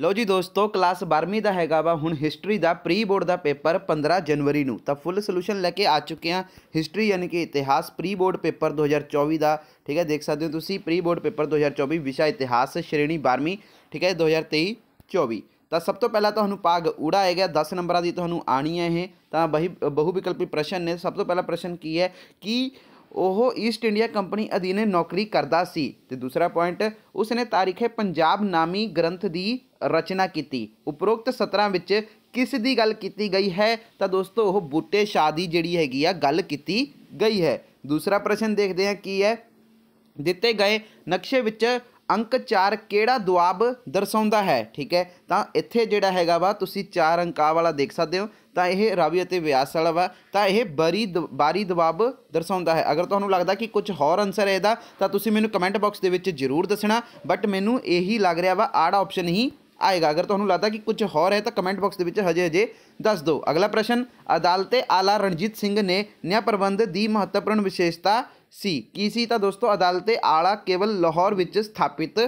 ਲਓ ਜੀ ਦੋਸਤੋ ਕਲਾਸ 12ਵੀਂ ਦਾ ਹੈਗਾ ਵਾ ਹੁਣ ਹਿਸਟਰੀ ਦਾ ਪ੍ਰੀ ਬੋਰਡ ਦਾ ਪੇਪਰ 15 ਜਨਵਰੀ ਨੂੰ ਤਾਂ ਫੁੱਲ ਸੋਲੂਸ਼ਨ ਲੈ ਕੇ ਆ ਚੁੱਕੇ ਆ ਹਿਸਟਰੀ ਯਾਨੀ ਕਿ ਇਤਿਹਾਸ ਪ੍ਰੀ ਬੋਰਡ ਪੇਪਰ 2024 ਦਾ ਠੀਕ ਹੈ ਦੇਖ ਸਕਦੇ ਹੋ ਤੁਸੀਂ ਪ੍ਰੀ ਬੋਰਡ ਪੇਪਰ 2024 ਵਿਸ਼ਾ ਇਤਿਹਾਸ ਸ਼੍ਰੇਣੀ 12ਵੀਂ ਠੀਕ ਹੈ 2023 24 ਤਾਂ ਸਭ ਤੋਂ ਪਹਿਲਾਂ ਤੁਹਾਨੂੰ ਪਾਗ ਊੜਾ ਆਏਗਾ 10 ਨੰਬਰਾਂ ਦੀ ਤੁਹਾਨੂੰ ਆਣੀ ਹੈ ਇਹ ਤਾਂ ਬਹੁ ਵਿਕਲਪੀ ਪ੍ਰਸ਼ਨ ਨੇ ਸਭ ਤੋਂ ਪਹਿਲਾ ਪ੍ਰਸ਼ਨ ਕੀ ਹੈ ਕਿ ਉਹ ਈਸਟ ਇੰਡੀਆ ਕੰਪਨੀ ਅਧੀਨ ਨੌਕਰੀ ਕਰਦਾ ਸੀ ਤੇ ਦੂਸਰਾ ਪੁਆਇੰਟ ਉਸਨੇ ਤਾਰੀਖੇ ਪੰਜਾਬ ਨਾਮੀ ਗ੍ਰੰਥ ਦੀ ਰਚਨਾ ਕੀਤੀ ਉਪਰੋਕਤ 17 ਵਿੱਚ ਕਿਸ ਦੀ ਗੱਲ ਕੀਤੀ ਗਈ ਹੈ ਤਾਂ ਦੋਸਤੋ ਉਹ ਬੂਟੇ ਸ਼ਾਹ ਦੀ ਜਿਹੜੀ ਹੈਗੀ ਆ ਗੱਲ ਕੀਤੀ ਗਈ ਹੈ ਦੂਸਰਾ ਪ੍ਰਸ਼ਨ ਦੇਖਦੇ ਹਾਂ ਕੀ ਹੈ ਦਿੱਤੇ ਗਏ ਨਕਸ਼ੇ ਵਿੱਚ ਅੰਕ 4 ਕਿਹੜਾ ਦੁਆਬ ਦਰਸਾਉਂਦਾ ਹੈ ਠੀਕ ਹੈ ਤਾਂ ਇੱਥੇ ਜਿਹੜਾ ਹੈਗਾ ਵਾ ਤੁਸੀਂ 4 ਅੰਕਾਂ ਵਾਲਾ ਦੇਖ ਸਕਦੇ ਹੋ ਤਾਂ ਇਹ ਰਾਵੀ ਅਤੇ ਵਿਆਸ ਵਾਲਾ ਵਾ ਤਾਂ ਇਹ ਬਰੀ ਬਾਰੀ ਦਬਾਬ ਦਰਸਾਉਂਦਾ ਹੈ ਅਗਰ ਤੁਹਾਨੂੰ ਲੱਗਦਾ ਕਿ ਕੁਝ ਹੋਰ ਆਨਸਰ ਹੈ ਇਹਦਾ ਤਾਂ ਤੁਸੀਂ ਮੈਨੂੰ ਕਮੈਂਟ ਬਾਕਸ ਦੇ ਵਿੱਚ ਜ਼ਰੂਰ ਦੱਸਣਾ ਬਟ ਮੈਨੂੰ ਇਹੀ ਲੱਗ ਰਿਹਾ ਵਾ ਆੜਾ ਆਪਸ਼ਨ ਹੀ ਆਏਗਾ ਅਗਰ ਤੁਹਾਨੂੰ ਲੱਗਦਾ ਕਿ ਕੁਝ ਹੋਰ ਹੈ ਤਾਂ ਕਮੈਂਟ ਬਾਕਸ ਦੇ ਵਿੱਚ ਹਜੇ ਹਜੇ ਦੱਸ ਦਿਓ ਅਗਲਾ ਪ੍ਰਸ਼ਨ ਅਦਾਲਤੇ ਆਲਾ ਰਣਜੀਤ ਸਿੰਘ ਨੇ ਨਿਆ ਪ੍ਰਬੰਧ ਦੀ ਮਹੱਤਵਪੂਰਨ ਵਿਸ਼ੇਸ਼ਤਾ ਸੀ ਕੀ ਸੀ ਤਾਂ ਦੋਸਤੋ ਅਦਾਲਤੇ ਆਲਾ ਕੇਵਲ ਲਾਹੌਰ ਵਿੱਚ ਸਥਾਪਿਤ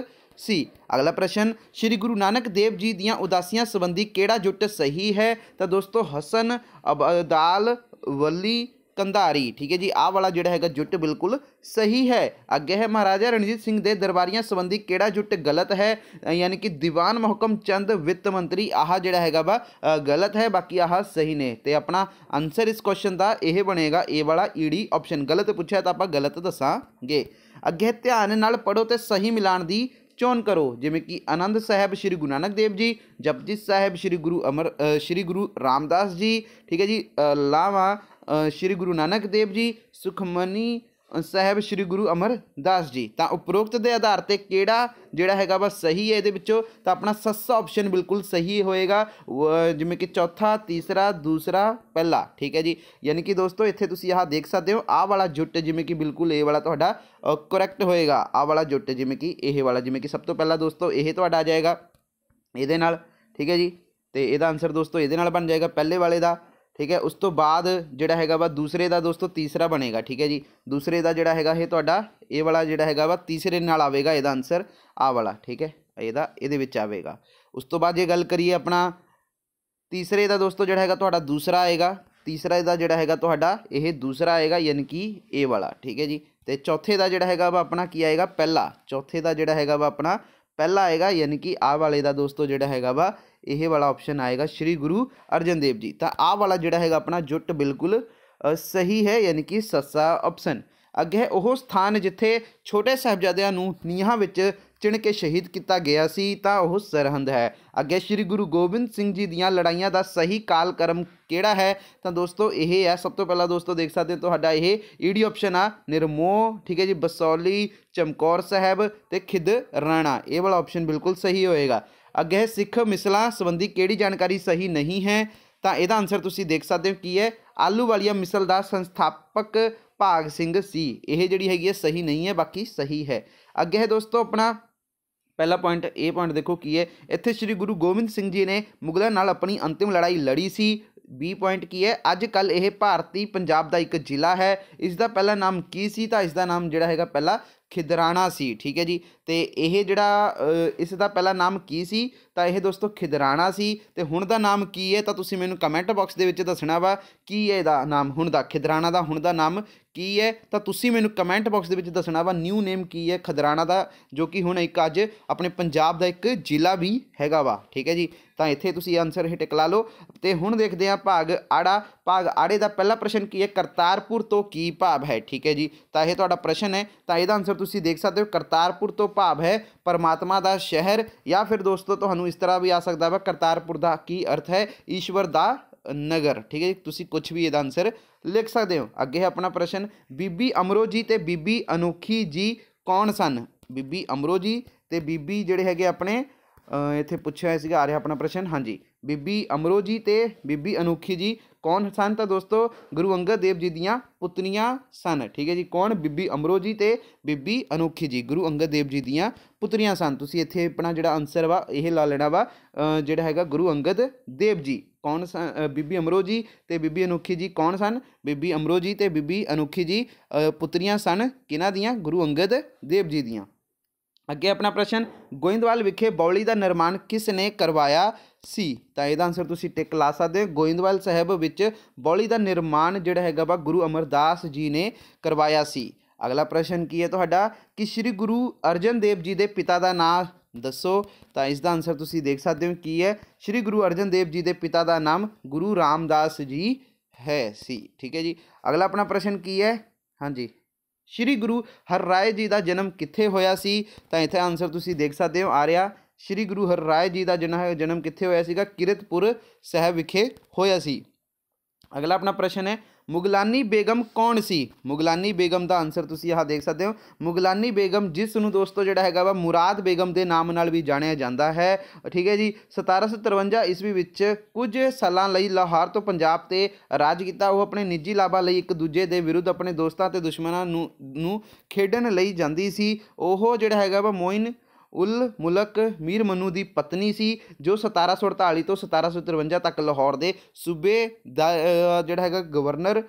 ਸੀ ਅਗਲਾ ਪ੍ਰਸ਼ਨ ਸ੍ਰੀ ਗੁਰੂ ਨਾਨਕ ਦੇਵ ਜੀ ਦੀਆਂ ਉਦਾਸੀਆਂ ਸੰਬੰਧੀ ਕਿਹੜਾ ਜੁੱਟ ਸਹੀ ਹੈ ਤਾਂ ਦੋਸਤੋ ਹਸਨ ਅਬਦਾਲ ਵਲੀ ਕੰਧਾਰੀ ਠੀਕ ਹੈ ਜੀ ਆਹ ਵਾਲਾ ਜਿਹੜਾ ਹੈਗਾ ਜੁੱਟ ਬਿਲਕੁਲ ਸਹੀ ਹੈ ਅੱਗੇ ਹੈ ਮਹਾਰਾਜਾ ਰਣਜੀਤ ਸਿੰਘ ਦੇ ਦਰਬਾਰੀਆਂ ਸੰਬੰਧੀ ਕਿਹੜਾ ਜੁੱਟ ਗਲਤ ਹੈ ਯਾਨੀ ਕਿ ਦੀਵਾਨ ਮਹਕਮ ਚੰਦ ਵਿੱਤ ਮੰਤਰੀ ਆਹ ਜਿਹੜਾ ਹੈਗਾ ਵਾ ਗਲਤ ਹੈ ਬਾਕੀ ਆਹ ਸਹੀ ਨੇ ਤੇ ਆਪਣਾ ਆਨਸਰ ਇਸ ਕੁਐਸਚਨ ਦਾ ਇਹ ਬਣੇਗਾ ਇਹ ਵਾਲਾ ਈਡੀ ਆਪਸ਼ਨ ਗਲਤ ਪੁੱਛਿਆ ਤਾਂ ਆਪਾਂ ਗਲਤ ਦੱਸਾਂਗੇ ਅੱਗੇ ਧਿਆਨ ਨਾਲ ਪੜੋ ਤੇ ਸਹੀ ਮਿਲਾਨ ਦੀ ਚੋਣ ਕਰੋ ਜਿਵੇਂ ਕਿ ਆਨੰਦ ਸਾਹਿਬ ਸ੍ਰੀ ਗੁਰੂ ਨਾਨਕ ਦੇਵ ਜੀ ਜਪਜੀਤ ਸਾਹਿਬ ਸ੍ਰੀ ਗੁਰੂ ਅਮਰ ਸ੍ਰੀ ਗੁਰੂ ਰਾਮਦਾਸ ਜੀ ਠੀਕ ਹੈ ਜੀ ਲਾਵਾ ਸ੍ਰੀ ਗੁਰੂ ਨਾਨਕ ਦੇਵ ਜੀ ਸੁਖਮਨੀ साहब श्री गुरु अमरदास जी तो उपरोक्त के आधार पर किड़ा जोड़ा हैगा वह सही है ये तो अपना सस्ता ऑप्शन बिल्कुल सही होएगा व जिमें कि चौथा तीसरा दूसरा पहला ठीक है जी यानी कि दोस्तों इतने तुम आह देख सकते हो आह वाला जुट जिमें कि बिल्कुल ए वाला तो करैक्ट होएगा आह वाला जुट जिमें कि यह वाला जिमें कि सब तो पहला दोस्तों यह तो आ जाएगा ये ठीक है जी तो यदा आंसर दोस्तों ये बन जाएगा पहले वाले का ਠੀਕ ਹੈ ਉਸ ਤੋਂ ਬਾਅਦ ਜਿਹੜਾ ਹੈਗਾ ਵਾ ਦੂਸਰੇ ਦਾ ਦੋਸਤੋ ਤੀਸਰਾ ਬਣੇਗਾ ਠੀਕ ਹੈ ਜੀ ਦੂਸਰੇ ਦਾ ਜਿਹੜਾ ਹੈਗਾ ਇਹ ਤੁਹਾਡਾ ਇਹ ਵਾਲਾ ਜਿਹੜਾ ਹੈਗਾ ਵਾ ਤੀਸਰੇ ਨਾਲ ਆਵੇਗਾ ਇਹਦਾ ਆਨਸਰ ਆ ਵਾਲਾ ਠੀਕ ਹੈ ਇਹਦਾ ਇਹਦੇ ਵਿੱਚ ਆਵੇਗਾ ਉਸ ਤੋਂ ਬਾਅਦ ਜੇ ਗੱਲ ਕਰੀਏ ਆਪਣਾ ਤੀਸਰੇ ਦਾ ਦੋਸਤੋ ਜਿਹੜਾ ਹੈਗਾ ਤੁਹਾਡਾ ਦੂਸਰਾ ਆਏਗਾ ਤੀਸਰਾ ਇਹਦਾ ਜਿਹੜਾ ਹੈਗਾ ਤੁਹਾਡਾ ਇਹ ਦੂਸਰਾ ਆਏਗਾ ਯਾਨੀ ਕਿ ਇਹ ਵਾਲਾ ਠੀਕ ਹੈ ਜੀ ਤੇ ਚੌਥੇ ਦਾ ਜਿਹੜਾ ਹੈਗਾ ਵਾ ਆਪਣਾ ਕੀ ਆਏਗਾ ਪਹਿਲਾ ਚੌਥੇ ਦਾ ਜਿਹੜਾ ਹੈਗਾ ਵਾ ਆਪਣਾ ਪਹਿਲਾ ਆਏਗਾ ਯਾਨੀ ਕਿ ਆ ਵਾਲੇ ਦਾ ਦੋਸਤੋ ਜਿਹੜਾ ਹੈਗਾ ਵਾ ਇਹ ਵਾਲਾ ਆਪਸ਼ਨ ਆਏਗਾ ਸ੍ਰੀ ਗੁਰੂ ਅਰਜਨ ਦੇਵ ਜੀ ਤਾਂ ਆਹ ਵਾਲਾ ਜਿਹੜਾ ਹੈਗਾ ਆਪਣਾ ਜੁੱਟ ਬਿਲਕੁਲ ਸਹੀ ਹੈ ਯਾਨੀ ਕਿ ਸੱਸਾ ਆਪਸ਼ਨ ਅੱਗੇ ਉਹ ਸਥਾਨ ਜਿੱਥੇ ਛੋਟੇ ਸਹਬਜ਼ਾਦਿਆਂ ਨੂੰ ਨੀਹਾਂ ਵਿੱਚ ਚਿਣ ਕੇ ਸ਼ਹੀਦ ਕੀਤਾ ਗਿਆ ਸੀ ਤਾਂ ਉਹ ਸਰਹੰਦ ਹੈ ਅੱਗੇ ਸ੍ਰੀ ਗੁਰੂ ਗੋਬਿੰਦ ਸਿੰਘ ਜੀ ਦੀਆਂ ਲੜਾਈਆਂ ਦਾ ਸਹੀ ਕਾਲਕ੍ਰਮ ਕਿਹੜਾ ਹੈ ਤਾਂ ਦੋਸਤੋ ਇਹ ਹੈ ਸਭ ਤੋਂ ਪਹਿਲਾਂ ਦੋਸਤੋ ਦੇਖ ਸਕਦੇ ਹੋ ਤੁਹਾਡਾ ਇਹ ਈਡੀ e ਆਪਸ਼ਨ ਆ ਨਿਰਮੋ ਠੀਕ ਹੈ ਜੀ ਬਸੌਲੀ ਚਮਕੌਰ ਸਾਹਿਬ ਤੇ ਖਿਦ ਰਾਣਾ ਇਹ ਵਾਲਾ ਆਪਸ਼ਨ ਬਿਲਕੁਲ ਸਹੀ ਹੋਏਗਾ ਅੱਗੇ ਸਿੱਖ ਮਿਸਲਾਂ ਸੰਬੰਧੀ ਕਿਹੜੀ ਜਾਣਕਾਰੀ ਸਹੀ ਨਹੀਂ ਹੈ ਤਾਂ ਇਹਦਾ ਆਨਸਰ ਤੁਸੀਂ ਦੇਖ ਸਕਦੇ ਹੋ ਕੀ ਹੈ ਆਲੂ ਵਾਲੀਆ ਮਿਸਲ ਦਾ ਸੰਸਥਾਪਕ ਭਾਗ ਸਿੰਘ ਸੀ ਇਹ ਜਿਹੜੀ ਹੈਗੀ ਹੈ ਸਹੀ ਨਹੀਂ ਹੈ ਬਾਕੀ ਸਹੀ ਹੈ ਅੱਗੇ ਹੈ ਦੋਸਤੋ ਆਪਣਾ ਪਹਿਲਾ ਪੁਆਇੰਟ ਇਹ ਪੁਆਇੰਟ ਦੇਖੋ ਕੀ ਹੈ ਇੱਥੇ ਸ੍ਰੀ ਗੁਰੂ ਗੋਬਿੰਦ ਸਿੰਘ ਜੀ ਨੇ ਮੁਗਲਾਂ ਨਾਲ ਆਪਣੀ ਅੰਤਿਮ ਲੜਾਈ ਲੜੀ ਸੀ ਬੀ ਪੁਆਇੰਟ ਕੀ ਹੈ ਅੱਜ ਕੱਲ ਇਹ ਭਾਰਤੀ ਪੰਜਾਬ ਦਾ ਇੱਕ ਜ਼ਿਲ੍ਹਾ ਹੈ ਇਸ ਦਾ ਪਹਿਲਾ ਨਾਮ ਕੀ ਸੀ ਤਾਂ ਇਸ ਦਾ ਨਾਮ ਜਿਹੜਾ ਹੈਗਾ ਪਹਿਲਾ ਖਿਦਰਾਣਾ ਸੀ ਠੀਕ ਹੈ ਜੀ ਤੇ ਇਹ ਜਿਹੜਾ ਇਸ ਦਾ ਪਹਿਲਾ ਨਾਮ ਕੀ ਸੀ ਤਾਂ ਇਹ ਦੋਸਤੋ ਖਿਦਰਾਣਾ ਸੀ ਤੇ ਹੁਣ ਦਾ ਨਾਮ ਕੀ ਹੈ ਤਾਂ ਤੁਸੀਂ ਮੈਨੂੰ ਕਮੈਂਟ ਬਾਕਸ ਦੇ ਵਿੱਚ ਦੱਸਣਾ ਵਾ ਕੀ ਹੈ ਇਹਦਾ ਨਾਮ ਹੁਣ ਦਾ ਖਿਦਰਾਣਾ ਦਾ ਹੁਣ ਦਾ ਨਾਮ ਕੀ ਹੈ ਤਾਂ ਤੁਸੀਂ ਮੈਨੂੰ ਕਮੈਂਟ ਬਾਕਸ ਦੇ ਵਿੱਚ ਦੱਸਣਾ ਵਾ ਨਿਊ ਨੇਮ ਕੀ ਹੈ ਖਿਦਰਾਣਾ ਦਾ ਜੋ ਕਿ ਹੁਣ ਇੱਕ ਅੱਜ ਆਪਣੇ ਪੰਜਾਬ ਦਾ ਇੱਕ ਜ਼ਿਲ੍ਹਾ ਵੀ ਹੈਗਾ ਵਾ ਠੀਕ ਹੈ ਜੀ ਤਾਂ ਇੱਥੇ ਤੁਸੀਂ ਆਨਸਰ ਹਿੱਟ ਕਲਾ ਲਓ ਤੇ ਹੁਣ ਦੇਖਦੇ ਹਾਂ ਭਾਗ ਆੜਾ ਭਾਗ ਆੜੇ ਦਾ ਪਹਿਲਾ ਪ੍ਰਸ਼ਨ ਕੀ ਹੈ ਕਰਤਾਰਪੁਰ ਤੋਂ ਕੀ ਭਾਵ ਹੈ ਠੀਕ ਹੈ ਜੀ ਤਾਂ ਇਹ ਤੁਹਾਡਾ ਪ੍ਰਸ਼ਨ ਹੈ ਤਾਂ ਇਹਦਾ ਆਨਸਰ ਤੁਸੀਂ ਦੇਖ ਸਕਦੇ ਹੋ ਕਰਤਾਰਪੁਰ ਤੋਂ ਭਾਵ ਹੈ ਪਰਮਾਤਮਾ ਦਾ ਸ਼ਹਿਰ ਜਾਂ ਫਿਰ ਦੋਸਤੋ ਤੁਹਾਨੂੰ ਇਸ ਤਰ੍ਹਾਂ ਵੀ ਆ ਸਕਦਾ ਵਾ ਕਰਤਾਰਪੁਰ ਦਾ ਕੀ ਅਰਥ ਹੈ ਈਸ਼ਵਰ ਦਾ ਨਗਰ ਠੀਕ ਹੈ ਤੁਸੀਂ ਕੁਝ ਵੀ ਇਹਦਾ ਆਨਸਰ ਲਿਖ ਸਕਦੇ ਹੋ ਅੱਗੇ ਹੈ ਆਪਣਾ ਪ੍ਰਸ਼ਨ ਬੀਬੀ ਅਮਰੋ ਜੀ ਤੇ ਬੀਬੀ ਅਨੋਖੀ ਜੀ ਕੌਣ ਸਨ ਬੀਬੀ ਅਮਰੋ ਜੀ ਤੇ ਬੀਬੀ ਜਿਹੜੇ ਹੈਗੇ ਆਪਣੇ ਇੱਥੇ ਪੁੱਛਿਆ ਸੀਗਾ ਆ ਰਿਹਾ ਆਪਣਾ ਪ੍ਰਸ਼ਨ ਹਾਂਜੀ ਬੀਬੀ ਅਮਰੋ ਜੀ ਤੇ ਬੀਬੀ ਅਨੁਖੀ ਜੀ ਕੌਣ ਸਨ ਤਾਂ ਦੋਸਤੋ ਗੁਰੂ ਅੰਗਦ ਦੇਵ ਜੀ ਦੀਆਂ ਪੁੱਤਰੀਆਂ ਸਨ ਠੀਕ ਹੈ ਜੀ ਕੌਣ ਬੀਬੀ ਅਮਰੋ ਜੀ ਤੇ ਬੀਬੀ ਅਨੁਖੀ ਜੀ ਗੁਰੂ ਅੰਗਦ ਦੇਵ ਜੀ ਦੀਆਂ ਪੁੱਤਰੀਆਂ ਸਨ ਤੁਸੀਂ ਇੱਥੇ ਆਪਣਾ ਜਿਹੜਾ ਆਨਸਰ ਵਾ ਇਹ ਲਾ ਲੈਣਾ ਵਾ ਜਿਹੜਾ ਹੈਗਾ ਗੁਰੂ ਅੰਗਦ ਦੇਵ ਜੀ ਕੌਣ ਸਨ ਬੀਬੀ ਅਮਰੋ ਜੀ ਤੇ ਬੀਬੀ ਅਨੁਖੀ ਜੀ ਕੌਣ ਸਨ ਬੀਬੀ ਅਮਰੋ ਜੀ ਤੇ ਬੀਬੀ ਅਨੁਖੀ ਜੀ ਪੁੱਤਰੀਆਂ ਸਨ ਕਿਨਾਂ ਦੀਆਂ ਗੁਰੂ ਅੰਗਦ ਦੇਵ ਜੀ ਦੀਆਂ ਅੱਗੇ ਆਪਣਾ ਪ੍ਰਸ਼ਨ ਗੋਇੰਦਵਾਲ ਵਿਖੇ ਬੌਲੀ ਦਾ ਨਿਰਮਾਣ ਕਿਸ ਨੇ ਕਰਵਾਇਆ ਸੀ ਤਾਂ ਇਹਦਾ ਆਨਸਰ ਤੁਸੀਂ ਟਿਕ ਲਾ ਸਕਦੇ ਹੋ ਗੋਇੰਦਵਾਲ ਸਾਹਿਬ ਵਿੱਚ ਬੌਲੀ ਦਾ ਨਿਰਮਾਣ ਜਿਹੜਾ ਹੈਗਾ ਵਾ ਗੁਰੂ ਅਮਰਦਾਸ ਜੀ ਨੇ ਕਰਵਾਇਆ ਸੀ ਅਗਲਾ ਪ੍ਰਸ਼ਨ ਕੀ ਹੈ ਤੁਹਾਡਾ ਕਿ ਸ੍ਰੀ ਗੁਰੂ ਅਰਜਨ ਦੇਵ ਜੀ ਦੇ ਪਿਤਾ ਦਾ ਨਾਮ ਦੱਸੋ ਤਾਂ ਇਸ ਦਾ ਆਨਸਰ ਤੁਸੀਂ ਦੇਖ ਸਕਦੇ ਹੋ ਕੀ ਹੈ ਸ੍ਰੀ ਗੁਰੂ ਅਰਜਨ ਦੇਵ ਜੀ ਦੇ ਪਿਤਾ ਦਾ ਨਾਮ ਗੁਰੂ ਰਾਮਦਾਸ ਜੀ ਹੈ ਸੀ ਠੀਕ ਹੈ ਜੀ ਅਗਲਾ ਆਪਣਾ ਪ੍ਰਸ਼ਨ ਕੀ ਹੈ ਹਾਂਜੀ ਸ਼੍ਰੀ ਗੁਰੂ ਹਰਰਾਏ ਜੀ ਦਾ ਜਨਮ ਕਿੱਥੇ ਹੋਇਆ ਸੀ ਤਾਂ ਇੱਥੇ ਆਨਸਰ ਤੁਸੀਂ ਦੇਖ ਸਕਦੇ ਹੋ ਆ ਰਿਹਾ ਸ੍ਰੀ ਗੁਰੂ ਹਰਰਾਏ ਜੀ ਦਾ ਜਨਮ ਕਿੱਥੇ ਹੋਇਆ ਸੀਗਾ ਕਿਰਤਪੁਰ ਸਾਹਿਬ ਵਿਖੇ ਹੋਇਆ ਸੀ ਅਗਲਾ ਆਪਣਾ ਪ੍ਰਸ਼ਨ ਹੈ ਮੁਗਲਾਨੀ ਬੇਗਮ ਕੌਣ ਸੀ ਮੁਗਲਾਨੀ ਬੇਗਮ ਦਾ ਆਨਸਰ ਤੁਸੀਂ ਆਹ ਦੇਖ ਸਕਦੇ ਹੋ ਮੁਗਲਾਨੀ ਬੇਗਮ ਜਿਸ ਨੂੰ ਦੋਸਤੋ ਜਿਹੜਾ ਹੈਗਾ ਵਾ ਮੁਰਾਦ ਬੇਗਮ ਦੇ ਨਾਮ ਨਾਲ ਵੀ ਜਾਣਿਆ ਜਾਂਦਾ ਹੈ ਠੀਕ ਹੈ ਜੀ 1753 ਇਸਵੀ ਵਿੱਚ ਕੁਝ ਸਾਲਾਂ ਲਈ ਲਾਹੌਰ ਤੋਂ ਪੰਜਾਬ ਤੇ ਰਾਜ ਕੀਤਾ ਉਹ ਆਪਣੇ ਨਿੱਜੀ ਲਾਭਾਂ ਲਈ ਇੱਕ ਦੂਜੇ ਦੇ ਵਿਰੁੱਧ ਆਪਣੇ ਦੋਸਤਾਂ ਤੇ ਦੁਸ਼ਮਣਾਂ ਨੂੰ ਨੂੰ ਖੇਡਣ ਲਈ ਜਾਂਦੀ ਸੀ ਉਹ ਜਿਹੜਾ ਹੈਗਾ ਵਾ ਮੋਇਨ ਉਲ ਮੁਲਕ ਮੀਰ ਮਨੂ ਦੀ ਪਤਨੀ ਸੀ ਜੋ 1748 ਤੋਂ 1753 ਤੱਕ ਲਾਹੌਰ ਦੇ ਸੂਬੇ ਦਾ ਜਿਹੜਾ ਹੈਗਾ ਗਵਰਨਰ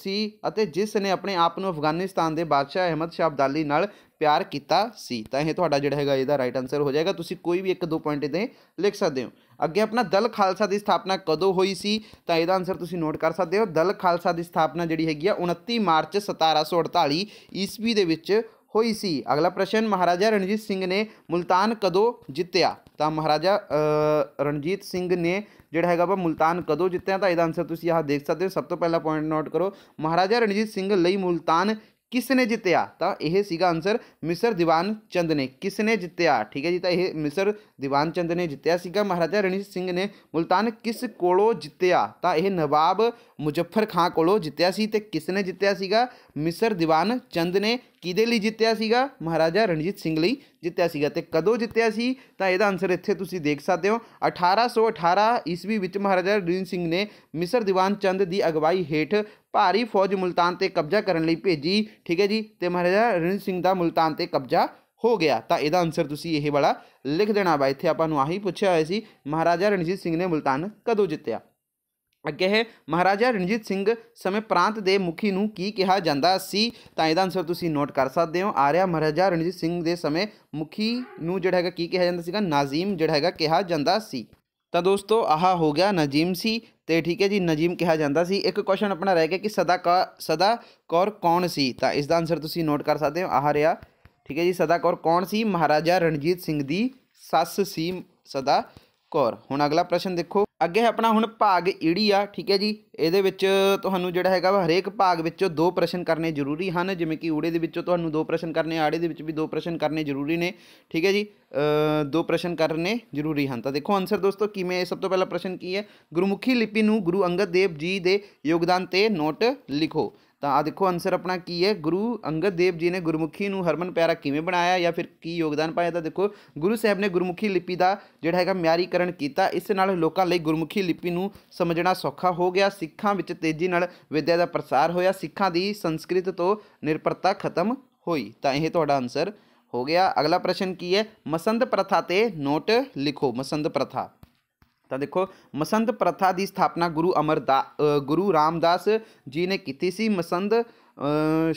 ਸੀ ਅਤੇ ਜਿਸ ਨੇ ਆਪਣੇ ਆਪ ਨੂੰ ਅਫਗਾਨਿਸਤਾਨ ਦੇ ਬਾਦਸ਼ਾਹ ਅਹਿਮਦ ਸ਼ਾਹ ਅਬਦਾਲੀ ਨਾਲ ਪਿਆਰ ਕੀਤਾ ਸੀ ਤਾਂ ਇਹ ਤੁਹਾਡਾ ਜਿਹੜਾ ਹੈਗਾ ਇਹਦਾ ਰਾਈਟ ਆਨਸਰ ਹੋ ਜਾਏਗਾ ਤੁਸੀਂ ਕੋਈ ਵੀ ਇੱਕ ਦੋ ਪੁਆਇੰਟ ਇਹਦੇ ਲਿਖ ਸਕਦੇ ਹੋ ਅੱਗੇ ਆਪਣਾ ਦਲ ਖਾਲਸਾ ਦੀ ਸਥਾਪਨਾ ਕਦੋਂ ਹੋਈ ਸੀ ਤਾਂ ਇਹਦਾ ਆਨਸਰ ਤੁਸੀਂ ਨੋਟ ਕਰ ਸਕਦੇ ਹੋ ਦਲ ਖਾਲਸਾ ਦੀ ਸਥਾਪਨਾ ਜਿਹੜੀ ਹੈਗੀ ਆ 29 ਮਾਰਚ 1748 ਈਸਵੀ ਦੇ ਵਿੱਚ होई सी अगला प्रश्न महाराजा रणजीत सिंह ने मुल्तान कदों जितया तो महाराजा रणजीत सिंह ने जोड़ा है वह मुल्तान कदों जितया तो यह आंसर तुम यहाँ देख सकते हो सब तो पहला पॉइंट नोट करो महाराजा रणजीत सिंह मुल्तान किसने जितया तो यह आंसर मिसर दीवान चंद ने किसने जितया ठीक है जी तो यह मिसर दीवान चंद ने जितया महाराजा रणजीत सिंह ने मुल्तान किस को जितया तो यह नवाब मुजफ्फर खां को जितया किसने जितया मिसर दीवान चंद ने ਕਿਹਦੇ ਲਈ ਜਿੱਤਿਆ ਸੀਗਾ ਮਹਾਰਾਜਾ ਰਣਜੀਤ ਸਿੰਘ ਲਈ ਜਿੱਤਿਆ ਸੀਗਾ ਤੇ ਕਦੋਂ ਜਿੱਤਿਆ ਸੀ ਤਾਂ ਇਹਦਾ ਆਨਸਰ ਇੱਥੇ ਤੁਸੀਂ ਦੇਖ ਸਕਦੇ ਹੋ 1818 ਈਸਵੀ ਵਿੱਚ ਮਹਾਰਾਜਾ ਰਣਜੀਤ ਸਿੰਘ ਨੇ ਮਿਸਰ ਦੀਵਾਨ ਚੰਦ ਦੀ ਅਗਵਾਈ ਹੇਠ ਭਾਰੀ ਫੌਜ ਮੁਲਤਾਨ ਤੇ ਕਬਜ਼ਾ ਕਰਨ ਲਈ ਭੇਜੀ ਠੀਕ ਹੈ ਜੀ ਤੇ ਮਹਾਰਾਜਾ ਰਣਜੀਤ ਸਿੰਘ ਦਾ ਮੁਲਤਾਨ ਤੇ ਕਬਜ਼ਾ ਹੋ ਗਿਆ ਤਾਂ ਇਹਦਾ ਆਨਸਰ ਤੁਸੀਂ ਇਹ ਵਾਲਾ ਲਿਖ ਦੇਣਾ ਬਾਈ ਇੱਥੇ ਆਪਾਂ ਨੂੰ ਆਹੀ ਪੁੱਛਿਆ ਹੋਇਆ ਸੀ ਮਹਾਰਾਜਾ ਰਣਜੀਤ ਸਿੰਘ ਨੇ ਮੁਲਤਾਨ ਕਦੋਂ ਜਿੱਤਿਆ ਅੱਗੇ ਹੈ ਮਹਾਰਾਜਾ ਰਣਜੀਤ ਸਿੰਘ ਸਮੇਂ ਪ੍ਰਾਂਤ ਦੇ ਮੁਖੀ ਨੂੰ ਕੀ ਕਿਹਾ ਜਾਂਦਾ ਸੀ ਤਾਂ ਇਹਦਾ ਆਨਸਰ ਤੁਸੀਂ ਨੋਟ ਕਰ ਸਕਦੇ ਹੋ ਆ ਰਿਹਾ ਮਹਾਰਾਜਾ ਰਣਜੀਤ ਸਿੰਘ ਦੇ ਸਮੇਂ ਮੁਖੀ ਨੂੰ ਜਿਹੜਾ ਹੈਗਾ ਕੀ ਕਿਹਾ ਜਾਂਦਾ ਸੀਗਾ ਨਾਜ਼ੀਮ ਜਿਹੜਾ ਹੈਗਾ ਕਿਹਾ ਜਾਂਦਾ ਸੀ ਤਾਂ ਦੋਸਤੋ ਆਹਾ ਹੋ ਗਿਆ ਨਜੀਮ ਸੀ ਤੇ ਠੀਕ ਹੈ ਜੀ ਨਜੀਮ ਕਿਹਾ ਜਾਂਦਾ ਸੀ ਇੱਕ ਕੁਐਸਚਨ ਆਪਣਾ ਰਹਿ ਗਿਆ ਕਿ ਸਦਾ ਕਾ ਸਦਾ ਕੌਰ ਕੌਣ ਸੀ ਤਾਂ ਇਸ ਦਾ ਆਨਸਰ ਤੁਸੀਂ ਨੋਟ ਕਰ ਸਕਦੇ ਹੋ ਆਹ ਰਿਹਾ ਠੀਕ ਹੈ ਜੀ ਸਦਾ ਕੌਰ ਕੌਣ ਸੀ ਮਹਾਰਾਜਾ ਰਣਜੀਤ ਸਿੰਘ ਦੀ ਸੱਸ ਸੀ ਸਦਾ ਕੌਰ ਹੁਣ ਅਗਲਾ ਪ੍ਰਸ਼ਨ ਦੇਖੋ ਅੱਗੇ ਹੈ ਆਪਣਾ ਹੁਣ ਭਾਗ ਈੜੀ ਆ ਠੀਕ ਹੈ ਜੀ ਇਹਦੇ ਵਿੱਚ ਤੁਹਾਨੂੰ ਜਿਹੜਾ ਹੈਗਾ ਵਾ ਹਰੇਕ ਭਾਗ ਵਿੱਚੋਂ ਦੋ ਪ੍ਰਸ਼ਨ ਕਰਨੇ ਜ਼ਰੂਰੀ ਹਨ ਜਿਵੇਂ ਕਿ ਊੜੇ ਦੇ ਵਿੱਚੋਂ ਤੁਹਾਨੂੰ ਦੋ ਪ੍ਰਸ਼ਨ ਕਰਨੇ ਆੜੇ ਦੇ ਵਿੱਚ ਵੀ ਦੋ ਪ੍ਰਸ਼ਨ ਕਰਨੇ ਜ਼ਰੂਰੀ ਨੇ ਠੀਕ ਹੈ ਜੀ ਦੋ ਪ੍ਰਸ਼ਨ ਕਰਨੇ ਜ਼ਰੂਰੀ ਹਨ ਤਾਂ ਦੇਖੋ ਆਨਸਰ ਦੋਸਤੋ ਕਿਵੇਂ ਸਭ ਤੋਂ ਪਹਿਲਾ ਪ੍ਰਸ਼ਨ ਕੀ ਹੈ ਗੁਰਮੁਖੀ ਲਿਪੀ ਨੂੰ ਗੁਰੂ ਅੰਗਦ ਦੇਵ ਜੀ ਦੇ ਯੋਗਦਾਨ ਤੇ ਨੋਟ ਲਿਖੋ ਤਾਂ ਆ ਦੇਖੋ ਆਨਸਰ ਆਪਣਾ ਕੀ ਹੈ ਗੁਰੂ ਅੰਗਦ ਦੇਵ ਜੀ ਨੇ ਗੁਰਮੁਖੀ ਨੂੰ ਹਰਮਨ ਪਿਆਰਾ ਕਿਵੇਂ ਬਣਾਇਆ ਜਾਂ ਫਿਰ ਕੀ ਯੋਗਦਾਨ ਪਾਇਆ ਤਾਂ ਦੇਖੋ ਗੁਰੂ ਸਾਹਿਬ ਨੇ ਗੁਰਮੁਖੀ ਲਿਪੀ ਦਾ ਜਿਹੜਾ ਹੈਗਾ ਮਿਆਰੀਕਰਨ ਕੀਤਾ ਇਸ ਨਾਲ ਲੋਕਾਂ ਲਈ ਗੁਰਮੁਖੀ ਲਿਪੀ ਨੂੰ ਸਮਝਣਾ ਸੌਖਾ ਹੋ ਗਿਆ ਸਿੱਖਾਂ ਵਿੱਚ ਤੇਜ਼ੀ ਨਾਲ ਵਿਦਿਆ ਦਾ ਪ੍ਰਸਾਰ ਹੋਇਆ ਸਿੱਖਾਂ ਦੀ ਸੰਸਕ੍ਰਿਤ ਤੋਂ ਨਿਰਪਰਤਾ ਖਤਮ ਹੋਈ ਤਾਂ ਇਹ ਤੁਹਾਡਾ ਆਨਸਰ ਹੋ ਗਿਆ ਅਗਲਾ ਪ੍ਰਸ਼ਨ ਕੀ ਹੈ ਮਸੰਦ ਪ੍ਰਥਾ ਤੇ ਨੋਟ ਲਿਖੋ ਮਸੰਦ ਪ੍ਰਥਾ ਤਾਂ ਦੇਖੋ ਮਸੰਦ ਪ੍ਰਥਾ ਦੀ ਸਥਾਪਨਾ ਗੁਰੂ ਅਮਰਦਾਸ ਗੁਰੂ ਰਾਮਦਾਸ ਜੀ ਨੇ ਕੀਤੀ ਸੀ ਮਸੰਦ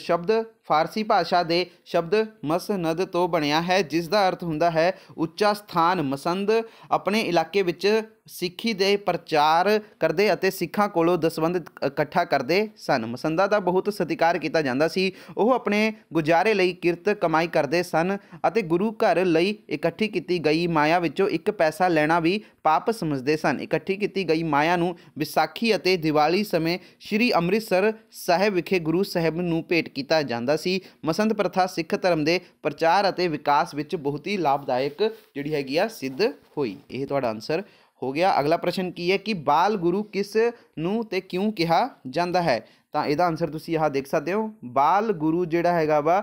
ਸ਼ਬਦ ਫਾਰਸੀ ਭਾਸ਼ਾ ਦੇ ਸ਼ਬਦ ਮਸਨਦ ਤੋਂ ਬਣਿਆ ਹੈ ਜਿਸ ਦਾ ਅਰਥ ਹੁੰਦਾ ਹੈ ਉੱਚਾ ਸਥਾਨ ਮਸੰਦ ਆਪਣੇ ਇਲਾਕੇ ਵਿੱਚ ਸਿੱਖੀ ਦੇ ਪ੍ਰਚਾਰ ਕਰਦੇ ਅਤੇ ਸਿੱਖਾਂ ਕੋਲੋਂ ਦਸਵੰਦ ਇਕੱਠਾ ਕਰਦੇ ਸਨ ਮਸੰਦਾ ਦਾ ਬਹੁਤ ਸਤਿਕਾਰ ਕੀਤਾ ਜਾਂਦਾ ਸੀ ਉਹ ਆਪਣੇ ਗੁਜ਼ਾਰੇ ਲਈ ਕਿਰਤ ਕਮਾਈ ਕਰਦੇ ਸਨ ਅਤੇ ਗੁਰੂ ਘਰ ਲਈ ਇਕੱਠੀ ਕੀਤੀ ਗਈ ਮਾਇਆ ਵਿੱਚੋਂ ਇੱਕ ਪੈਸਾ ਲੈਣਾ ਵੀ ਪਾਪ ਸਮਝਦੇ ਸਨ ਇਕੱਠੀ ਕੀਤੀ ਗਈ ਮਾਇਆ ਨੂੰ ਵਿਸਾਖੀ ਅਤੇ ਦੀਵਾਲੀ ਸਮੇਂ ਸ੍ਰੀ ਅੰਮ੍ਰਿਤਸਰ ਸਾਹਿਬ ਵਿਖੇ ਗੁਰੂ ਸਾਹਿਬ ਨੂੰ ਭੇਟ ਕੀਤਾ ਜਾਂਦਾ ਜਾਂਦਾ ਸੀ ਮਸੰਦ ਪ੍ਰਥਾ ਸਿੱਖ ਧਰਮ ਦੇ ਪ੍ਰਚਾਰ ਅਤੇ ਵਿਕਾਸ ਵਿੱਚ ਬਹੁਤ ਹੀ ਲਾਭਦਾਇਕ ਜਿਹੜੀ ਹੈਗੀ ਆ ਸਿੱਧ ਹੋਈ ਇਹ ਤੁਹਾਡਾ ਆਨਸਰ ਹੋ ਗਿਆ ਅਗਲਾ ਪ੍ਰਸ਼ਨ ਕੀ ਹੈ ਕਿ ਬਾਲ ਗੁਰੂ ਕਿਸ ਨੂੰ ਤੇ ਕਿਉਂ ਕਿਹਾ ਜਾਂਦਾ ਹੈ ਤਾਂ ਇਹਦਾ ਆਨਸਰ ਤੁਸੀਂ ਆਹ ਦੇਖ ਸਕਦੇ ਹੋ ਬਾਲ ਗੁਰੂ ਜਿਹੜਾ ਹੈਗਾ ਵਾ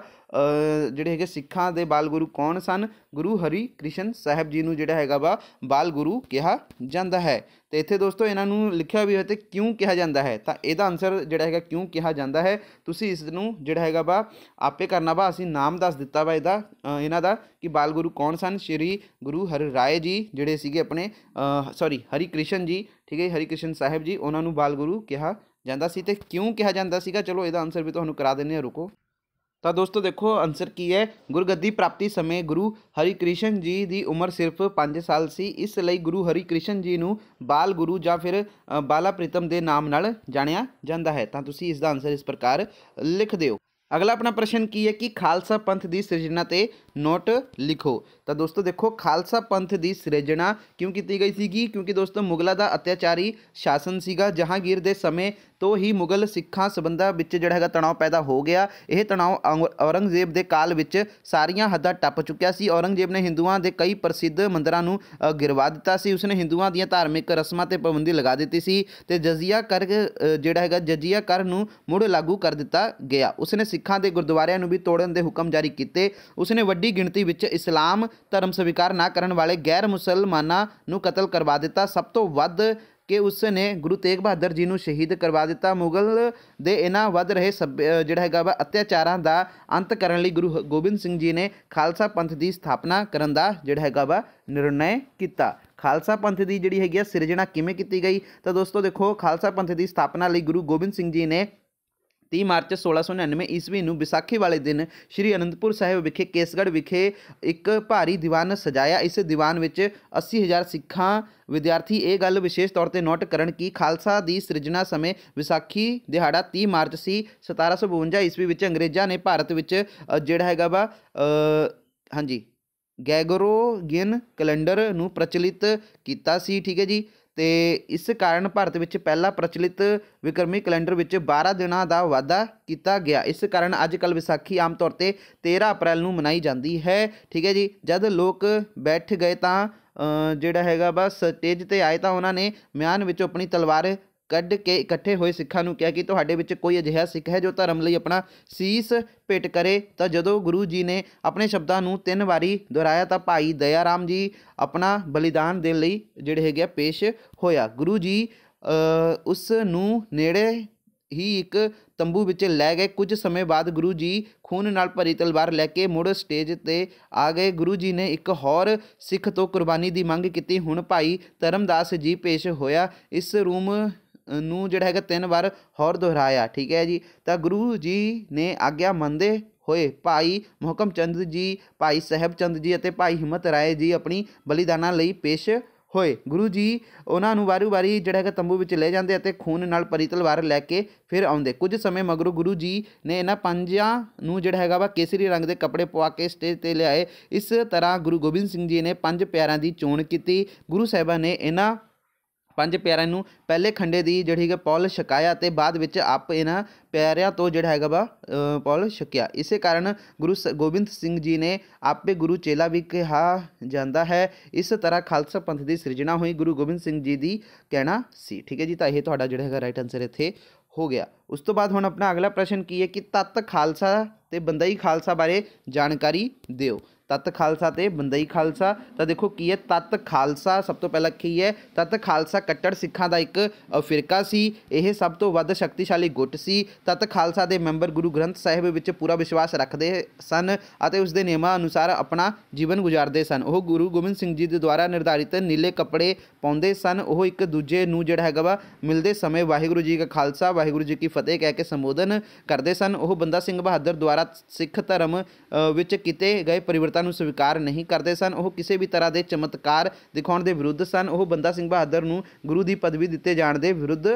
ਜਿਹੜੇ ਹੈਗੇ ਸਿੱਖਾਂ ਦੇ ਬਾਲ ਗੁਰੂ ਕੌਣ ਸਨ ਗੁਰੂ ਹਰੀ ਕ੍ਰਿਸ਼ਨ ਸਾਹਿਬ ਜੀ ਨੂੰ ਜਿਹੜਾ ਹੈਗਾ ਵਾ ਬਾਲ ਗੁਰੂ ਕਿਹਾ ਜਾਂਦਾ ਹੈ ਤੇ ਇੱਥੇ ਦੋਸਤੋ ਇਹਨਾਂ ਨੂੰ ਲਿਖਿਆ ਵੀ ਹੋਇਆ ਤੇ ਕਿਉਂ ਕਿਹਾ ਜਾਂਦਾ ਹੈ ਤਾਂ ਇਹਦਾ ਆਨਸਰ ਜਿਹੜਾ ਹੈਗਾ ਕਿਉਂ ਕਿਹਾ ਜਾਂਦਾ ਹੈ ਤੁਸੀਂ ਇਸ ਨੂੰ ਜਿਹੜਾ ਹੈਗਾ ਵਾ ਆਪੇ ਕਰਨਾ ਵਾ ਅਸੀਂ ਨਾਮ ਦੱਸ ਦਿੱਤਾ ਵਾ ਇਹਦਾ ਇਹਨਾਂ ਦਾ ਕਿ ਬਾਲ ਗੁਰੂ ਕੌਣ ਸਨ ਸ਼੍ਰੀ ਗੁਰੂ ਹਰਿ ਰਾਏ ਜੀ ਜਿਹੜੇ ਸੀਗੇ ਆਪਣੇ ਸੌਰੀ ਹਰੀ ਕ੍ਰਿਸ਼ਨ ਜੀ ਠੀਕ ਹੈ ਹਰੀ ਕ੍ਰਿਸ਼ਨ ਸਾਹਿਬ ਜੀ ਉਹਨਾਂ ਨੂੰ ਬਾਲ ਗੁਰੂ ਕਿਹਾ ਜਾਂਦਾ ਸੀ ਤੇ ਕਿਉਂ ਕਿਹਾ ਜਾਂਦਾ ਸੀਗਾ ਚਲੋ ਇਹਦਾ ਆਨਸਰ ਵੀ ਤੁਹਾਨੂੰ ਕਰਾ ਦਿੰਨੇ ਆ ਰੁਕੋ ਤਾਂ ਦੋਸਤੋ ਦੇਖੋ ਆਨਸਰ ਕੀ ਹੈ ਗੁਰਗੱਦੀ ਪ੍ਰਾਪਤੀ ਸਮੇਂ ਗੁਰੂ ਹਰੀ ਕ੍ਰਿਸ਼ਨ ਜੀ ਦੀ ਉਮਰ ਸਿਰਫ 5 ਸਾਲ ਸੀ ਇਸ ਲਈ ਗੁਰੂ ਹਰੀ ਕ੍ਰਿਸ਼ਨ ਜੀ ਨੂੰ ਬਾਲ ਗੁਰੂ ਜਾਂ ਫਿਰ ਬਾਲਾ ਪ੍ਰੀਤਮ ਦੇ ਨਾਮ ਨਾਲ ਜਾਣਿਆ ਜਾਂਦਾ ਹੈ ਤਾਂ ਤੁਸੀਂ ਇਸ ਦਾ ਆਨਸਰ ਇਸ ਪ੍ਰਕਾਰ ਲਿਖ ਦਿਓ ਅਗਲਾ ਆਪਣਾ ਪ੍ਰਸ਼ਨ ਕੀ ਹੈ ਕਿ ਖਾਲਸਾ ਪੰਥ ਦੀ ਸਿਰਜਣਾ ਤੇ ਨੋਟ ਲਿਖੋ ਤਾਂ ਦੋਸਤੋ ਦੇਖੋ ਖਾਲਸਾ ਪੰਥ ਦੀ ਸਿਰਜਣਾ ਕਿਉਂ ਕੀਤੀ ਗਈ ਸੀਗੀ ਕਿਉਂਕਿ ਦੋਸਤੋ ਮੁਗਲਾਂ ਦਾ ਅਤਿਆਚਾਰੀ ਸ਼ਾਸਨ ਸੀਗਾ ਜਹਾਂਗੀਰ ਦੇ ਸਮੇਂ ਤੋਂ ਹੀ ਮੁਗਲ ਸਿੱਖਾਂ ਸਬੰਧਾਂ ਵਿੱਚ ਜਿਹੜਾ ਹੈਗਾ ਤਣਾਅ ਪੈਦਾ ਹੋ ਗਿਆ ਇਹ ਤਣਾਅ ਔਰੰਗਜ਼ੇਬ ਦੇ ਕਾਲ ਵਿੱਚ ਸਾਰੀਆਂ ਹੱਦਾਂ ਟੱਪ ਚੁੱਕਿਆ ਸੀ ਔਰੰਗਜ਼ੇਬ ਨੇ ਹਿੰਦੂਆਂ ਦੇ ਕਈ ਪ੍ਰਸਿੱਧ ਮੰਦਰਾਂ ਨੂੰ ਗਿਰਵਾ ਦਿੱਤਾ ਸੀ ਉਸਨੇ ਹਿੰਦੂਆਂ ਦੀਆਂ ਧਾਰਮਿਕ ਰਸਮਾਂ ਤੇ ਪਾਬੰਦੀ ਲਗਾ ਦਿੱਤੀ ਸੀ ਤੇ ਜਜ਼ੀਆ ਕਰ ਜਿਹੜਾ ਹੈਗਾ ਜਜ਼ੀਆ ਕਰ ਨੂੰ ਮੁੜ ਲਾਗੂ ਕਰ ਦਿੱਤਾ ਗਿਆ ਉਸਨੇ ਸਿੱਖਾਂ ਦੇ ਗੁਰਦੁਆਰਿਆਂ ਨੂੰ ਵੀ ਤੋੜਨ ਦੇ ਹੁਕਮ ਜਾਰੀ ਕੀਤੇ ਉਸਨੇ ਵੱਡੀ ਵੱਡੀ ਗਿਣਤੀ ਵਿੱਚ ਇਸਲਾਮ ਧਰਮ ਸਵੀਕਾਰ ਨਾ ਕਰਨ ਵਾਲੇ ਗੈਰ ਮੁਸਲਮਾਨਾਂ ਨੂੰ ਕਤਲ ਕਰਵਾ ਦਿੱਤਾ ਸਭ ਤੋਂ ਵੱਧ ਕਿ ਉਸ ਨੇ ਗੁਰੂ ਤੇਗ ਬਹਾਦਰ ਜੀ ਨੂੰ ਸ਼ਹੀਦ ਕਰਵਾ ਦਿੱਤਾ ਮੁਗਲ ਦੇ ਇਹਨਾਂ ਵੱਧ ਰਹੇ ਜਿਹੜਾ ਹੈਗਾ ਵਾ ਅਤਿਆਚਾਰਾਂ ਦਾ ਅੰਤ ਕਰਨ ਲਈ ਗੁਰੂ ਗੋਬਿੰਦ ਸਿੰਘ ਜੀ ਨੇ ਖਾਲਸਾ ਪੰਥ ਦੀ ਸਥਾਪਨਾ ਕਰਨ ਦਾ ਜਿਹੜਾ ਹੈਗਾ ਵਾ ਨਿਰਣੈ ਕੀਤਾ ਖਾਲਸਾ ਪੰਥ ਦੀ ਜਿਹੜੀ ਹੈਗੀ ਆ ਸਿਰਜਣਾ ਕਿਵੇਂ ਕੀਤੀ ਗਈ ਤਾਂ ਦੋਸਤੋ ਦੇਖੋ ਖਾਲਸਾ ਪੰਥ ਦੀ ਸਥਾਪਨਾ ਲਈ ਗੁਰੂ ਗੋਬਿੰਦ ਸਿੰਘ ਜੀ ਨੇ 30 ਮਾਰਚ 1699 ਈਸਵੀ ਨੂੰ ਵਿਸਾਖੀ ਵਾਲੇ ਦਿਨ ਸ੍ਰੀ ਅਨੰਦਪੁਰ ਸਾਹਿਬ ਵਿਖੇ ਕੇਸਗੜ ਵਿਖੇ ਇੱਕ ਭਾਰੀ ਦੀਵਾਨ ਸਜਾਇਆ ਇਸ ਦੀਵਾਨ ਵਿੱਚ 80000 ਸਿੱਖਾਂ ਵਿਦਿਆਰਥੀ ਇਹ ਗੱਲ ਵਿਸ਼ੇਸ਼ ਤੌਰ ਤੇ ਨੋਟ ਕਰਨ ਕਿ ਖਾਲਸਾ ਦੀ ਸਿਰਜਣਾ ਸਮੇਂ ਵਿਸਾਖੀ ਦਿਹਾੜਾ 30 ਮਾਰਚ ਸੀ 1752 ਈਸਵੀ ਵਿੱਚ ਅੰਗਰੇਜ਼ਾਂ ਨੇ ਭਾਰਤ ਵਿੱਚ ਜਿਹੜਾ ਹੈਗਾ ਵਾ ਹਾਂਜੀ ਗਿਨ ਕੈਲੰਡਰ ਨੂੰ ਪ੍ਰਚਲਿਤ ਕੀਤਾ ਸੀ ਠੀਕ ਹੈ ਜੀ ਤੇ ਇਸ ਕਾਰਨ ਭਾਰਤ ਵਿੱਚ ਪਹਿਲਾ ਪ੍ਰਚਲਿਤ ਵਿਕਰਮੀ ਕੈਲੰਡਰ ਵਿੱਚ 12 ਦਿਨਾਂ ਦਾ ਵਾਧਾ ਕੀਤਾ ਗਿਆ ਇਸ ਕਾਰਨ ਅੱਜ ਕੱਲ ਵਿਸਾਖੀ ਆਮ ਤੌਰ ਤੇ 13 ਅਪ੍ਰੈਲ ਨੂੰ ਮਨਾਈ ਜਾਂਦੀ ਹੈ ਠੀਕ ਹੈ ਜੀ ਜਦ ਲੋਕ ਬੈਠ ਗਏ ਤਾਂ ਜਿਹੜਾ ਹੈਗਾ ਬਸ ਸਟੇਜ ਤੇ ਆਏ ਤਾਂ ਉਹਨਾਂ ਨੇ ਮਿਆਨ ਵਿੱਚੋਂ ਆਪਣੀ ਤਲਵਾਰ ਕੱਢ ਕੇ ਇਕੱਠੇ ਹੋਏ ਸਿੱਖਾਂ ਨੂੰ ਕਿਹਾ ਕਿ ਤੁਹਾਡੇ ਵਿੱਚ ਕੋਈ ਅਜਿਹਾ ਸਿੱਖ ਹੈ ਜੋ ਧਰਮ ਲਈ ਆਪਣਾ ਸੀਸ ਪੇਟ ਕਰੇ ਤਾਂ ਜਦੋਂ ਗੁਰੂ ਜੀ ਨੇ ਆਪਣੇ ਸ਼ਬਦਾਂ ਨੂੰ ਤਿੰਨ ਵਾਰੀ ਦੁਹਰਾਇਆ ਤਾਂ ਭਾਈ ਦਇਆ ਰਾਮ ਜੀ ਆਪਣਾ ਬਲੀਦਾਨ ਦੇਣ ਲਈ ਜਿਹੜੇ ਹੈਗੇ ਪੇਸ਼ ਹੋਇਆ ਗੁਰੂ ਜੀ ਉਸ ਨੂੰ ਨੇੜੇ ਹੀ ਇੱਕ ਤੰਬੂ ਵਿੱਚ ਲੈ ਗਏ ਕੁਝ ਸਮੇਂ ਬਾਅਦ ਗੁਰੂ ਜੀ ਖੂਨ ਨਾਲ ਭਰੀ ਤਲਵਾਰ ਲੈ ਕੇ ਮੁੜ ਸਟੇਜ ਤੇ ਆ ਗਏ ਗੁਰੂ ਜੀ ਨੇ ਇੱਕ ਹੋਰ ਸਿੱਖ ਤੋਂ ਕੁਰਬਾਨੀ ਦੀ ਮੰਗ ਕੀਤੀ ਹੁਣ ਭਾਈ ਧਰਮਦਾਸ ਜੀ ਪੇਸ਼ ਹੋਇਆ ਇਸ ਰੂਮ ਨੂੰ ਜਿਹੜਾ ਹੈਗਾ ਤਿੰਨ ਵਾਰ ਹੋਰ ਦੁਹਰਾਇਆ ਠੀਕ ਹੈ ਜੀ ਤਾਂ ਗੁਰੂ ਜੀ ਨੇ ਆਗਿਆ ਮੰਨਦੇ ਹੋਏ ਭਾਈ ਮੁਹਕਮ ਚੰਦ ਜੀ ਭਾਈ ਸਹਿਬ ਚੰਦ ਜੀ ਅਤੇ ਭਾਈ ਹਿੰਮਤ ਰਾਏ ਜੀ ਆਪਣੀ ਬਲੀਦਾਨਾਂ ਲਈ ਪੇਸ਼ ਹੋਏ ਗੁਰੂ ਜੀ ਉਹਨਾਂ ਨੂੰ ਵਾਰੂ-ਵਾਰੀ ਜਿਹੜਾ ਹੈਗਾ ਤੰਬੂ ਵਿੱਚ ਲੈ ਜਾਂਦੇ ਅਤੇ ਖੂਨ ਨਾਲ ਭਰੀ ਤਲਵਾਰ ਲੈ ਕੇ ਫਿਰ ਆਉਂਦੇ ਕੁਝ ਸਮੇਂ ਮਗਰੋਂ ਗੁਰੂ ਜੀ ਨੇ ਇਹਨਾਂ ਪੰਜਾਂ ਨੂੰ ਜਿਹੜਾ ਹੈਗਾ ਵਾ ਕੇਸਰੀ ਰੰਗ ਦੇ ਕੱਪੜੇ ਪਵਾ ਕੇ ਸਟੇਜ ਤੇ ਲਿਆਏ ਇਸ ਤਰ੍ਹਾਂ ਗੁਰੂ ਗੋਬਿੰਦ ਸਿੰਘ ਜੀ ਨੇ ਪੰਜ ਪਿਆਰਾਂ ਦੀ ਚੋਣ ਕੀਤੀ ਗੁਰੂ ਸਾਹਿਬਾਂ ਨੇ ਇਹਨਾਂ ਪੰਜ ਪਿਆਰਿਆਂ ਨੂੰ ਪਹਿਲੇ ਖੰਡੇ ਦੀ ਜਿਹੜੀ ਹੈ ਪੌਲ ਸ਼ਿਕਾਇਆ ਤੇ ਬਾਅਦ ਵਿੱਚ ਆਪ ਇਹਨਾਂ ਪਿਆਰਿਆਂ ਤੋਂ ਜਿਹੜਾ ਹੈਗਾ ਵਾ ਪੌਲ ਸ਼ਕਿਆ ਇਸੇ ਕਾਰਨ ਗੁਰੂ ਗੋਬਿੰਦ ਸਿੰਘ ਜੀ ਨੇ ਆਪੇ ਗੁਰੂ ਚੇਲਾ ਵੀ ਕਿਹਾ ਜਾਂਦਾ ਹੈ ਇਸ ਤਰ੍ਹਾਂ ਖਾਲਸਾ ਪੰਥ ਦੀ ਸਿਰਜਣਾ ਹੋਈ ਗੁਰੂ ਗੋਬਿੰਦ ਸਿੰਘ ਜੀ ਦੀ ਕਹਿਣਾ ਸੀ ਠੀਕ ਹੈ ਜੀ ਤਾਂ ਇਹ ਤੁਹਾਡਾ ਜਿਹੜਾ ਹੈਗਾ ਰਾਈਟ ਆਨਸਰ ਇੱਥੇ ਹੋ ਗਿਆ ਉਸ ਤੋਂ ਬਾਅਦ ਹੁਣ ਆਪਣਾ ਅਗਲਾ ਪ੍ਰਸ਼ਨ ਕੀ ਹੈ ਕਿ ਤਤ ਖਾਲਸਾ ਤੇ ਬੰਦਾਈ ਖਾਲਸਾ ਬਾਰੇ ਜਾਣਕਾਰੀ ਦਿਓ ਤਤ ਖਾਲਸਾ ਤੇ ਬੰਦਈ ਖਾਲਸਾ ਤਾਂ ਦੇਖੋ ਕੀ ਹੈ ਤਤ ਖਾਲਸਾ ਸਭ ਤੋਂ ਪਹਿਲਾਂ ਕੀ ਹੈ ਤਤ ਖਾਲਸਾ ਕੱਟੜ ਸਿੱਖਾਂ ਦਾ ਇੱਕ ਫਿਰਕਾ ਸੀ ਇਹ ਸਭ ਤੋਂ ਵੱਧ ਸ਼ਕਤੀਸ਼ਾਲੀ ਗੁੱਟ ਸੀ ਤਤ ਖਾਲਸਾ ਦੇ ਮੈਂਬਰ ਗੁਰੂ ਗ੍ਰੰਥ ਸਾਹਿਬ ਵਿੱਚ ਪੂਰਾ ਵਿਸ਼ਵਾਸ ਰੱਖਦੇ ਸਨ ਅਤੇ ਉਸ ਦੇ ਨਿਯਮਾਂ ਅਨੁਸਾਰ ਆਪਣਾ ਜੀਵਨ ਗੁਜ਼ਾਰਦੇ ਸਨ ਉਹ ਗੁਰੂ ਗੋਬਿੰਦ ਸਿੰਘ ਜੀ ਦੇ ਦੁਆਰਾ ਨਿਰਧਾਰਿਤ ਨੀਲੇ ਕੱਪੜੇ ਪਾਉਂਦੇ ਸਨ ਉਹ ਇੱਕ ਦੂਜੇ ਨੂੰ ਜਿਹੜਾ ਹੈਗਾ ਵਾ ਮਿਲਦੇ ਸਮੇਂ ਵਾਹਿਗੁਰੂ ਜੀ ਕਾ ਖਾਲਸਾ ਵਾਹਿਗੁਰੂ ਜੀ ਕੀ ਫਤਿਹ ਕਹਿ ਕੇ ਸੰਬੋਧਨ ਕਰਦੇ ਸਨ ਉਹ ਬੰਦਾ ਸਿੰਘ ਬਹਾਦਰ ਦੁਆਰਾ ਸਿੱਖ ਧਰਮ ਵਿੱਚ ਕੀਤੇ ਗਏ ਪਰਿਵਰਤਨ ਮੌਤਾਂ ਨੂੰ ਸਵੀਕਾਰ ਨਹੀਂ ਕਰਦੇ ਸਨ ਉਹ ਕਿਸੇ ਵੀ ਤਰ੍ਹਾਂ ਦੇ ਚਮਤਕਾਰ ਦਿਖਾਉਣ ਦੇ ਵਿਰੁੱਧ ਸਨ ਉਹ ਬੰਦਾ ਸਿੰਘ ਬਹਾਦਰ ਨੂੰ ਗੁਰੂ ਦੀ ਪਦਵੀ ਦਿੱਤੇ ਜਾਣ ਦੇ ਵਿਰੁੱਧ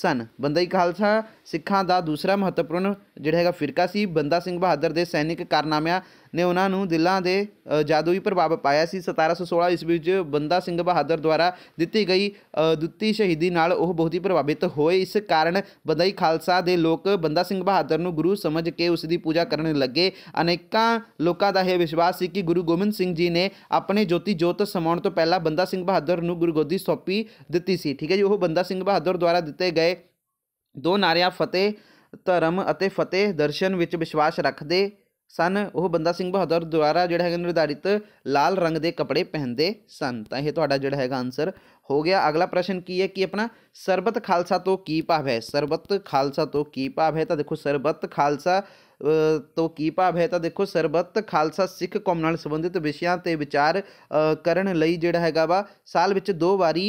ਸਨ ਹੀ ਖਾਲਸਾ ਸਿੱਖਾਂ ਦਾ ਦੂਸਰਾ ਮਹੱਤਵਪੂਰਨ ਜਿਹੜਾ ਹੈਗਾ ਫਿਰਕਾ ਸੀ ਬੰਦਾ ਸਿੰਘ ਬਹਾਦਰ ਦੇ ਸੈਨਿਕ ਕਾਰਨਾਮਿਆਂ ਨੇ ਉਹਨਾਂ ਨੂੰ ਦਿਲਾਂ ਦੇ ਜਾਦੂਈ ਪ੍ਰਭਾਵ ਪਾਇਆ ਸੀ 1716 ਇਸ ਵਿੱਚ ਬੰਦਾ ਸਿੰਘ ਬਹਾਦਰ ਦੁਆਰਾ ਦਿੱਤੀ ਗਈ ਦੁੱਤੀ ਸ਼ਹੀਦੀ ਨਾਲ ਉਹ ਬਹੁਤ ਹੀ ਪ੍ਰਭਾਵਿਤ ਹੋਏ ਇਸ ਕਾਰਨ ਬੰਦਾਈ ਖਾਲਸਾ ਦੇ ਲੋਕ ਬੰਦਾ ਸਿੰਘ ਬਹਾਦਰ ਨੂੰ ਗੁਰੂ ਸਮਝ ਕੇ ਉਸ ਦੀ ਪੂਜਾ ਕਰਨ ਲੱਗੇ ਅਨੇਕਾਂ ਲੋਕਾਂ ਦਾ ਇਹ ਵਿਸ਼ਵਾਸ ਸੀ ਕਿ ਗੁਰੂ ਗੋਬਿੰਦ ਸਿੰਘ ਜੀ ਨੇ ਆਪਣੇ ਜੋਤੀ ਜੋਤ ਸਮਾਉਣ ਤੋਂ ਪਹਿਲਾਂ ਬੰਦਾ ਸਿੰਘ ਬਹਾਦਰ ਨੂੰ ਗੁਰਗੋਦੀ ਸੌਪੀ ਦਿੱਤੀ ਸੀ ਠੀਕ ਹੈ ਜੀ ਉਹ ਬੰਦਾ ਸਿੰਘ ਬਹਾਦਰ ਦੁਆਰਾ ਦਿੱਤੇ ਗਏ ਦੋ ਨਾਰਿਆਂ ਫਤਿਹ ਧਰਮ ਅਤੇ ਫਤਿਹ ਦਰਸ਼ਨ ਵਿੱਚ ਵਿਸ਼ਵਾਸ ਰੱਖਦੇ ਸਨ ਉਹ ਬੰਦਾ ਸਿੰਘ ਬਹਾਦਰ ਦੁਆਰਾ ਜਿਹੜਾ ਹੈਗਾ ਨਿਰਧਾਰਿਤ ਲਾਲ ਰੰਗ ਦੇ ਕੱਪੜੇ ਪਹਿਨਦੇ ਸਨ ਤਾਂ ਇਹ ਤੁਹਾਡਾ ਜਿਹੜਾ ਹੈਗਾ ਆਨਸਰ ਹੋ ਗਿਆ ਅਗਲਾ ਪ੍ਰਸ਼ਨ ਕੀ ਹੈ ਕਿ ਆਪਣਾ ਸਰਬਤ ਖਾਲਸਾ ਤੋਂ ਕੀ ਭਾਵ ਹੈ ਸਰਬਤ ਖਾਲਸਾ ਤੋਂ ਕੀ ਭਾਵ ਹੈ ਤਾਂ ਦੇਖੋ ਸਰਬਤ ਖਾਲਸਾ ਤੋਂ ਕੀ ਭਾਵ ਹੈ ਤਾਂ ਦੇਖੋ ਸਰਬਤ ਖਾਲਸਾ ਸਿੱਖ ਕੌਮ ਨਾਲ ਸੰਬੰਧਿਤ ਵਿਸ਼ਿਆਂ ਤੇ ਵਿਚਾਰ ਕਰਨ ਲਈ ਜਿਹੜਾ ਹੈਗਾ ਵਾ ਸਾਲ ਵਿੱਚ ਦੋ ਵਾਰੀ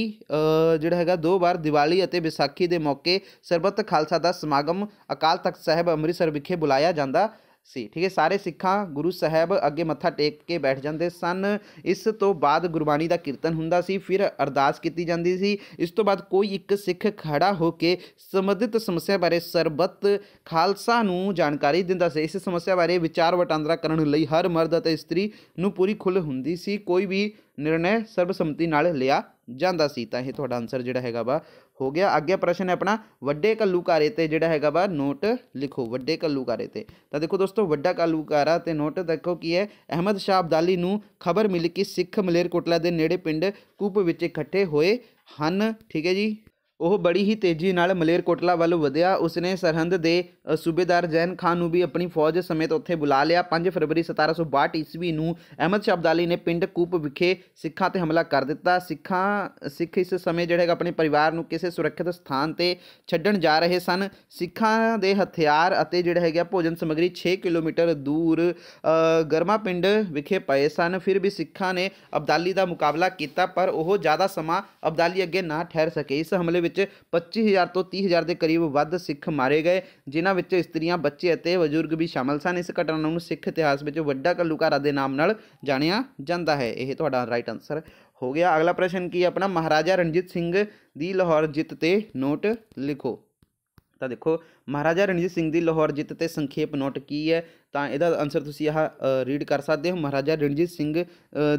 ਜਿਹੜਾ ਹੈਗਾ ਦੋ ਵਾਰ ਦੀਵਾਲੀ ਅਤੇ ਵਿਸਾਖੀ ਦੇ ਮੌਕੇ ਸਰਬਤ ਖਾਲਸਾ ਦਾ ਸਮਾਗਮ ਅਕਾਲ ਤਖਤ ਸਾਹਿਬ ਅੰਮ੍ਰਿਤਸਰ ਵਿਖੇ ਬੁਲਾਇਆ ਜਾਂਦਾ ਸੀ ਠੀਕ ਹੈ ਸਾਰੇ ਸਿੱਖਾਂ ਗੁਰੂ ਸਾਹਿਬ ਅੱਗੇ ਮੱਥਾ ਟੇਕ ਕੇ ਬੈਠ ਜਾਂਦੇ ਸਨ ਇਸ ਤੋਂ ਬਾਅਦ ਗੁਰਬਾਣੀ ਦਾ ਕੀਰਤਨ ਹੁੰਦਾ ਸੀ ਫਿਰ ਅਰਦਾਸ ਕੀਤੀ ਜਾਂਦੀ ਸੀ ਇਸ ਤੋਂ ਬਾਅਦ ਕੋਈ ਇੱਕ ਸਿੱਖ ਖੜਾ ਹੋ ਕੇ ਸੰਬੰਧਿਤ ਸਮੱਸਿਆ ਬਾਰੇ ਸਰਬੱਤ ਖਾਲਸਾ ਨੂੰ ਜਾਣਕਾਰੀ ਦਿੰਦਾ ਸੀ ਇਸ ਸਮੱਸਿਆ ਬਾਰੇ ਵਿਚਾਰ ਵਟਾਂਦਰਾ ਕਰਨ ਲਈ ਹਰ ਮਰਦ ਅਤੇ ਇਸਤਰੀ ਨੂੰ ਪੂਰੀ ਖੁੱਲ ਹੁੰਦੀ ਸੀ ਕੋਈ ਵੀ ਨਿਰਣੈ ਸਰਬਸੰਮਤੀ ਨਾਲ ਲਿਆ ਜਾਂਦਾ ਸੀ ਤਾਂ ਇਹ ਤੁਹਾਡਾ ਆਨਸਰ ਜਿਹੜਾ ਹੈਗਾ ਵਾ ਹੋ ਗਿਆ ਅੱਗੇ ਪ੍ਰਸ਼ਨ ਹੈ ਆਪਣਾ ਵੱਡੇ ਕੱਲੂਕਾਰੇ ਤੇ ਜਿਹੜਾ ਹੈਗਾ ਵਾ ਨੋਟ ਲਿਖੋ ਵੱਡੇ ਕੱਲੂਕਾਰੇ ਤੇ ਤਾਂ ਦੇਖੋ ਦੋਸਤੋ ਵੱਡਾ ਕੱਲੂਕਾਰਾ ਤੇ ਨੋਟ ਦੇਖੋ ਕੀ ਹੈ ਅਹਿਮਦ ਸ਼ਾਹ ਅਬਦਾਲੀ ਨੂੰ ਖਬਰ ਮਿਲੀ ਕਿ ਸਿੱਖ ਮਲੇਰਕੋਟਲਾ ਦੇ ਨੇੜੇ ਪਿੰਡ ਕੂਪ ਵਿੱਚ ਇਕੱਠੇ ਹੋਏ ਹਨ ਠੀਕ ਹੈ ਜੀ ਉਹ ਬੜੀ ਹੀ ਤੇਜ਼ੀ ਨਾਲ ਮਲੇਰਕੋਟਲਾ ਵੱਲ ਵਧਿਆ ਉਸਨੇ ਸਰਹੰਦ ਦੇ ਸੂਬੇਦਾਰ ਜੈਨ ਖਾਨ ਨੂੰ ਵੀ ਆਪਣੀ ਫੌਜ ਸਮੇਤ ਉੱਥੇ ਬੁਲਾ ਲਿਆ 5 ਫਰਵਰੀ 1762 ਈਸਵੀ ਨੂੰ ਅਹਿਮਦ ਸ਼ਾਹ ਅਬਦਾਲੀ ਨੇ ਪਿੰਡ ਕੂਪ ਵਿਖੇ ਸਿੱਖਾਂ ਤੇ ਹਮਲਾ ਕਰ ਦਿੱਤਾ ਸਿੱਖਾਂ ਸਿੱਖ ਇਸ ਸਮੇਂ ਜਿਹੜੇ ਆਪਣੇ ਪਰਿਵਾਰ ਨੂੰ ਕਿਸੇ ਸੁਰੱਖਿਅਤ ਸਥਾਨ ਤੇ ਛੱਡਣ ਜਾ ਰਹੇ ਸਨ ਸਿੱਖਾਂ ਦੇ ਹਥਿਆਰ ਅਤੇ ਜਿਹੜਾ ਹੈਗਾ ਭੋਜਨ ਸਮਗਰੀ 6 ਕਿਲੋਮੀਟਰ ਦੂਰ ਗਰਮਾ ਪਿੰਡ ਵਿਖੇ ਪਏ ਸਨ ਫਿਰ ਵੀ ਸਿੱਖਾਂ ਨੇ ਅਬਦਾਲੀ ਦਾ ਮੁਕਾਬਲਾ ਕੀਤਾ ਪਰ ਉਹ ਜ਼ਿਆਦਾ ਸਮਾਂ ਅਬਦਾਲੀ ਅੱਗੇ ਨਾ ਠਹਿਰ ਸਕੇ ਇਸ ਹਮਲੇ ਵਿੱਚ 25000 ਤੋਂ 30000 ਦੇ ਕਰੀਬ ਵੱਧ ਸਿੱਖ ਮਾਰੇ ਗਏ ਜਿਨ੍ਹਾਂ ਵਿੱਚ ਇਸਤਰੀਆਂ ਬੱਚੇ ਅਤੇ ਬਜ਼ੁਰਗ ਵੀ ਸ਼ਾਮਲ ਸਨ ਇਸ ਘਟਨਾ ਨੂੰ ਸਿੱਖ ਇਤਿਹਾਸ ਵਿੱਚ ਵੱਡਾ ਕੱਲੂਕਾਰਾ ਦੇ ਨਾਮ ਨਾਲ ਜਾਣਿਆ ਜਾਂਦਾ ਹੈ ਇਹ ਤੁਹਾਡਾ ਰਾਈਟ ਆਨਸਰ ਹੋ ਗਿਆ ਅਗਲਾ ਪ੍ਰਸ਼ਨ ਕੀ ਆਪਣਾ ਮਹਾਰਾਜਾ ਰਣਜੀਤ ਸਿੰਘ ਦੀ ਲਾਹੌਰ ਜਿੱਤ ਤੇ ਨੋਟ ਲਿਖੋ ਤਾਂ ਦੇਖੋ ਮਹਾਰਾਜਾ ਰਣਜੀਤ ਸਿੰਘ ਦੀ ਲਾਹੌਰ ਜਿੱਤ ਤੇ ਸੰਖੇਪ ਨੋਟ ਕੀ ਹੈ ਤਾਂ ਇਹਦਾ ਆਨਸਰ ਤੁਸੀਂ ਆਹ ਰੀਡ ਕਰ ਸਕਦੇ ਹੋ ਮਹਾਰਾਜਾ ਰਣਜੀਤ ਸਿੰਘ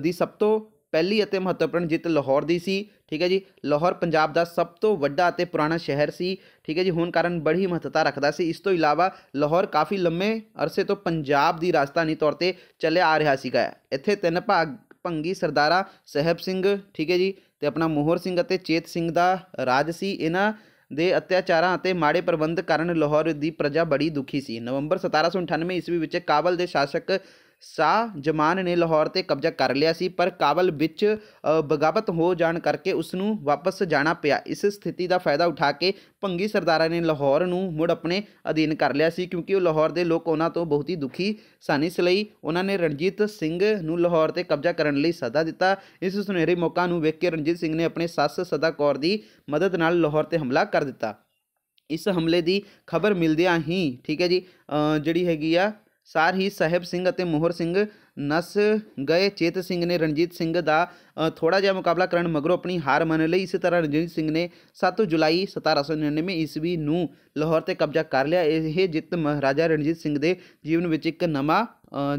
ਦੀ ਸਭ ਤੋਂ ਪਹਿਲੀ ਅਤੇ ਮਹੱਤਵਪੂਰਨ ਜਿੱਤ ਲਾਹੌਰ ਦੀ ਸੀ ਠੀਕ ਹੈ ਜੀ ਲਾਹੌਰ ਪੰਜਾਬ ਦਾ ਸਭ ਤੋਂ ਵੱਡਾ ਅਤੇ ਪੁਰਾਣਾ ਸ਼ਹਿਰ ਸੀ ਠੀਕ ਹੈ ਜੀ ਹੁਣ ਕਾਰਨ ਬੜੀ ਮਹੱਤਤਾ ਰੱਖਦਾ ਸੀ ਇਸ ਤੋਂ ਇਲਾਵਾ ਲਾਹੌਰ ਕਾਫੀ ਲੰਮੇ ਅਰਸੇ ਤੋਂ ਪੰਜਾਬ ਦੀ ਰਾਜਧਾਨੀ ਤੌਰ ਤੇ ਚੱਲਿਆ ਆ ਰਿਹਾ ਸੀਗਾ ਇੱਥੇ ਤਿੰਨ ਭਾਗ ਭੰਗੀ ਸਰਦਾਰਾ ਸਹਿਬ ਸਿੰਘ ਠੀਕ ਹੈ ਜੀ ਤੇ ਆਪਣਾ ਮੋਹਰ ਸਿੰਘ ਅਤੇ ਚੇਤ ਸਿੰਘ ਦਾ ਰਾਜ ਸੀ ਇਹਨਾਂ ਦੇ ਅਤਿਆਚਾਰਾਂ ਅਤੇ ਮਾੜੇ ਪ੍ਰਬੰਧ ਕਾਰਨ ਲਾਹੌਰ ਦੀ ਪ੍ਰਜਾ ਬੜੀ ਦੁਖੀ ਸੀ ਨਵੰਬਰ 1798 ਈਸਵੀ ਵਿੱਚ ਕਾਬਲ ਦੇ ਸ਼ਾਸਕ ਸਾ ਜਮਾਨ ਨੇ ਲਾਹੌਰ ਤੇ ਕਬਜ਼ਾ ਕਰ ਲਿਆ ਸੀ ਪਰ ਕਾਬਲ ਵਿੱਚ ਬਗਾਵਤ ਹੋ ਜਾਣ ਕਰਕੇ ਉਸ ਨੂੰ ਵਾਪਸ ਜਾਣਾ ਪਿਆ ਇਸ ਸਥਿਤੀ ਦਾ ਫਾਇਦਾ ਉਠਾ ਕੇ ਭੰਗੀ ਸਰਦਾਰਾਂ ਨੇ ਲਾਹੌਰ ਨੂੰ ਮੁੜ ਆਪਣੇ ਅਧੀਨ ਕਰ ਲਿਆ ਸੀ ਕਿਉਂਕਿ ਉਹ ਲਾਹੌਰ ਦੇ ਲੋਕ ਉਹਨਾਂ ਤੋਂ ਬਹੁਤ ਹੀ ਦੁਖੀ ਸਨ ਇਸ ਲਈ ਉਹਨਾਂ ਨੇ ਰਣਜੀਤ ਸਿੰਘ ਨੂੰ ਲਾਹੌਰ ਤੇ ਕਬਜ਼ਾ ਕਰਨ ਲਈ ਸੱਦਾ ਦਿੱਤਾ ਇਸ ਸੁਨਹਿਰੀ ਮੌਕਾ ਨੂੰ ਵੇਖ ਕੇ ਰਣਜੀਤ ਸਿੰਘ ਨੇ ਆਪਣੇ ਸੱਸ ਸਦਾ ਕੌਰ ਦੀ ਮਦਦ ਨਾਲ ਲਾਹੌਰ ਤੇ ਹਮਲਾ ਕਰ ਦਿੱਤਾ ਇਸ ਹਮਲੇ ਦੀ ਖਬਰ ਮਿਲਦਿਆਂ ਹੀ ਠੀਕ ਹੈ ਜੀ ਜਿਹੜੀ ਹੈਗੀ ਆ ਸਾਰ ਹੀ ਸਹਿਬ ਸਿੰਘ ਅਤੇ ਮੋਹਰ ਸਿੰਘ ਨਸ ਗਏ ਚੇਤ ਸਿੰਘ ਨੇ ਰਣਜੀਤ ਸਿੰਘ ਦਾ ਥੋੜਾ ਜਿਹਾ ਮੁਕਾਬਲਾ ਕਰਨ ਮਗਰੋਂ ਆਪਣੀ ਹਾਰ ਮੰਨ ਲਈ ਇਸੇ ਤਰ੍ਹਾਂ ਰਣਜੀਤ ਸਿੰਘ ਨੇ 7 ਜੁਲਾਈ 1799 ਈਸਵੀ ਨੂੰ ਲਾਹੌਰ ਤੇ ਕਬਜ਼ਾ ਕਰ ਲਿਆ ਇਹ ਜਿੱਤ ਮਹਾਰਾਜਾ ਰਣਜੀਤ ਸਿੰਘ ਦੇ ਜੀਵਨ ਵਿੱਚ ਇੱਕ ਨਵਾਂ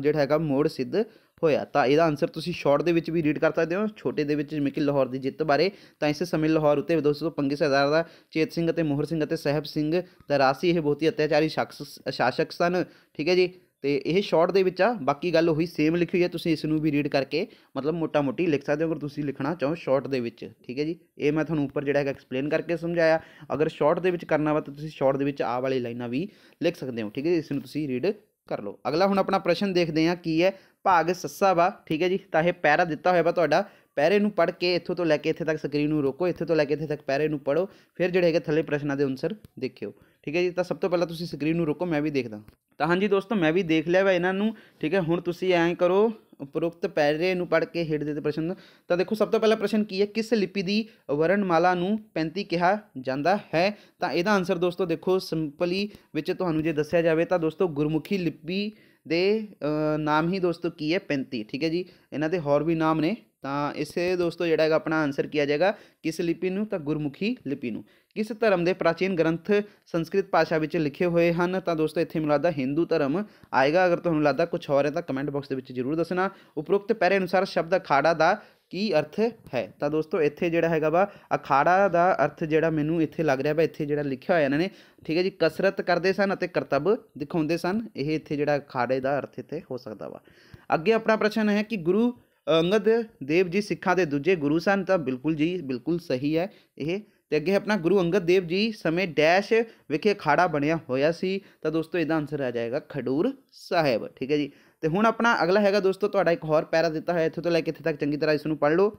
ਜਿਹੜਾ ਹੈਗਾ ਮੋੜ ਸਿੱਧ ਹੋਇਆ ਤਾਂ ਇਹਦਾ ਆਨਸਰ ਤੁਸੀਂ ਸ਼ਾਰਟ ਦੇ ਵਿੱਚ ਵੀ ਰੀਡ ਕਰ ਸਕਦੇ ਹੋ ਛੋਟੇ ਦੇ ਵਿੱਚ ਜਿਵੇਂ ਕਿ ਲਾਹੌਰ ਦੀ ਜਿੱਤ ਬਾਰੇ ਤਾਂ ਇਸੇ ਸਮੇਂ ਲਾਹੌਰ ਉਤੇ ਦੋਸਤੋ ਪੰਗੇ ਸਰਦਾਰ ਦਾ ਚੇਤ ਸਿੰਘ ਅਤੇ ਮੋਹਰ ਸਿੰਘ ਅਤੇ ਸਹਿਬ ਸਿੰਘ ਦਾ ਰਾਸੀ ਇਹ ਬਹੁਤ ਹੀ ਅਤਿਆਚਾਰੀ ਸ਼ਖਸ ਸ਼ਾਸਕ ਸਨ ਠੀਕ ਹੈ ਜੀ ਤੇ ਇਹ ਸ਼ਾਰਟ ਦੇ ਵਿੱਚ ਆ ਬਾਕੀ ਗੱਲ ਉਹੀ ਸੇਮ ਲਿਖੀ ਹੋਈ ਹੈ ਤੁਸੀਂ ਇਸ ਨੂੰ ਵੀ ਰੀਡ ਕਰਕੇ ਮਤਲਬ ਮੋਟਾ-ਮੋਟੀ ਲਿਖ ਸਕਦੇ ਹੋ ਅਗਰ ਤੁਸੀਂ ਲਿਖਣਾ ਚਾਹੋ ਸ਼ਾਰਟ ਦੇ ਵਿੱਚ ਠੀਕ ਹੈ ਜੀ ਇਹ ਮੈਂ ਤੁਹਾਨੂੰ ਉੱਪਰ ਜਿਹੜਾ ਹੈਗਾ ਐਕਸਪਲੇਨ ਕਰਕੇ ਸਮਝਾਇਆ ਅਗਰ ਸ਼ਾਰਟ ਦੇ ਵਿੱਚ ਕਰਨਾ ਵਾ ਤਾਂ ਤੁਸੀਂ ਸ਼ਾਰਟ ਦੇ ਵਿੱਚ ਆ ਵਾਲੀ ਲਾਈਨਾਂ ਵੀ ਲਿਖ ਸਕਦੇ ਹੋ ਠੀਕ ਹੈ ਇਸ ਨੂੰ ਤੁਸੀਂ ਰੀਡ ਕਰ ਲਓ ਅਗਲਾ ਹੁਣ ਆਪਣਾ ਪ੍ਰਸ਼ਨ ਦੇਖਦੇ ਹਾਂ ਕੀ ਹੈ ਭਾਗ ਸੱਸਾ ਵਾ ਠੀਕ ਹੈ ਜੀ ਤਾਂ ਇਹ ਪੈਰਾ ਦਿੱਤਾ ਹੋਇਆ ਵਾ ਤੁਹਾਡਾ ਪੈਰੇ ਨੂੰ ਪੜ੍ਹ ਕੇ ਇੱਥੋਂ ਤੋਂ ਲੈ ਕੇ ਇੱਥੇ ਤੱਕ ਸਕਰੀਨ ਨੂੰ ਰੋਕੋ ਇੱਥੇ ਤੋਂ ਲੈ ਕੇ ਇੱਥੇ ਤੱਕ ਪੈਰੇ ਨੂੰ ਪੜੋ ਫਿਰ ਜਿਹੜੇ ਹੈਗੇ ਥੱਲੇ ਪ੍ਰਸ਼ਨਾਂ ਦੇ ਆਨਸਰ ਦੇਖਿਓ ਠੀਕ ਹੈ ਜੀ ਤਾਂ ਸਭ ਤੋਂ ਪਹਿਲਾਂ ਤੁਸੀਂ ਸਕਰੀਨ ਨੂੰ ਰੋਕੋ ਮੈਂ ਵੀ ਦੇਖਦਾ ਤਾਂ ਹਾਂਜੀ ਦੋਸਤੋ ਮੈਂ ਵੀ ਦੇਖ ਲਿਆ ਵਾ ਇਹਨਾਂ ਨੂੰ ਠੀਕ ਹੈ ਹੁਣ ਤੁਸੀਂ ਐਂ ਕਰੋ ਉਪਰੋਕਤ ਪੈਰੇ ਨੂੰ ਪੜ੍ਹ ਕੇ ਹੇਠ ਦੇ ਪ੍ਰਸ਼ਨ ਤਾਂ ਦੇਖੋ ਸਭ ਤੋਂ ਪਹਿਲਾ ਪ੍ਰਸ਼ਨ ਕੀ ਹੈ ਕਿਸ ਲਿਪੀ ਦੀ ਵਰਣਮਾਲਾ ਨੂੰ 35 ਕਿਹਾ ਜਾਂਦਾ ਹੈ ਤਾਂ ਇਹਦਾ ਆਨਸਰ ਦੋਸਤੋ ਦੇਖੋ ਸਿੰਪਲੀ ਵਿੱਚ ਤੁਹਾਨੂੰ ਜੇ ਦੱਸਿਆ ਜਾਵੇ ਤਾਂ ਦੋਸਤੋ ਗੁਰਮੁਖੀ ਲਿਪੀ ਦੇ ਨਾਮ ਹੀ ਦੋਸਤੋ ਕੀ ਹੈ 35 ਠੀਕ ਹੈ ਜੀ ਇਹਨਾਂ ਦੇ ਹੋਰ ਵੀ ਨਾਮ ਨੇ ਤਾਂ ਇਸੇ ਦੋਸਤੋ ਜਿਹੜਾ ਹੈਗਾ ਆਪਣਾ ਆਨਸਰ ਕੀਤਾ ਜਾਏਗਾ ਕਿਸ ਲਿਪੀ ਨੂੰ ਤਾਂ ਗੁਰਮੁਖੀ ਲਿਪੀ ਨੂੰ ਕਿਸ ਧਰਮ ਦੇ ਪ੍ਰਾਚੀਨ ਗ੍ਰੰਥ ਸੰਸਕ੍ਰਿਤ ਭਾਸ਼ਾ ਵਿੱਚ ਲਿਖੇ ਹੋਏ ਹਨ ਤਾਂ ਦੋਸਤੋ ਇੱਥੇ ਮਿਲਦਾ ਹੈ ਹਿੰਦੂ ਧਰਮ ਆਏਗਾ ਅਗਰ ਤੁਹਾਨੂੰ ਲੱਗਦਾ ਕੁਝ ਹੋਰ ਹੈ ਤਾਂ ਕਮੈਂਟ ਬਾਕਸ ਦੇ ਵਿੱਚ ਜਰੂਰ ਦੱਸਣਾ ਉਪਰੋਕਤ ਪੈਰੇ ਅਨੁਸਾਰ ਸ਼ਬਦ ਅਖਾੜਾ ਦਾ ਕੀ ਅਰਥ ਹੈ ਤਾਂ ਦੋਸਤੋ ਇੱਥੇ ਜਿਹੜਾ ਹੈਗਾ ਵਾ ਅਖਾੜਾ ਦਾ ਅਰਥ ਜਿਹੜਾ ਮੈਨੂੰ ਇੱਥੇ ਲੱਗ ਰਿਹਾ ਵਾ ਇੱਥੇ ਜਿਹੜਾ ਲਿਖਿਆ ਹੋਇਆ ਇਹਨਾਂ ਨੇ ਠੀਕ ਹੈ ਜੀ ਕਸਰਤ ਕਰਦੇ ਸਨ ਅਤੇ ਕਰਤੱਵ ਦਿਖਾਉਂਦੇ ਸਨ ਇਹ ਇੱਥੇ ਜਿਹੜਾ ਅਖਾੜੇ ਦਾ ਅਰਥ ਇੱਥੇ ਹੋ ਸਕਦਾ ਵਾ ਅੱਗੇ ਆਪਣਾ ਪ੍ਰਸ਼ਨ ਹੈ ਕਿ ਗੁਰੂ ਅੰਗਦ ਦੇਵ ਜੀ ਸਿੱਖਾਂ ਦੇ ਦੂਜੇ ਗੁਰੂ ਸਨ ਤਾਂ ਬਿਲਕੁਲ ਜੀ ਬਿਲਕੁਲ ਸਹੀ ਹੈ ਇਹ ਤੇ ਅੱਗੇ ਆਪਣਾ ਗੁਰੂ ਅੰਗਦ ਦੇਵ ਜੀ ਸਮੇਂ ਡੈਸ਼ ਵਿਖੇ ਅਖਾੜਾ ਬਣਿਆ ਹੋਇਆ ਸੀ ਤਾਂ ਦੋਸਤੋ ਇਹਦਾ ਆਨਸਰ ਆ ਜਾਏਗਾ ਖਡੂਰ ਸਾਹਿਬ ਠੀਕ ਹੈ ਜੀ ਤੇ ਹੁਣ ਆਪਣਾ ਅਗਲਾ ਹੈਗਾ ਦੋਸਤੋ ਤੁਹਾਡਾ ਇੱਕ ਹੋਰ ਪੈਰਾ ਦਿੱਤਾ ਹੋਇਆ ਇੱਥੋਂ ਤੋਂ ਲੈ ਕੇ ਇੱਥੇ ਤੱਕ ਚੰਗੀ ਤਰ੍ਹਾਂ ਇਸ ਨੂੰ ਪੜ੍ਹ ਲਓ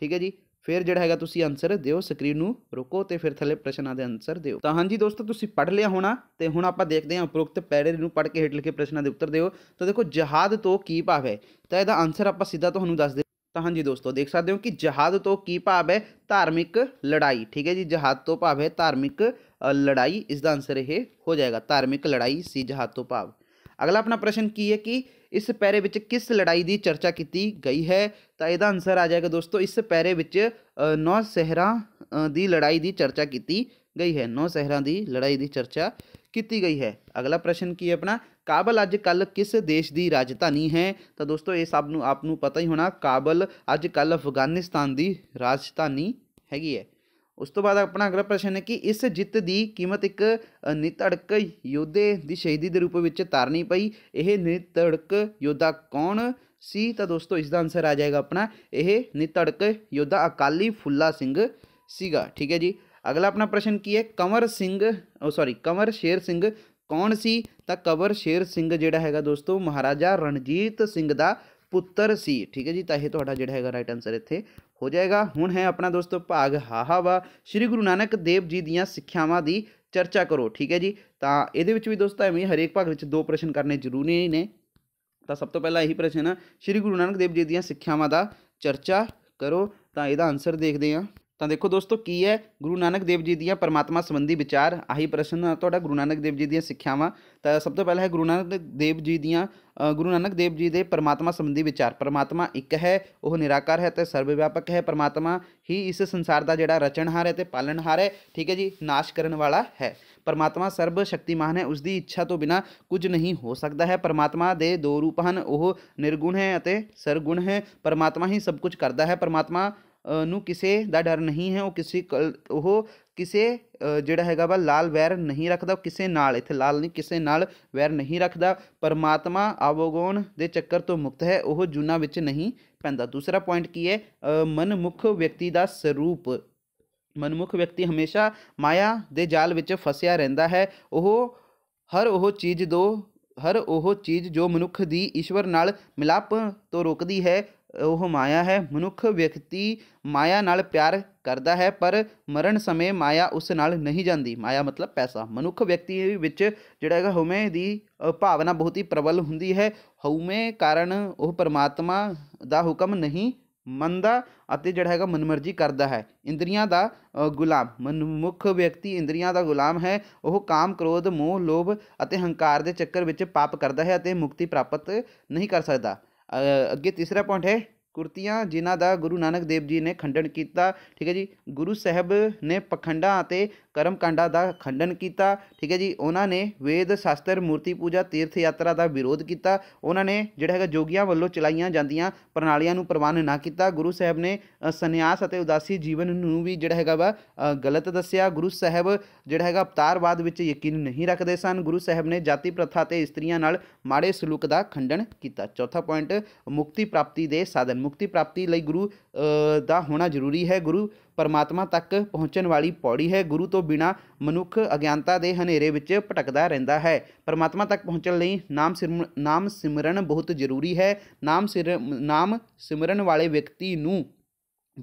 ਠੀਕ ਹੈ ਜੀ ਫਿਰ ਜਿਹੜਾ ਹੈਗਾ ਤੁਸੀਂ ਆਨਸਰ ਦਿਓ ਸਕਰੀਨ ਨੂੰ ਰੋਕੋ ਤੇ ਫਿਰ ਥੱਲੇ ਪ੍ਰਸ਼ਨਾਂ ਦੇ ਆਨਸਰ ਦਿਓ ਤਾਂ ਹਾਂਜੀ ਦੋਸਤੋ ਤੁਸੀਂ ਪੜ੍ਹ ਲਿਆ ਹੋਣਾ ਤੇ ਹੁਣ ਆਪਾਂ ਦੇਖਦੇ ਹਾਂ ਉਪਰੋਕਤ ਪੈਰੇ ਨੂੰ ਪੜ੍ਹ ਕੇ ਹੇਠ ਲਿਖੇ ਪ੍ਰਸ਼ਨਾਂ ਦੇ ਉੱਤਰ ਦਿਓ ਤਾਂ ਦੇਖੋ ਜਹਾਦ ਤੋਂ ਕੀ ਭਾਵ ਹੈ ਤਾਂ ਇਹਦਾ ਆਨਸਰ ਆਪਾਂ ਸਿੱਧਾ ਤੁਹਾਨੂੰ ਦੱਸ ਦੇ ਤਾਂ ਹਾਂਜੀ ਦੋਸਤੋ ਦੇਖ ਸਕਦੇ ਹੋ ਕਿ ਜਹਾਦ ਤੋਂ ਕੀ ਭਾਵ ਹੈ ਧਾਰਮਿਕ ਲੜਾਈ ਠੀਕ ਹੈ ਜੀ ਜਹਾਦ ਤੋਂ ਭਾਵ ਹੈ ਧਾਰਮਿਕ ਲੜਾਈ ਇਸ ਦਾ ਆਨਸਰ ਇਹ ਹੋ ਜਾਏਗਾ ਧਾਰਮਿਕ ਲੜਾਈ ਸੀ ਜਹਾਦ ਤੋਂ ਭਾਵ ਅਗਲਾ ਆਪਣਾ ਪ੍ਰਸ਼ਨ ਕੀ ਹੈ ਕਿ ਇਸ ਪੈਰੇ ਵਿੱਚ ਕਿਸ ਲੜਾਈ ਦੀ ਚਰਚਾ ਕੀਤੀ ਗਈ ਹੈ ਤਾਂ ਇਹਦਾ ਆਨਸਰ ਆ ਜਾਏਗਾ ਦੋਸਤੋ ਇਸ ਪੈਰੇ ਵਿੱਚ ਨੌ ਸਹਿਰਾਂ ਦੀ ਲੜਾਈ ਦੀ ਚਰਚਾ ਕੀਤੀ ਗਈ ਹੈ ਨੌ ਸਹਿਰਾਂ ਦੀ ਲੜਾਈ ਦੀ ਚਰਚਾ ਕੀਤੀ ਗਈ ਹੈ ਅਗਲਾ ਪ੍ਰਸ਼ਨ ਕੀ ਹੈ ਆਪਣਾ ਕਾਬਲ ਅੱਜ ਕੱਲ ਕਿਸ ਦੇਸ਼ ਦੀ ਰਾਜਧਾਨੀ ਹੈ ਤਾਂ ਦੋਸਤੋ ਇਹ ਸਭ ਨੂੰ ਆਪ ਨੂੰ ਪਤਾ ਹੀ ਹੋਣਾ ਕਾਬਲ ਅੱਜ ਕੱਲ ਅਫਗਾਨਿਸਤਾਨ ਦੀ ਰਾਜਧਾਨੀ ਹੈਗੀ ਹੈ ਉਸ ਤੋਂ ਬਾਅਦ ਆਪਣਾ ਅਗਲਾ ਪ੍ਰਸ਼ਨ ਹੈ ਕਿ ਇਸ ਜਿੱਤ ਦੀ ਕੀਮਤ ਇੱਕ ਨਿਤੜਕ ਯੋਧੇ ਦੀ ਸ਼ਹੀਦੀ ਦੇ ਰੂਪ ਵਿੱਚ ਤਾਰਨੀ ਪਈ ਇਹ ਨਿਤੜਕ ਯੋਧਾ ਕੌਣ ਸੀ ਤਾਂ ਦੋਸਤੋ ਇਸ ਦਾ ਆਨਸਰ ਆ ਜਾਏਗਾ ਆਪਣਾ ਇਹ ਨਿਤੜਕ ਯੋਧਾ ਅਕਾਲੀ ਫੁੱਲਾ ਸਿੰਘ ਸੀਗਾ ਠੀਕ ਹੈ ਜੀ ਅਗਲਾ ਆਪਣਾ ਪ੍ਰਸ਼ਨ ਕੀ ਹੈ ਕਮਰ ਸਿੰਘ ਉਹ ਸੌਰੀ ਕਮਰ ਸ਼ੇਰ ਸਿੰਘ ਕੌਣ ਸੀ ਤਾਂ ਕਮਰ ਸ਼ੇਰ ਸਿੰਘ ਜਿਹੜਾ ਹੈਗਾ ਦੋਸਤੋ ਮਹਾਰਾਜਾ ਰਣਜੀਤ ਸਿੰਘ ਦਾ ਪੁੱਤਰ ਸੀ ਠੀਕ ਹੈ ਜੀ ਤਾਂ ਇਹ ਤੁਹਾਡਾ ਜਿਹੜਾ ਹੈਗਾ ਰਾਈਟ ਆਨਸਰ ਇੱਥੇ ਹੋ ਜਾਏਗਾ ਹੁਣ ਹੈ ਆਪਣਾ ਦੋਸਤੋ ਭਾਗ ਹਾਹਾਵਾ ਸ੍ਰੀ ਗੁਰੂ ਨਾਨਕ ਦੇਵ ਜੀ ਦੀਆਂ ਸਿੱਖਿਆਵਾਂ ਦੀ ਚਰਚਾ ਕਰੋ ਠੀਕ ਹੈ ਜੀ ਤਾਂ ਇਹਦੇ ਵਿੱਚ ਵੀ ਦੋਸਤੋ ਐਵੇਂ ਹਰੇਕ ਭਾਗ ਵਿੱਚ ਦੋ ਪ੍ਰਸ਼ਨ ਕਰਨੇ ਜ਼ਰੂਰੀ ਨੇ ਤਾਂ ਸਭ ਤੋਂ ਪਹਿਲਾਂ ਇਹੀ ਪ੍ਰਸ਼ਨ ਹੈ ਸ੍ਰੀ ਗੁਰੂ ਨਾਨਕ ਦੇਵ ਜੀ ਦੀਆਂ ਸਿੱਖਿਆਵਾਂ ਦਾ ਚਰਚਾ ਕਰੋ ਤਾਂ ਇਹਦਾ ਆਨਸਰ ਦੇਖਦੇ ਹਾਂ ਤਾਂ ਦੇਖੋ ਦੋਸਤੋ ਕੀ ਹੈ ਗੁਰੂ ਨਾਨਕ ਦੇਵ ਜੀ ਦੀਆਂ ਪਰਮਾਤਮਾ ਸੰਬੰਧੀ ਵਿਚਾਰ ਆਹੀ ਪ੍ਰਸ਼ਨ ਤੁਹਾਡਾ ਗੁਰੂ ਨਾਨਕ ਦੇਵ ਜੀ ਦੀਆਂ ਸਿੱਖਿਆਵਾਂ ਤਾਂ ਸਭ ਤੋਂ ਪਹਿਲਾਂ ਹੈ ਗੁਰੂ ਨਾਨਕ ਦੇਵ ਜੀ ਦੀਆਂ ਗੁਰੂ ਨਾਨਕ ਦੇਵ ਜੀ ਦੇ ਪਰਮਾਤਮਾ ਸੰਬੰਧੀ ਵਿਚਾਰ ਪਰਮਾਤਮਾ ਇੱਕ ਹੈ ਉਹ ਨਿਰਾਕਾਰ ਹੈ ਤੇ ਸਰਵ ਵਿਆਪਕ ਹੈ ਪਰਮਾਤਮਾ ਹੀ ਇਸ ਸੰਸਾਰ ਦਾ ਜਿਹੜਾ ਰਚਣਹਾਰ ਹੈ ਤੇ ਪਾਲਣਹਾਰ ਹੈ ਠੀਕ ਹੈ ਜੀ ਨਾਸ਼ ਕਰਨ ਵਾਲਾ ਹੈ ਪਰਮਾਤਮਾ ਸਰਬ ਸ਼ਕਤੀਮਾਨ ਹੈ ਉਸ ਦੀ ਇੱਛਾ ਤੋਂ ਬਿਨਾ ਕੁਝ ਨਹੀਂ ਹੋ ਸਕਦਾ ਹੈ ਪਰਮਾਤਮਾ ਦੇ ਦੋ ਰੂਪ ਹਨ ਉਹ ਨਿਰਗੁਣ ਹੈ ਅਤੇ ਸਰਗੁਣ ਹੈ ਪਰਮਾਤਮਾ ਹੀ ਸਭ ਕੁਝ ਕਰਦਾ ਹੈ ਪਰਮਾਤਮਾ ਨੂੰ ਕਿਸੇ ਦਾ ਡਰ ਨਹੀਂ ਹੈ ਉਹ ਕਿਸੇ ਉਹ ਕਿਸੇ ਜਿਹੜਾ ਹੈਗਾ ਵਾ ਲਾਲ ਵੈਰ ਨਹੀਂ ਰੱਖਦਾ ਕਿਸੇ ਨਾਲ ਇੱਥੇ ਲਾਲ ਨਹੀਂ ਕਿਸੇ ਨਾਲ ਵੈਰ ਨਹੀਂ ਰੱਖਦਾ ਪਰਮਾਤਮਾ ਆਵਗੋਣ ਦੇ ਚੱਕਰ ਤੋਂ ਮੁਕਤ ਹੈ ਉਹ ਜੁਨਾ ਵਿੱਚ ਨਹੀਂ ਪੈਂਦਾ ਦੂਸਰਾ ਪੁਆਇੰਟ ਕੀ ਹੈ ਮਨਮੁਖ ਵਿਅਕਤੀ ਦਾ ਸਰੂਪ ਮਨਮੁਖ ਵਿਅਕਤੀ ਹਮੇਸ਼ਾ ਮਾਇਆ ਦੇ ਜਾਲ ਵਿੱਚ ਫਸਿਆ ਰਹਿੰਦਾ ਹੈ ਉਹ ਹਰ ਉਹ ਚੀਜ਼ ਦੋ ਹਰ ਉਹ ਚੀਜ਼ ਜੋ ਮਨੁੱਖ ਦੀ ਈਸ਼ਵਰ ਨਾਲ ਮਿਲਾਪ ਤੋਂ ਰੋਕਦੀ ਹੈ ਉਹ ਮਾਇਆ ਹੈ ਮਨੁੱਖ ਵਿਅਕਤੀ ਮਾਇਆ ਨਾਲ ਪਿਆਰ ਕਰਦਾ ਹੈ ਪਰ ਮਰਨ ਸਮੇਂ ਮਾਇਆ ਉਸ ਨਾਲ ਨਹੀਂ ਜਾਂਦੀ ਮਾਇਆ ਮਤਲਬ ਪੈਸਾ ਮਨੁੱਖ ਵਿਅਕਤੀ ਵਿੱਚ ਜਿਹੜਾ ਹੈਗਾ ਹਉਮੈ ਦੀ ਭਾਵਨਾ ਬਹੁਤ ਹੀ ਪ੍ਰਬਲ ਹੁੰਦੀ ਹੈ ਹਉਮੈ ਕਾਰਨ ਉਹ ਪਰਮਾਤਮਾ ਦਾ ਹੁਕਮ ਨਹੀਂ ਮੰਨਦਾ ਅਤੇ ਜਿਹੜਾ ਹੈਗਾ ਮਨਮਰਜ਼ੀ ਕਰਦਾ ਹੈ ਇੰਦਰੀਆਂ ਦਾ ਗੁਲਾਮ ਮਨਮੁਖ ਵਿਅਕਤੀ ਇੰਦਰੀਆਂ ਦਾ ਗੁਲਾਮ ਹੈ ਉਹ ਕਾਮ ਕ੍ਰੋਧ ਮੋਹ ਲੋਭ ਅਤੇ ਹੰਕਾਰ ਦੇ ਚੱਕਰ ਵਿੱਚ ਪਾਪ ਕਰਦਾ ਹੈ ਅਤੇ ਮੁਕਤੀ ਪ੍ਰਾਪਤ ਨਹੀਂ ਕਰ ਸਕਦਾ ਅੱਗੇ ਤੀਸਰਾ ਪੁਆਇੰਟ ਹੈ ਕੁਰਤੀਆਂ ਜਿਨ੍ਹਾਂ ਦਾ ਗੁਰੂ ਨਾਨਕ ਦੇਵ ਜੀ ਨੇ ਖੰਡਨ ਕੀਤਾ ਠੀਕ ਹੈ ਜੀ ਗੁਰੂ ਸਾਹਿਬ ਨੇ ਪਖੰਡਾਂ ਅਤੇ ਕਰਮ ਕਾਂਡਾ ਦਾ ਖੰਡਨ ਕੀਤਾ ਠੀਕ ਹੈ ਜੀ ਉਹਨਾਂ ਨੇ ਵੇਦ ਸ਼ਾਸਤਰ ਮੂਰਤੀ ਪੂਜਾ ਤੀਰਥ ਯਾਤਰਾ ਦਾ ਵਿਰੋਧ ਕੀਤਾ ਉਹਨਾਂ ਨੇ ਜਿਹੜਾ ਹੈਗਾ ਜੋਗੀਆਂ ਵੱਲੋਂ ਚਲਾਈਆਂ ਜਾਂਦੀਆਂ ਪ੍ਰਣਾਲੀਆਂ ਨੂੰ ਪ੍ਰਵਾਨ ਨਾ ਕੀਤਾ ਗੁਰੂ ਸਾਹਿਬ ਨੇ ਸੰਨਿਆਸ ਅਤੇ ਉਦਾਸੀ ਜੀਵਨ ਨੂੰ ਵੀ ਜਿਹੜਾ ਹੈਗਾ ਵਾ ਗਲਤ ਦੱਸਿਆ ਗੁਰੂ ਸਾਹਿਬ ਜਿਹੜਾ ਹੈਗਾ ਅਵਤਾਰਵਾਦ ਵਿੱਚ ਯਕੀਨ ਨਹੀਂ ਰੱਖਦੇ ਸਨ ਗੁਰੂ ਸਾਹਿਬ ਨੇ ਜਾਤੀ ਪ੍ਰਥਾ ਤੇ ਇਸਤਰੀਆਂ ਨਾਲ ਮਾੜੇ ਸਲੂਕ ਦਾ ਖੰਡਨ ਕੀਤਾ ਚੌਥਾ ਪੁਆਇੰਟ ਮੁਕਤੀ ਪ੍ਰਾਪਤੀ ਦੇ ਸਾਧਨ ਮੁਕਤੀ ਪ੍ਰਾਪਤੀ ਲਈ ਗੁਰੂ ਦਾ ਹੋਣਾ ਜ਼ਰੂਰੀ ਹੈ ਗੁਰੂ ਪਰਮਾਤਮਾ ਤੱਕ ਪਹੁੰਚਣ ਵਾਲੀ ਪੌੜੀ ਹੈ ਗੁਰੂ ਤੋਂ ਬਿਨਾ ਮਨੁੱਖ ਅਗਿਆਨਤਾ ਦੇ ਹਨੇਰੇ ਵਿੱਚ ਭਟਕਦਾ ਰਹਿੰਦਾ ਹੈ ਪਰਮਾਤਮਾ ਤੱਕ ਪਹੁੰਚਣ ਲਈ ਨਾਮ ਨਾਮ ਸਿਮਰਨ ਬਹੁਤ ਜ਼ਰੂਰੀ ਹੈ ਨਾਮ ਸਿਰ ਨਾਮ ਸਿਮਰਨ ਵਾਲੇ ਵਿਅਕਤੀ ਨੂੰ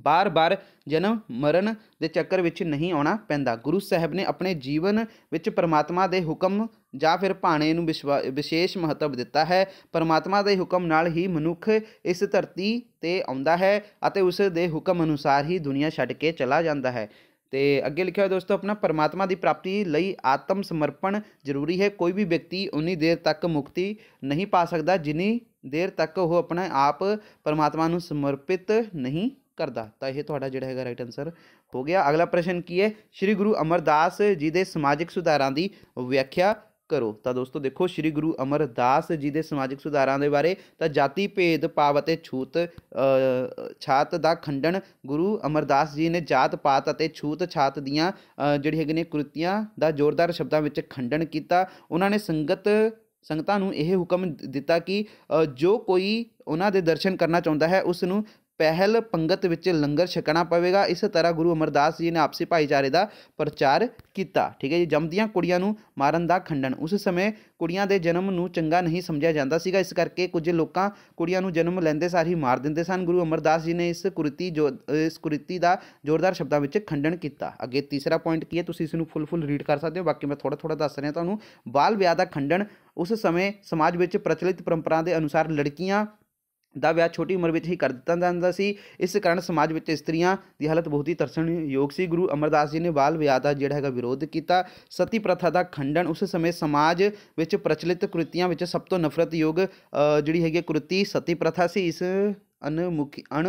ਬਾਰ-ਬਾਰ ਜਨਮ ਮਰਨ ਦੇ ਚੱਕਰ ਵਿੱਚ ਨਹੀਂ ਆਉਣਾ ਪੈਂਦਾ ਗੁਰੂ ਸਾਹਿਬ ਨੇ ਆਪਣੇ ਜੀਵਨ ਵਿੱਚ ਪਰਮਾਤਮਾ ਦੇ ਹੁਕਮ ਜਾਂ ਫਿਰ ਭਾਣੇ ਨੂੰ ਵਿਸ਼ੇਸ਼ ਮਹੱਤਵ ਦਿੱਤਾ ਹੈ ਪਰਮਾਤਮਾ ਦੇ ਹੁਕਮ ਨਾਲ ਹੀ ਮਨੁੱਖ ਇਸ ਧਰਤੀ ਤੇ ਆਉਂਦਾ ਹੈ ਅਤੇ ਉਸ ਦੇ ਹੁਕਮ ਅਨੁਸਾਰ ਹੀ ਦੁਨੀਆ ਛੱਡ ਕੇ ਚਲਾ ਜਾਂਦਾ ਹੈ ਤੇ ਅੱਗੇ ਲਿਖਿਆ ਹੈ ਦੋਸਤੋ ਆਪਣਾ ਪਰਮਾਤਮਾ ਦੀ ਪ੍ਰਾਪਤੀ ਲਈ ਆਤਮ ਸਮਰਪਣ ਜ਼ਰੂਰੀ ਹੈ ਕੋਈ ਵੀ ਵਿਅਕਤੀ ਉਨੀ ਦੇਰ ਤੱਕ ਮੁਕਤੀ ਨਹੀਂ ਪਾ ਸਕਦਾ ਜਿੰਨੀ ਦੇਰ ਤੱਕ ਉਹ ਆਪਣਾ ਆਪ ਪਰਮਾਤਮਾ ਨੂੰ ਸਮਰਪਿਤ ਨਹੀਂ ਕਰਦਾ ਤਾਂ ਇਹ ਤੁਹਾਡਾ ਜਿਹੜਾ ਹੈਗਾ ਰਾਈਟ ਆਨਸਰ ਹੋ ਗਿਆ ਅਗਲਾ ਪ੍ਰਸ਼ਨ ਕੀ ਹੈ ਸ੍ਰੀ ਗੁਰੂ ਅਮਰਦਾਸ ਜੀ ਦੇ ਸਮਾਜਿਕ ਸੁਧਾਰਾਂ ਦੀ ਵਿਆਖਿਆ ਕਰੋ ਤਾਂ ਦੋਸਤੋ ਦੇਖੋ ਸ੍ਰੀ ਗੁਰੂ ਅਮਰਦਾਸ ਜੀ ਦੇ ਸਮਾਜਿਕ ਸੁਧਾਰਾਂ ਦੇ ਬਾਰੇ ਤਾਂ ਜਾਤੀ ਭੇਦ ਭਾਵ ਅਤੇ ਛੂਤ ਛਾਤ ਦਾ ਖੰਡਨ ਗੁਰੂ ਅਮਰਦਾਸ ਜੀ ਨੇ ਜਾਤ ਪਾਤ ਅਤੇ ਛੂਤ ਛਾਤ ਦੀਆਂ ਜਿਹੜੀ ਹੈਗੇ ਨੇ ਕ੍ਰਿਤੀਆਂ ਦਾ ਜ਼ੋਰਦਾਰ ਸ਼ਬਦਾਂ ਵਿੱਚ ਖੰਡਨ ਕੀਤਾ ਉਹਨਾਂ ਨੇ ਸੰਗਤ ਸੰਗਤਾਂ ਨੂੰ ਇਹ ਹੁਕਮ ਦਿੱਤਾ ਕਿ ਜੋ ਕੋਈ ਉਹਨਾਂ ਦੇ ਦਰਸ਼ਨ ਕਰਨਾ ਚਾਹੁੰਦਾ ਹੈ ਉਸ ਨੂੰ ਪਹਿਲ ਪੰਗਤ ਵਿੱਚ ਲੰਗਰ ਛਕਣਾ ਪਵੇਗਾ ਇਸ ਤਰ੍ਹਾਂ ਗੁਰੂ ਅਮਰਦਾਸ ਜੀ ਨੇ ਆਪਸੀ ਭਾਈਚਾਰੇ ਦਾ ਪ੍ਰਚਾਰ ਕੀਤਾ ਠੀਕ ਹੈ ਜੀ ਜੰਮਦੀਆਂ ਕੁੜੀਆਂ ਨੂੰ ਮਾਰਨ ਦਾ ਖੰਡਨ ਉਸ ਸਮੇਂ ਕੁੜੀਆਂ ਦੇ ਜਨਮ ਨੂੰ ਚੰਗਾ ਨਹੀਂ ਸਮਝਿਆ ਜਾਂਦਾ ਸੀਗਾ ਇਸ ਕਰਕੇ ਕੁਝ ਲੋਕਾਂ ਕੁੜੀਆਂ ਨੂੰ ਜਨਮ ਲੈਂਦੇ ਸਾਰ ਹੀ ਮਾਰ ਦਿੰਦੇ ਸਨ ਗੁਰੂ ਅਮਰਦਾਸ ਜੀ ਨੇ ਇਸ ਕੁਰੀਤੀ ਜੋ ਇਸ ਕੁਰੀਤੀ ਦਾ ਜ਼ੋਰਦਾਰ ਸ਼ਬਦਾਂ ਵਿੱਚ ਖੰਡਨ ਕੀਤਾ ਅੱਗੇ ਤੀਸਰਾ ਪੁਆਇੰਟ ਕੀ ਹੈ ਤੁਸੀਂ ਇਸ ਨੂੰ ਫੁੱਲ ਫੁੱਲ ਰੀਡ ਕਰ ਸਕਦੇ ਹੋ ਬਾਕੀ ਮੈਂ ਥੋੜਾ ਥੋੜਾ ਦੱਸ ਰਿਹਾ ਤੁਹਾਨੂੰ ਬਾਲ ਵਿਆਹ ਦਾ ਖੰਡਨ ਉਸ ਸਮੇਂ ਸਮਾਜ ਵਿੱਚ ਪ੍ਰਚਲਿਤ ਪਰੰਪਰਾ ਦੇ ਅਨੁਸਾਰ ਲੜਕੀਆਂ ਦਾ ਵਿਆਹ ਛੋਟੀ ਉਮਰ ਵਿੱਚ ਹੀ ਕਰ ਦਿੱਤਾ ਜਾਂਦਾ ਸੀ ਇਸ ਕਾਰਨ ਸਮਾਜ ਵਿੱਚ ਇਸਤਰੀਆਂ ਦੀ ਹਾਲਤ ਬਹੁਤ ਹੀ ਤਰਸਣਯੋਗ ਸੀ ਗੁਰੂ ਅਮਰਦਾਸ ਜੀ ਨੇ ਬਾਲ ਵਿਆਹ ਦਾ ਜਿਹੜਾ ਹੈਗਾ ਵਿਰੋਧ ਕੀਤਾ ਸਤੀ ਪ੍ਰਥਾ ਦਾ ਖੰਡਨ ਉਸ ਸਮੇਂ ਸਮਾਜ ਵਿੱਚ ਪ੍ਰਚਲਿਤ ਕ੍ਰਿਤੀਆਂ ਵਿੱਚ ਸਭ ਤੋਂ ਨਫ਼ਰਤਯੋਗ ਜਿਹੜੀ ਹੈਗੀ ਕ੍ਰਿਤੀ ਸਤੀ ਪ੍ਰਥਾ ਸੀ ਇਸ ਅਨਮੁਖੀ ਅਣ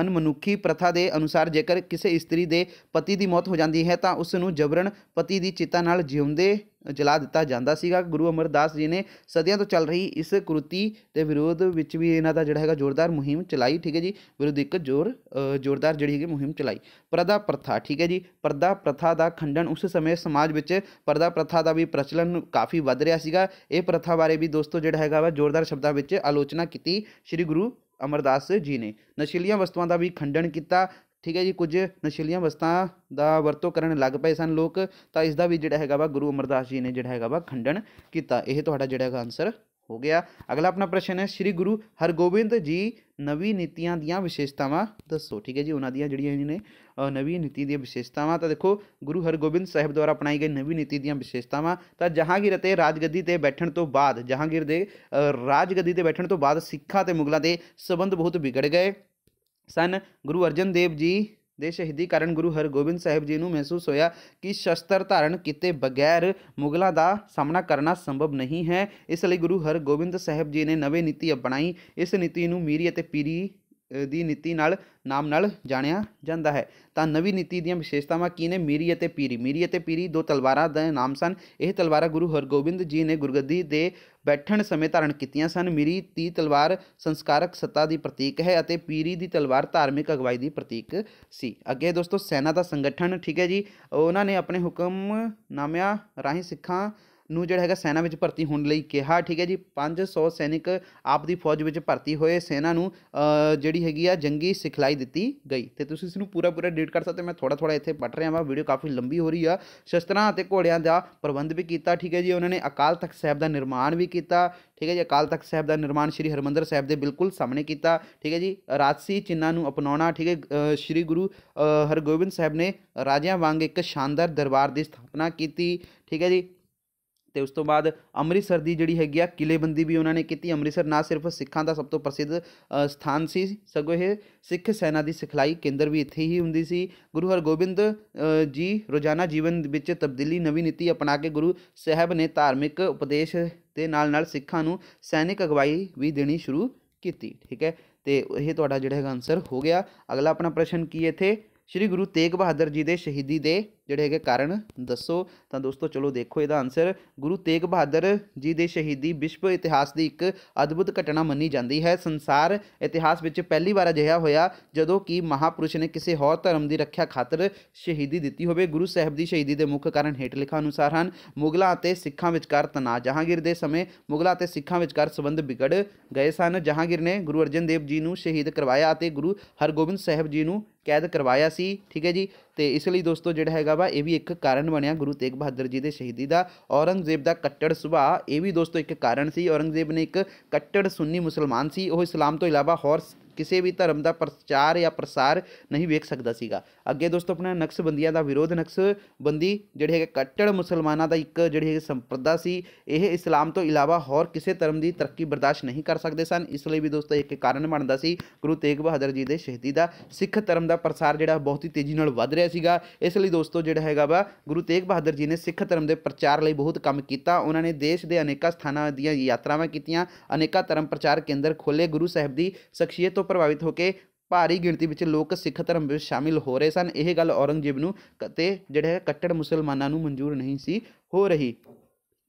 ਅਨਮਨੁਖੀ ਪ੍ਰਥਾ ਦੇ ਅਨੁਸਾਰ ਜੇਕਰ ਕਿਸੇ ਇਸਤਰੀ ਦੇ ਪਤੀ ਦੀ ਮੌਤ ਹੋ ਜਾਂਦੀ ਹੈ ਤਾਂ ਉਸ ਨੂੰ ਜਬਰਨ ਪਤੀ ਦੀ ਚਿਤਾ ਨਾਲ ਜਿਉਂਦੇ ਜਲਾ ਦਿੱਤਾ ਜਾਂਦਾ ਸੀਗਾ ਗੁਰੂ ਅਮਰਦਾਸ ਜੀ ਨੇ ਸਦੀਆਂ ਤੋਂ ਚੱਲ ਰਹੀ ਇਸ ਕੁਰਤੀ ਦੇ ਵਿਰੋਧ ਵਿੱਚ ਵੀ ਇਹਨਾਂ ਦਾ ਜਿਹੜਾ ਹੈਗਾ ਜ਼ੋਰਦਾਰ ਮੁਹਿੰਮ ਚਲਾਈ ਠੀਕ ਹੈ ਜੀ ਵਿਰੋਧ ਇੱਕ ਜ਼ੋਰ ਜ਼ੋਰਦਾਰ ਜਿਹੜੀ ਹੈਗੀ ਮੁਹਿੰਮ ਚਲਾਈ ਪਰਦਾ ਪ੍ਰਥਾ ਠੀਕ ਹੈ ਜੀ ਪਰਦਾ ਪ੍ਰਥਾ ਦਾ ਖੰਡਨ ਉਸ ਸਮੇਂ ਸਮਾਜ ਵਿੱਚ ਪਰਦਾ ਪ੍ਰਥਾ ਦਾ ਵੀ ਪ੍ਰਚਲਨ ਕਾਫੀ ਵੱਧ ਰਿਹਾ ਸੀਗਾ ਇਹ ਪ੍ਰਥਾ ਬਾਰੇ ਵੀ ਦੋਸਤੋ ਜਿਹੜਾ ਹੈਗਾ ਵਾ ਜ਼ੋਰਦਾਰ ਸ਼ਬਦਾਂ ਵਿੱਚ ਆਲੋਚਨਾ ਕੀਤੀ ਸ੍ਰੀ ਗੁਰੂ ਅਮਰਦਾਸ ਜੀ ਨੇ ਨਸ਼ੀਲੀਆਂ ਵਸਤੂਆਂ ਦਾ ਵੀ ਖੰਡਨ ਕੀਤਾ ਠੀਕ ਹੈ ਜੀ ਕੁਝ ਨਸ਼ੀਲੀਆਂ ਵਸਤਾਂ ਦਾ ਵਰਤੋਂ ਕਰਨ ਲੱਗ ਪਏ ਸਨ ਲੋਕ ਤਾਂ ਇਸ ਦਾ ਵੀ ਜਿਹੜਾ ਹੈਗਾ ਵਾ ਗੁਰੂ ਅਮਰਦਾਸ ਜੀ ਨੇ ਜਿਹੜਾ ਹੈਗਾ ਵਾ ਖੰਡਨ ਕੀਤਾ ਇਹ ਤੁਹਾਡਾ ਜਿਹੜਾ ਹੈਗਾ ਆਨਸਰ ਹੋ ਗਿਆ ਅਗਲਾ ਆਪਣਾ ਪ੍ਰਸ਼ਨ ਹੈ ਸ੍ਰੀ ਗੁਰੂ ਹਰਗੋਬਿੰਦ ਜੀ ਨਵੀਂ ਨੀਤੀਆਂ ਦੀਆਂ ਵਿਸ਼ੇਸ਼ਤਾਵਾਂ ਦੱਸੋ ਠੀਕ ਹੈ ਜੀ ਉਹਨਾਂ ਦੀਆਂ ਜਿਹੜੀਆਂ ਇਹਨਾਂ ਨੇ ਨਵੀਂ ਨੀਤੀ ਦੀਆਂ ਵਿਸ਼ੇਸ਼ਤਾਵਾਂ ਤਾਂ ਦੇਖੋ ਗੁਰੂ ਹਰਗੋਬਿੰਦ ਸਾਹਿਬ ਦੁਆਰਾ ਅਪਣਾਈ ਗਈ ਨਵੀਂ ਨੀਤੀ ਦੀਆਂ ਵਿਸ਼ੇਸ਼ਤਾਵਾਂ ਤਾਂ ਜਹਾਂਗੀਰ ਅਤੇ ਰਾਜਗੱਦੀ ਤੇ ਬੈਠਣ ਤੋਂ ਬਾਅਦ ਜਹਾਂਗੀਰ ਦੇ ਰਾਜਗੱਦੀ ਤੇ ਬੈਠਣ ਤੋਂ ਬਾਅਦ ਸਿੱਖਾਂ ਤੇ ਮੁਗਲਾਂ ਦੇ ਸਬੰਧ ਬਹੁਤ ਵਿਗੜ ਗਏ ਸਨ ਗੁਰੂ ਅਰਜਨ ਦੇਵ ਜੀ ਦੇ ਸ਼ਹੀਦੀ ਕਾਰਨ ਗੁਰੂ ਹਰਗੋਬਿੰਦ ਸਾਹਿਬ ਜੀ ਨੂੰ ਮਹਿਸੂਸ ਹੋਇਆ ਕਿ ਸ਼ਸਤਰ ਧਾਰਨ ਕੀਤੇ ਬਗੈਰ ਮੁਗਲਾਂ ਦਾ ਸਾਹਮਣਾ ਕਰਨਾ ਸੰਭਵ ਨਹੀਂ ਹੈ ਇਸ ਲਈ ਗੁਰੂ ਹਰਗੋਬਿੰਦ ਸਾਹਿਬ ਜੀ ਨੇ ਨਵੇਂ ਨੀਤੀ ਅਪਣਾਈ ਇਸ ਨੀਤੀ ਨੂੰ ਮੀਰੀ ਅਤੇ ਪੀਰੀ ਦੀ ਨੀਤੀ ਨਾਲ ਨਾਮ ਨਾਲ ਜਾਣਿਆ ਜਾਂਦਾ ਹੈ ਤਾਂ ਨਵੀਂ ਨੀਤੀ ਦੀਆਂ ਵਿਸ਼ੇਸ਼ਤਾਵਾਂ ਕੀ ਨੇ ਮੀਰੀ ਅਤੇ ਪੀਰੀ ਮੀਰੀ ਅਤੇ ਪੀਰੀ ਦੋ ਤਲਵਾਰਾਂ ਦੇ ਨਾਮ ਸਨ ਇਹ ਤਲਵਾਰਾਂ ਗੁਰੂ ਹਰਗੋਬਿੰਦ ਜੀ ਨੇ ਗੁਰਗੱਦੀ ਦੇ ਬੈਠਣ ਸਮੇਂ ਧਾਰਨ ਕੀਤੀਆਂ ਸਨ ਮੀਰੀ ਦੀ ਤਲਵਾਰ ਸੰਸਕਾਰਕ ਸੱਤਾ ਦੀ ਪ੍ਰਤੀਕ ਹੈ ਅਤੇ ਪੀਰੀ ਦੀ ਤਲਵਾਰ ਧਾਰਮਿਕ ਅਗਵਾਈ ਦੀ ਪ੍ਰਤੀਕ ਸੀ ਅੱਗੇ ਦੋਸਤੋ ਸੈਨਾ ਦਾ ਸੰਗਠਨ ਠੀਕ ਹੈ ਜੀ ਉਹਨਾਂ ਨੇ ਆਪਣੇ ਹੁਕਮ ਨਾਮਿਆਂ ਰਾਹੀਂ ਸਿੱਖਾਂ ਨੂੰ ਜਿਹੜਾ ਹੈਗਾ ਸੈਨਾ ਵਿੱਚ ਭਰਤੀ ਹੋਣ ਲਈ ਕਿਹਾ ਠੀਕ ਹੈ ਜੀ 500 ਸੈਨਿਕ ਆਪ ਦੀ ਫੌਜ ਵਿੱਚ ਭਰਤੀ ਹੋਏ ਸੈਨਾ ਨੂੰ ਜਿਹੜੀ ਹੈਗੀ ਆ ਜੰਗੀ ਸਿਖਲਾਈ ਦਿੱਤੀ ਗਈ ਤੇ ਤੁਸੀਂ ਇਸ ਨੂੰ ਪੂਰਾ ਪੂਰਾ ਡਿਲੀਟ ਕਰ ਸਕਦੇ ਮੈਂ ਥੋੜਾ ਥੋੜਾ ਇੱਥੇ ਪੜ ਰਿਹਾ ਹਾਂ ਵੀਡੀਓ ਕਾਫੀ ਲੰਬੀ ਹੋ ਰਹੀ ਆ ਸ਼ਸਤਰਾਂ ਅਤੇ ਘੋੜਿਆਂ ਦਾ ਪ੍ਰਬੰਧ ਵੀ ਕੀਤਾ ਠੀਕ ਹੈ ਜੀ ਉਹਨਾਂ ਨੇ ਅਕਾਲ ਤਖਤ ਸਾਹਿਬ ਦਾ ਨਿਰਮਾਣ ਵੀ ਕੀਤਾ ਠੀਕ ਹੈ ਜੀ ਅਕਾਲ ਤਖਤ ਸਾਹਿਬ ਦਾ ਨਿਰਮਾਣ ਸ੍ਰੀ ਹਰਮੰਦਰ ਸਾਹਿਬ ਦੇ ਬਿਲਕੁਲ ਸਾਹਮਣੇ ਕੀਤਾ ਠੀਕ ਹੈ ਜੀ ਰਾਜਸੀ ਚਿੰਨਾਂ ਨੂੰ ਅਪਣਾਉਣਾ ਠੀਕ ਹੈ ਸ੍ਰੀ ਗੁਰੂ ਹਰਗੋਬਿੰਦ ਸਾਹਿਬ ਨੇ ਰਾਜਿਆਂ ਵਾਂਗ ਇੱਕ ਸ਼ਾਨਦਾਰ ਦਰਬਾਰ ਦੀ ਸਥਾਪਨਾ ਕੀਤੀ ਠੀਕ ਹੈ ਜੀ ਤੇ ਉਸ ਤੋਂ ਬਾਅਦ ਅੰਮ੍ਰਿਤਸਰ ਦੀ ਜਿਹੜੀ ਹੈਗੀ ਆ ਕਿਲੇਬੰਦੀ ਵੀ ਉਹਨਾਂ ਨੇ ਕੀਤੀ ਅੰਮ੍ਰਿਤਸਰ ਨਾ ਸਿਰਫ ਸਿੱਖਾਂ ਦਾ ਸਭ ਤੋਂ ਪ੍ਰਸਿੱਧ ਸਥਾਨ ਸੀ ਸਗੋਂ ਇਹ ਸਿੱਖ ਸੈਨਾ ਦੀ ਸਿਖਲਾਈ ਕੇਂਦਰ ਵੀ ਇੱਥੇ ਹੀ ਹੁੰਦੀ ਸੀ ਗੁਰੂ ਹਰਗੋਬਿੰਦ ਜੀ ਰੋਜ਼ਾਨਾ ਜੀਵਨ ਵਿੱਚ ਤਬਦੀਲੀ ਨਵੀਂ ਨੀਤੀ ਅਪਣਾ ਕੇ ਗੁਰੂ ਸਾਹਿਬ ਨੇ ਧਾਰਮਿਕ ਉਪਦੇਸ਼ ਦੇ ਨਾਲ ਨਾਲ ਸਿੱਖਾਂ ਨੂੰ ਸੈਨਿਕ ਅਗਵਾਈ ਵੀ ਦੇਣੀ ਸ਼ੁਰੂ ਕੀਤੀ ਠੀਕ ਹੈ ਤੇ ਇਹ ਤੁਹਾਡਾ ਜਿਹੜਾ ਹੈਗਾ ਆਨਸਰ ਹੋ ਗਿਆ ਅਗਲਾ ਆਪਣਾ ਪ੍ਰਸ਼ਨ ਕੀ ਹੈ ਇੱਥੇ ਸ੍ਰੀ ਗੁਰੂ ਤੇਗ ਬਹਾਦਰ ਜੀ ਦੇ ਸ਼ਹੀਦੀ ਦੇ ਜਿਹੜੇ ਹੈਗੇ ਕਾਰਨ ਦੱਸੋ ਤਾਂ ਦੋਸਤੋ ਚਲੋ ਦੇਖੋ ਇਹਦਾ ਆਨਸਰ ਗੁਰੂ ਤੇਗ ਬਹਾਦਰ ਜੀ ਦੇ ਸ਼ਹੀਦੀ ਵਿਸ਼ਵ ਇਤਿਹਾਸ ਦੀ ਇੱਕ ਅਦਭੁਤ ਘਟਨਾ ਮੰਨੀ ਜਾਂਦੀ ਹੈ ਸੰਸਾਰ ਇਤਿਹਾਸ ਵਿੱਚ ਪਹਿਲੀ ਵਾਰ ਅਜਿਹਾ ਹੋਇਆ ਜਦੋਂ ਕਿ ਮਹਾਪੁਰਸ਼ ਨੇ ਕਿਸੇ ਹੋਰ ਧਰਮ ਦੀ ਰੱਖਿਆ ਖਾਤਰ ਸ਼ਹੀਦੀ ਦਿੱਤੀ ਹੋਵੇ ਗੁਰੂ ਸਾਹਿਬ ਦੀ ਸ਼ਹੀਦੀ ਦੇ ਮੁੱਖ ਕਾਰਨ ਹੇਠ ਲਿਖਾ ਅਨੁਸਾਰ ਹਨ ਮੁਗਲਾਂ ਅਤੇ ਸਿੱਖਾਂ ਵਿਚਕਾਰ ਤਣਾਅ ਜਹਾਂਗੀਰ ਦੇ ਸਮੇਂ ਮੁਗਲਾਂ ਅਤੇ ਸਿੱਖਾਂ ਵਿਚਕਾਰ ਸੰਬੰਧ ਵਿਗੜ ਗਏ ਸਨ ਜਹਾਂਗੀਰ ਨੇ ਗੁਰੂ ਅਰਜਨ ਦੇਵ ਜੀ ਨੂੰ ਸ਼ਹੀਦ ਕਰਵਾਇਆ ਅਤੇ ਗੁਰੂ ਹਰਗੋਬਿੰਦ ਸਾਹਿਬ ਜੀ ਨੂੰ ਕੈਦ ਕਰਵਾਇਆ ਸੀ ਠੀਕ ਹੈ ਜੀ ਤੇ ਇਸ ਲਈ ਦੋਸਤੋ ਜਿਹੜਾ ਹੈਗਾ ਵਾ ਇਹ ਵੀ ਇੱਕ ਕਾਰਨ ਬਣਿਆ ਗੁਰੂ ਤੇਗ ਬਹਾਦਰ ਜੀ ਦੇ ਸ਼ਹੀਦੀ ਦਾ ਔਰੰਗਜ਼ੇਬ ਦਾ ਕੱਟੜ ਸੁਭਾਅ ਇਹ ਵੀ ਦੋਸਤੋ ਇੱਕ ਕਾਰਨ ਸੀ ਔਰੰਗਜ਼ੇਬ ਨੇ ਇੱਕ ਕੱਟੜ ਸੁੰਨੀ ਮੁਸਲਮਾਨ ਸੀ ਉਹ ਇਸਲਾਮ ਤੋਂ ਇਲਾਵਾ ਹੋਰ ਕਿਸੇ ਵੀ ਧਰਮ ਦਾ ਪ੍ਰਚਾਰ ਜਾਂ ਪ੍ਰਸਾਰ ਨਹੀਂ ਵੇਖ ਸਕਦਾ ਸੀਗਾ ਅੱਗੇ ਦੋਸਤੋ ਆਪਣਾ ਨਕਸ਼ਬੰਦੀਆਂ ਦਾ ਵਿਰੋਧ ਨਕਸ਼ਬੰਦੀ ਜਿਹੜੇ ਹੈਗੇ ਕੱਟੜ ਮੁਸਲਮਾਨਾਂ ਦਾ ਇੱਕ ਜਿਹੜੀ ਹੈ ਸੰਪਰਦਾ ਸੀ ਇਹ ਇਸਲਾਮ ਤੋਂ ਇਲਾਵਾ ਹੋਰ ਕਿਸੇ ਧਰਮ ਦੀ ਤਰੱਕੀ ਬਰਦਾਸ਼ਤ ਨਹੀਂ ਕਰ ਸਕਦੇ ਸਨ ਇਸ ਲਈ ਵੀ ਦੋਸਤੋ ਇੱਕ ਕਾਰਨ ਬਣਦਾ ਸੀ ਗੁਰੂ ਤੇਗ ਬਹਾਦਰ ਜੀ ਦੇ ਸ਼ਹੀਦੀ ਦਾ ਸਿੱਖ ਧਰਮ ਦਾ ਪ੍ਰਸਾਰ ਜਿਹੜਾ ਬਹੁਤ ਹੀ ਤੇਜ਼ੀ ਨਾਲ ਵੱਧ ਰਿਹਾ ਸੀਗਾ ਇਸ ਲਈ ਦੋਸਤੋ ਜਿਹੜਾ ਹੈਗਾ ਵਾ ਗੁਰੂ ਤੇਗ ਬਹਾਦਰ ਜੀ ਨੇ ਸਿੱਖ ਧਰਮ ਦੇ ਪ੍ਰਚਾਰ ਲਈ ਬਹੁਤ ਕੰਮ ਕੀਤਾ ਉਹਨਾਂ ਨੇ ਦੇਸ਼ ਦੇ ਅਨੇਕਾਂ ਸਥਾਨਾਂ ਦੀਆਂ ਯਾਤਰਾਵਾਂ ਕੀਤੀਆਂ ਅਨੇਕਾਂ ਧਰਮ ਪ੍ਰਚਾਰ ਕੇਂਦਰ ਖੋਲੇ ਗੁਰੂ ਸਾਹਿਬ ਦੀ ਸ਼ਖਸੀਅਤ ਤੋਂ ਪ੍ਰਭਾਵਿਤ ਹੋ ਕੇ ਭਾਰੀ ਗਿਣਤੀ ਵਿੱਚ ਲੋਕ ਸਿੱਖ ਧਰਮ ਵਿੱਚ ਸ਼ਾਮਿਲ ਹੋ ਰਹੇ ਸਨ ਇਹ ਗੱਲ ਔਰੰਗਜ਼ੇਬ ਨੂੰ ਤੇ ਜਿਹੜੇ ਕੱਟੜ ਮੁਸਲਮਾਨਾਂ ਨੂੰ ਮਨਜ਼ੂਰ ਨਹੀਂ ਸੀ ਹੋ ਰਹੀ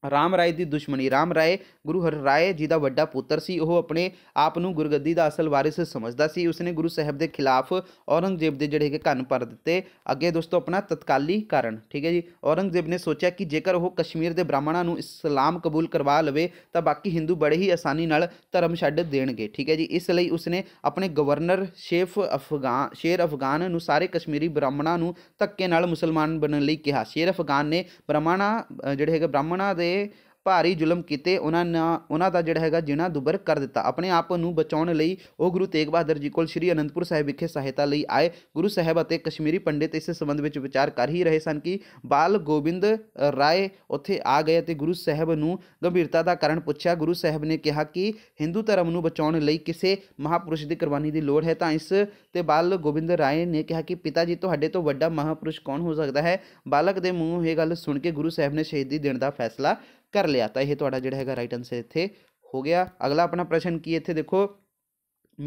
ਰਾਮ ਰਾਏ ਦੀ ਦੁਸ਼ਮਣੀ ਰਾਮ ਰਾਏ ਗੁਰੂ ਹਰ ਰਾਏ ਜੀ ਦਾ ਵੱਡਾ ਪੁੱਤਰ ਸੀ ਉਹ ਆਪਣੇ ਆਪ ਨੂੰ ਗੁਰਗੱਦੀ ਦਾ ਅਸਲ ਵਾਰਿਸ ਸਮਝਦਾ ਸੀ ਉਸਨੇ ਗੁਰੂ ਸਾਹਿਬ ਦੇ ਖਿਲਾਫ ਔਰੰਗਜ਼ੇਬ ਦੇ ਜਿਹੜੇ ਕਿ ਕੰਨ ਪਰ ਦਿੱਤੇ ਅੱਗੇ ਦੋਸਤੋ ਆਪਣਾ ਤਤਕਾਲੀ ਕਾਰਨ ਠੀਕ ਹੈ ਜੀ ਔਰੰਗਜ਼ੇਬ ਨੇ ਸੋਚਿਆ ਕਿ ਜੇਕਰ ਉਹ ਕਸ਼ਮੀਰ ਦੇ ਬ੍ਰਾਹਮਣਾਂ ਨੂੰ ਇਸਲਾਮ ਕਬੂਲ ਕਰਵਾ ਲਵੇ ਤਾਂ ਬਾਕੀ ਹਿੰਦੂ ਬੜੇ ਹੀ ਆਸਾਨੀ ਨਾਲ ਧਰਮ ਛੱਡ ਦੇਣਗੇ ਠੀਕ ਹੈ ਜੀ ਇਸ ਲਈ ਉਸਨੇ ਆਪਣੇ ਗਵਰਨਰ ਸ਼ੇਫ ਅਫਗਾਨ ਸ਼ੇਰ ਅਫਗਾਨ ਨੂੰ ਸਾਰੇ ਕਸ਼ਮੀਰੀ ਬ੍ਰਾਹਮਣਾਂ ਨੂੰ ਧੱਕੇ ਨਾਲ ਮੁਸਲਮਾਨ ਬਣਨ ਲਈ ਕਿਹਾ ਸ਼ੇਰ ਅਫਗਾਨ ਨੇ ਬ੍ਰਾਹਮਣਾ ਜਿਹੜੇ ਹੈਗੇ ਬ੍ਰਾਹਮਣਾਂ ਦੇ dolayı ee, ਭਾਰੀ ਜ਼ੁਲਮ ਕੀਤੇ ਉਹਨਾਂ ਨਾ ਉਹਨਾਂ ਦਾ ਜਿਹੜਾ ਹੈਗਾ ਜਿਨ੍ਹਾਂ ਦੁਬਰ ਕਰ ਦਿੱਤਾ ਆਪਣੇ ਆਪ ਨੂੰ ਬਚਾਉਣ ਲਈ ਉਹ ਗੁਰੂ ਤੇਗ ਬਹਾਦਰ ਜੀ ਕੋਲ ਸ੍ਰੀ ਅਨੰਦਪੁਰ ਸਾਹਿਬ ਵਿਖੇ ਸਹਾਇਤਾ ਲਈ ਆਏ ਗੁਰੂ ਸਾਹਿਬ ਅਤੇ ਕਸ਼ਮੀਰੀ ਪੰਡਿਤ ਇਸ ਸੰਬੰਧ ਵਿੱਚ ਵਿਚਾਰ ਕਰ ਹੀ ਰਹੇ ਸਨ ਕਿ ਬਾਲ ਗੋਬਿੰਦ ਰਾਏ ਉੱਥੇ ਆ ਗਏ ਅਤੇ ਗੁਰੂ ਸਾਹਿਬ ਨੂੰ ਗੰਭੀਰਤਾ ਦਾ ਕਾਰਨ ਪੁੱਛਿਆ ਗੁਰੂ ਸਾਹਿਬ ਨੇ ਕਿਹਾ ਕਿ ਹਿੰਦੂ ਧਰਮ ਨੂੰ ਬਚਾਉਣ ਲਈ ਕਿਸੇ ਮਹਾਪੁਰਸ਼ ਦੀ ਕੁਰਬਾਨੀ ਦੀ ਲੋੜ ਹੈ ਤਾਂ ਇਸ ਤੇ ਬਾਲ ਗੋਬਿੰਦ ਰਾਏ ਨੇ ਕਿਹਾ ਕਿ ਪਿਤਾ ਜੀ ਤੁਹਾਡੇ ਤੋਂ ਵੱਡਾ ਮਹਾਪੁਰਸ਼ ਕੌਣ ਹੋ ਸਕਦਾ ਹੈ ਬਾਲਕ ਦੇ ਮੂੰਹ ਇਹ ਗੱਲ ਸੁਣ ਕੇ ਗੁਰੂ ਸਾਹਿਬ ਨੇ ਸ਼ਹੀਦੀ ਦੇਣ ਦਾ ਫੈਸਲਾ ਕਰ ਲਿਆ ਤਾਂ ਇਹ ਤੁਹਾਡਾ ਜਿਹੜਾ ਹੈਗਾ ਰਾਈਟ ਆਨਸਰ ਇੱਥੇ ਹੋ ਗਿਆ ਅਗਲਾ ਆਪਣਾ ਪ੍ਰਸ਼ਨ ਕੀ ਇੱਥੇ ਦੇਖੋ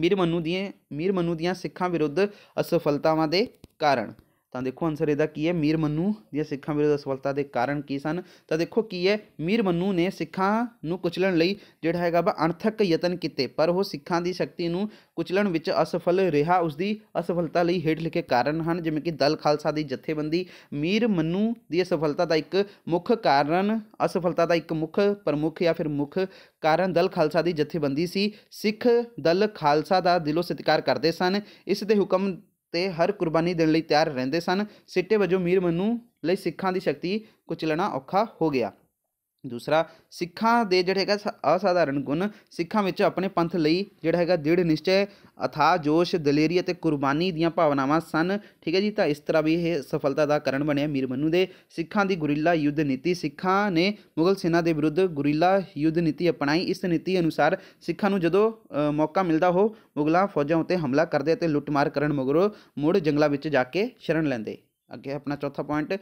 ਮੀਰ ਮਨੂ ਦੀਆਂ ਮੀਰ ਮਨੂ ਦੀਆਂ ਸਿੱਖਾਂ ਵਿਰੁੱਧ ਅਸਫਲਤਾਵਾਂ ਦੇ ਕਾਰਨ ਤਾਂ ਦੇਖੋ ਆਨਸਰ ਇਹਦਾ ਕੀ ਹੈ ਮੀਰ ਮੰਨੂ ਦੀਆਂ ਸਿੱਖਾਂ ਵਿਰੁੱਧ ਅਸਫਲਤਾ ਦੇ ਕਾਰਨ ਕੀ ਸਨ ਤਾਂ ਦੇਖੋ ਕੀ ਹੈ ਮੀਰ ਮੰਨੂ ਨੇ ਸਿੱਖਾਂ ਨੂੰ ਕੁਚਲਣ ਲਈ ਜਿਹੜਾ ਹੈਗਾ ਬਾ ਅਣਥੱਕ ਯਤਨ ਕੀਤੇ ਪਰ ਉਹ ਸਿੱਖਾਂ ਦੀ ਸ਼ਕਤੀ ਨੂੰ ਕੁਚਲਣ ਵਿੱਚ ਅਸਫਲ ਰਿਹਾ ਉਸ ਦੀ ਅਸਫਲਤਾ ਲਈ ਹੇਠ ਲਿਖੇ ਕਾਰਨ ਹਨ ਜਿਵੇਂ ਕਿ ਦਲ ਖਾਲਸਾ ਦੀ ਜਥੇਬੰਦੀ ਮੀਰ ਮੰਨੂ ਦੀ ਅਸਫਲਤਾ ਦਾ ਇੱਕ ਮੁੱਖ ਕਾਰਨ ਅਸਫਲਤਾ ਦਾ ਇੱਕ ਮੁੱਖ ਪ੍ਰਮੁੱਖ ਜਾਂ ਫਿਰ ਮੁੱਖ ਕਾਰਨ ਦਲ ਖਾਲਸਾ ਦੀ ਜਥੇਬੰਦੀ ਸੀ ਸਿੱਖ ਦਲ ਖਾਲਸਾ ਦਾ ਦਿਲੋਂ ਸਤਿਕਾਰ ਕਰਦੇ ਸਨ ਇਸ ਦੇ ਹੁਕਮ ਤੇ ਹਰ ਕੁਰਬਾਨੀ ਦੇਣ ਲਈ ਤਿਆਰ ਰਹਿੰਦੇ ਸਨ ਸਿੱਟੇ ਵਜੋਂ ਮੀਰ ਮਨੂ ਲਈ ਸਿੱਖਾਂ ਦੀ ਸ਼ਕਤੀ ਕੁਚਲਣਾ ਔਖਾ ਹੋ ਗਿਆ ਦੂਸਰਾ ਸਿੱਖਾਂ ਦੇ ਜਿਹੜੇ ਹੈਗਾ ਅਸਾਧਾਰਨ ਗੁਣ ਸਿੱਖਾਂ ਵਿੱਚ ਆਪਣੇ ਪੰਥ ਲਈ ਜਿਹੜਾ ਹੈਗਾ ਦ੍ਰਿੜ ਨਿਸ਼ਚੈ ਅਥਾ ਜੋਸ਼ ਦਲੇਰੀ ਅਤੇ ਕੁਰਬਾਨੀ ਦੀਆਂ ਭਾਵਨਾਵਾਂ ਸਨ ਠੀਕ ਹੈ ਜੀ ਤਾਂ ਇਸ ਤਰ੍ਹਾਂ ਵੀ ਇਹ ਸਫਲਤਾ ਦਾ ਕਾਰਨ ਬਣਿਆ ਮੀਰ ਮੰਨੂ ਦੇ ਸਿੱਖਾਂ ਦੀ ਗੁਰੀਲਾ ਯੁੱਧ ਨੀਤੀ ਸਿੱਖਾਂ ਨੇ ਮੁਗਲ ਸੈਨਾ ਦੇ ਵਿਰੁੱਧ ਗੁਰੀਲਾ ਯੁੱਧ ਨੀਤੀ ਅਪਣਾਈ ਇਸ ਨੀਤੀ ਅਨੁਸਾਰ ਸਿੱਖਾਂ ਨੂੰ ਜਦੋਂ ਮੌਕਾ ਮਿਲਦਾ ਹੋ ਮੁਗਲਾਂ ਫੌਜਾਂ ਉੱਤੇ ਹਮਲਾ ਕਰਦੇ ਅਤੇ ਲੁੱਟਮਾਰ ਕਰਨ ਮਗਰੋਂ ਮੁੜ ਜੰਗਲਾਂ ਵਿੱਚ ਜਾ ਕੇ ਸ਼ਰਨ ਲੈਂਦੇ ਅੱਗੇ ਆਪਣਾ ਚੌਥਾ ਪੁਆਇੰਟ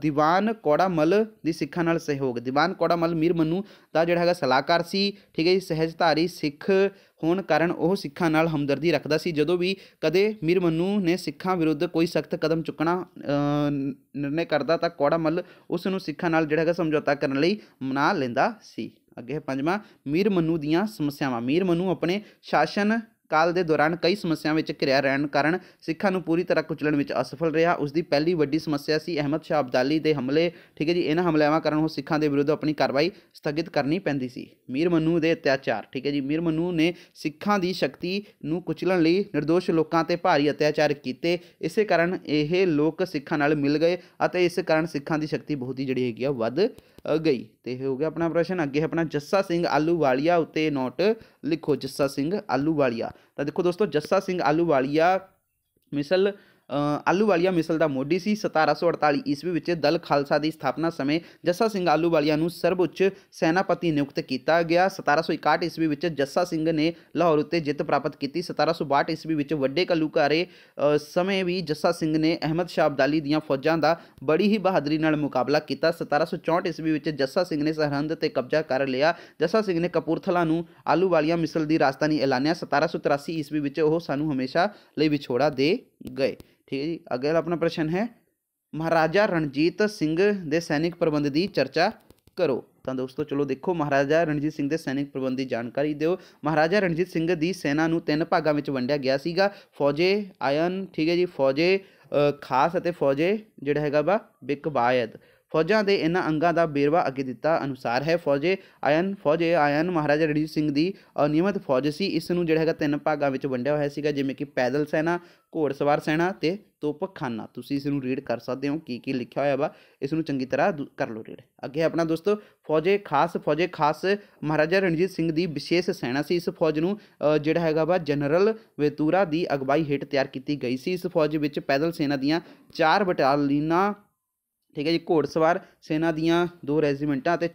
ਦੀਵਾਨ ਕੋੜਾਮਲ ਦੀ ਸਿੱਖਾਂ ਨਾਲ ਸਹਿਯੋਗ ਦੀਵਾਨ ਕੋੜਾਮਲ ਮੀਰ ਮੰਨੂ ਦਾ ਜਿਹੜਾ ਹੈਗਾ ਸਲਾਹਕਾਰ ਸੀ ਠੀਕ ਹੈ ਜੀ ਸਹਿਜਧਾਰੀ ਸਿੱਖ ਹੋਣ ਕਾਰਨ ਉਹ ਸਿੱਖਾਂ ਨਾਲ ਹਮਦਰਦੀ ਰੱਖਦਾ ਸੀ ਜਦੋਂ ਵੀ ਕਦੇ ਮੀਰ ਮੰਨੂ ਨੇ ਸਿੱਖਾਂ ਵਿਰੁੱਧ ਕੋਈ ਸਖਤ ਕਦਮ ਚੁੱਕਣਾ ਨਿਰਣੇ ਕਰਦਾ ਤਾਂ ਕੋੜਾਮਲ ਉਸ ਨੂੰ ਸਿੱਖਾਂ ਨਾਲ ਜਿਹੜਾ ਹੈਗਾ ਸਮਝੌਤਾ ਕਰਨ ਲਈ ਮਨਾ ਲੈਂਦਾ ਸੀ ਅੱਗੇ ਪੰਜਵਾਂ ਮੀਰ ਮੰਨੂ ਦੀਆਂ ਸਮੱਸਿਆਵਾਂ ਮੀਰ ਮੰਨੂ ਆਪਣੇ ਸ਼ਾਸਨ ਕਾਲ ਦੇ ਦੌਰਾਨ ਕਈ ਸਮੱਸਿਆਵਾਂ ਵਿੱਚ ਘਿਰਿਆ ਰਹਿਣ ਕਾਰਨ ਸਿੱਖਾਂ ਨੂੰ ਪੂਰੀ ਤਰ੍ਹਾਂ ਕੁਚਲਣ ਵਿੱਚ ਅਸਫਲ ਰਿਹਾ ਉਸ ਦੀ ਪਹਿਲੀ ਵੱਡੀ ਸਮੱਸਿਆ ਸੀ ਅਹਿਮਦ ਸ਼ਾਹ ਅਬਦਾਲੀ ਦੇ ਹਮਲੇ ਠੀਕ ਹੈ ਜੀ ਇਹਨਾਂ ਹਮਲਿਆਵਾਂ ਕਾਰਨ ਉਹ ਸਿੱਖਾਂ ਦੇ ਵਿਰੁੱਧ ਆਪਣੀ ਕਾਰਵਾਈ ਸਥਗਿਤ ਕਰਨੀ ਪੈਂਦੀ ਸੀ ਮੀਰ ਮਨੂ ਦੇ ਅਤਿਆਚਾਰ ਠੀਕ ਹੈ ਜੀ ਮੀਰ ਮਨੂ ਨੇ ਸਿੱਖਾਂ ਦੀ ਸ਼ਕਤੀ ਨੂੰ ਕੁਚਲਣ ਲਈ નિર્ਦੋਸ਼ ਲੋਕਾਂ ਤੇ ਭਾਰੀ ਅਤਿਆਚਾਰ ਕੀਤੇ ਇਸੇ ਕਾਰਨ ਇਹ ਲੋਕ ਸਿੱਖਾਂ ਨਾਲ ਮਿਲ ਗਏ ਅਤੇ ਇਸ ਕਾਰਨ ਸਿੱਖਾਂ ਦੀ ਸ਼ਕਤੀ ਬਹੁਤ ਹੀ ਜਿਹੜੀ ਹੈਗੀ ਆ ਵੱਧ ਗਈ ਤੇ ਇਹ ਹੋ ਗਿਆ ਆਪਣਾ ਪ੍ਰਸ਼ਨ ਅੱਗੇ ਆਪਣਾ ਜੱਸਾ ਸਿੰਘ ਆਲੂਵਾਲੀਆ ਉੱਤੇ ਨੋਟ ਲਿਖੋ ਜੱਸਾ ਸਿੰਘ ਵਾਲੀਆ ਤਾਂ ਦੇਖੋ ਦੋਸਤੋ ਜੱਸਾ ਸਿੰਘ ਆਲੂਵਾਲੀਆ ਮਿਸਲ ਆਲੂਵਾਲੀਆ ਮਿਸਲ ਦਾ ਮੋਢੀ ਸੀ 1748 ਈਸਵੀ ਵਿੱਚ ਦਲ ਖਾਲਸਾ ਦੀ ਸਥਾਪਨਾ ਸਮੇਂ ਜੱਸਾ ਸਿੰਘ ਆਲੂਵਾਲੀਆ ਨੂੰ ਸਰਵਉੱਚ ਸੈਨਾਪਤੀ ਨਿਯੁਕਤ ਕੀਤਾ ਗਿਆ 1761 ਈਸਵੀ ਵਿੱਚ ਜੱਸਾ ਸਿੰਘ ਨੇ ਲਾਹੌਰ ਉੱਤੇ ਜਿੱਤ ਪ੍ਰਾਪਤ ਕੀਤੀ 1762 ਈਸਵੀ ਵਿੱਚ ਵੱਡੇ ਕੱਲੂਕਾਰੇ ਸਮੇਂ ਵੀ ਜੱਸਾ ਸਿੰਘ ਨੇ ਅਹਿਮਦ ਸ਼ਾਹ ਅਬਦਾਲੀ ਦੀਆਂ ਫੌਜਾਂ ਦਾ ਬੜੀ ਹੀ ਬਹਾਦਰੀ ਨਾਲ ਮੁਕਾਬਲਾ ਕੀਤਾ 1764 ਈਸਵੀ ਵਿੱਚ ਜੱਸਾ ਸਿੰਘ ਨੇ ਸਰਹੰਦ ਤੇ ਕਬਜ਼ਾ ਕਰ ਲਿਆ ਜੱਸਾ ਸਿੰਘ ਨੇ ਕਪੂਰਥਲਾ ਨੂੰ ਆਲੂਵਾਲੀਆ ਮਿਸਲ ਦੀ ਰਾਜਧਾਨੀ ਐਲਾਨਿਆ 1783 ਈਸਵੀ ਵਿੱਚ ਉਹ ਸਾਨੂੰ ਹਮੇਸ਼ਾ ਲਈ ਵਿਛੋੜਾ ਦੇ ਗਏ ਠੀਕ ਹੈ ਜੀ ਅਗਲਾ ਆਪਣਾ ਪ੍ਰਸ਼ਨ ਹੈ ਮਹਾਰਾਜਾ ਰਣਜੀਤ ਸਿੰਘ ਦੇ ਸੈਨਿਕ ਪ੍ਰਬੰਧ ਦੀ ਚਰਚਾ ਕਰੋ ਤਾਂ ਦੋਸਤੋ ਚਲੋ ਦੇਖੋ ਮਹਾਰਾਜਾ ਰਣਜੀਤ ਸਿੰਘ ਦੇ ਸੈਨਿਕ ਪ੍ਰਬੰਧ ਦੀ ਜਾਣਕਾਰੀ ਦਿਓ ਮਹਾਰਾਜਾ ਰਣਜੀਤ ਸਿੰਘ ਦੀ ਸੈਨਾ ਨੂੰ ਤਿੰਨ ਭਾਗਾਂ ਵਿੱਚ ਵੰਡਿਆ ਗਿਆ ਸੀਗਾ ਫੌਜੇ ਆਇਨ ਠੀਕ ਹੈ ਜੀ ਫੌਜੇ ਖਾਸ ਅਤੇ ਫੌਜੇ ਜਿਹੜਾ ਹੈਗਾ ਵਾ ਬਿਕਬਾਇਦ ਫੌਜਾਂ ਦੇ ਇਹਨਾਂ ਅੰਗਾਂ ਦਾ ਬੇਰਵਾ ਅੱਗੇ ਦਿੱਤਾ ਅਨੁਸਾਰ ਹੈ ਫੌਜੇ ਆਇਨ ਫੌਜੇ ਆਇਨ ਮਹਾਰਾਜਾ ਰਣਜੀਤ ਸਿੰਘ ਦੀ ਅਨਿਯਮਤ ਫੌਜ ਸੀ ਇਸ ਨੂੰ ਜਿਹੜਾ ਹੈਗਾ ਤਿੰਨ ਭਾਗਾਂ ਵਿੱਚ ਵੰਡਿਆ ਹੋਇਆ ਸੀਗਾ ਜਿਵੇਂ ਕਿ ਪੈਦਲ ਸੈਨਾ ਘੋੜਸਵਾਰ ਸੈਨਾ ਤੇ ਤੋਪਖਾਨਾ ਤੁਸੀਂ ਇਸ ਨੂੰ ਰੀਡ ਕਰ ਸਕਦੇ ਹੋ ਕੀ ਕੀ ਲਿਖਿਆ ਹੋਇਆ ਵਾ ਇਸ ਨੂੰ ਚੰਗੀ ਤਰ੍ਹਾਂ ਕਰ ਲਓ ਰੀਡ ਅੱਗੇ ਆਪਣਾ ਦੋਸਤੋ ਫੌਜੇ ਖਾਸ ਫੌਜੇ ਖਾਸ ਮਹਾਰਾਜਾ ਰਣਜੀਤ ਸਿੰਘ ਦੀ ਵਿਸ਼ੇਸ਼ ਸੈਨਾ ਸੀ ਇਸ ਫੌਜ ਨੂੰ ਜਿਹੜਾ ਹੈਗਾ ਵਾ ਜਨਰਲ ਵੇਤੂਰਾ ਦੀ ਅਗਵਾਈ ਹੇਠ ਤਿਆਰ ਕੀਤੀ ਗਈ ਸੀ ਇਸ ਫੌਜ ਵਿੱਚ ਪੈਦਲ ਸੈਨਾ ਦੀਆਂ ਚਾਰ ਬਟਾਲੀਨਾਂ ਠੀਕ ਹੈ ਜੀ ਘੋੜਸਵਾਰ ਸੈਨਾ ਦੀਆਂ ਦੋ ਰੈਜੀਮੈਂਟਾਂ ਅਤੇ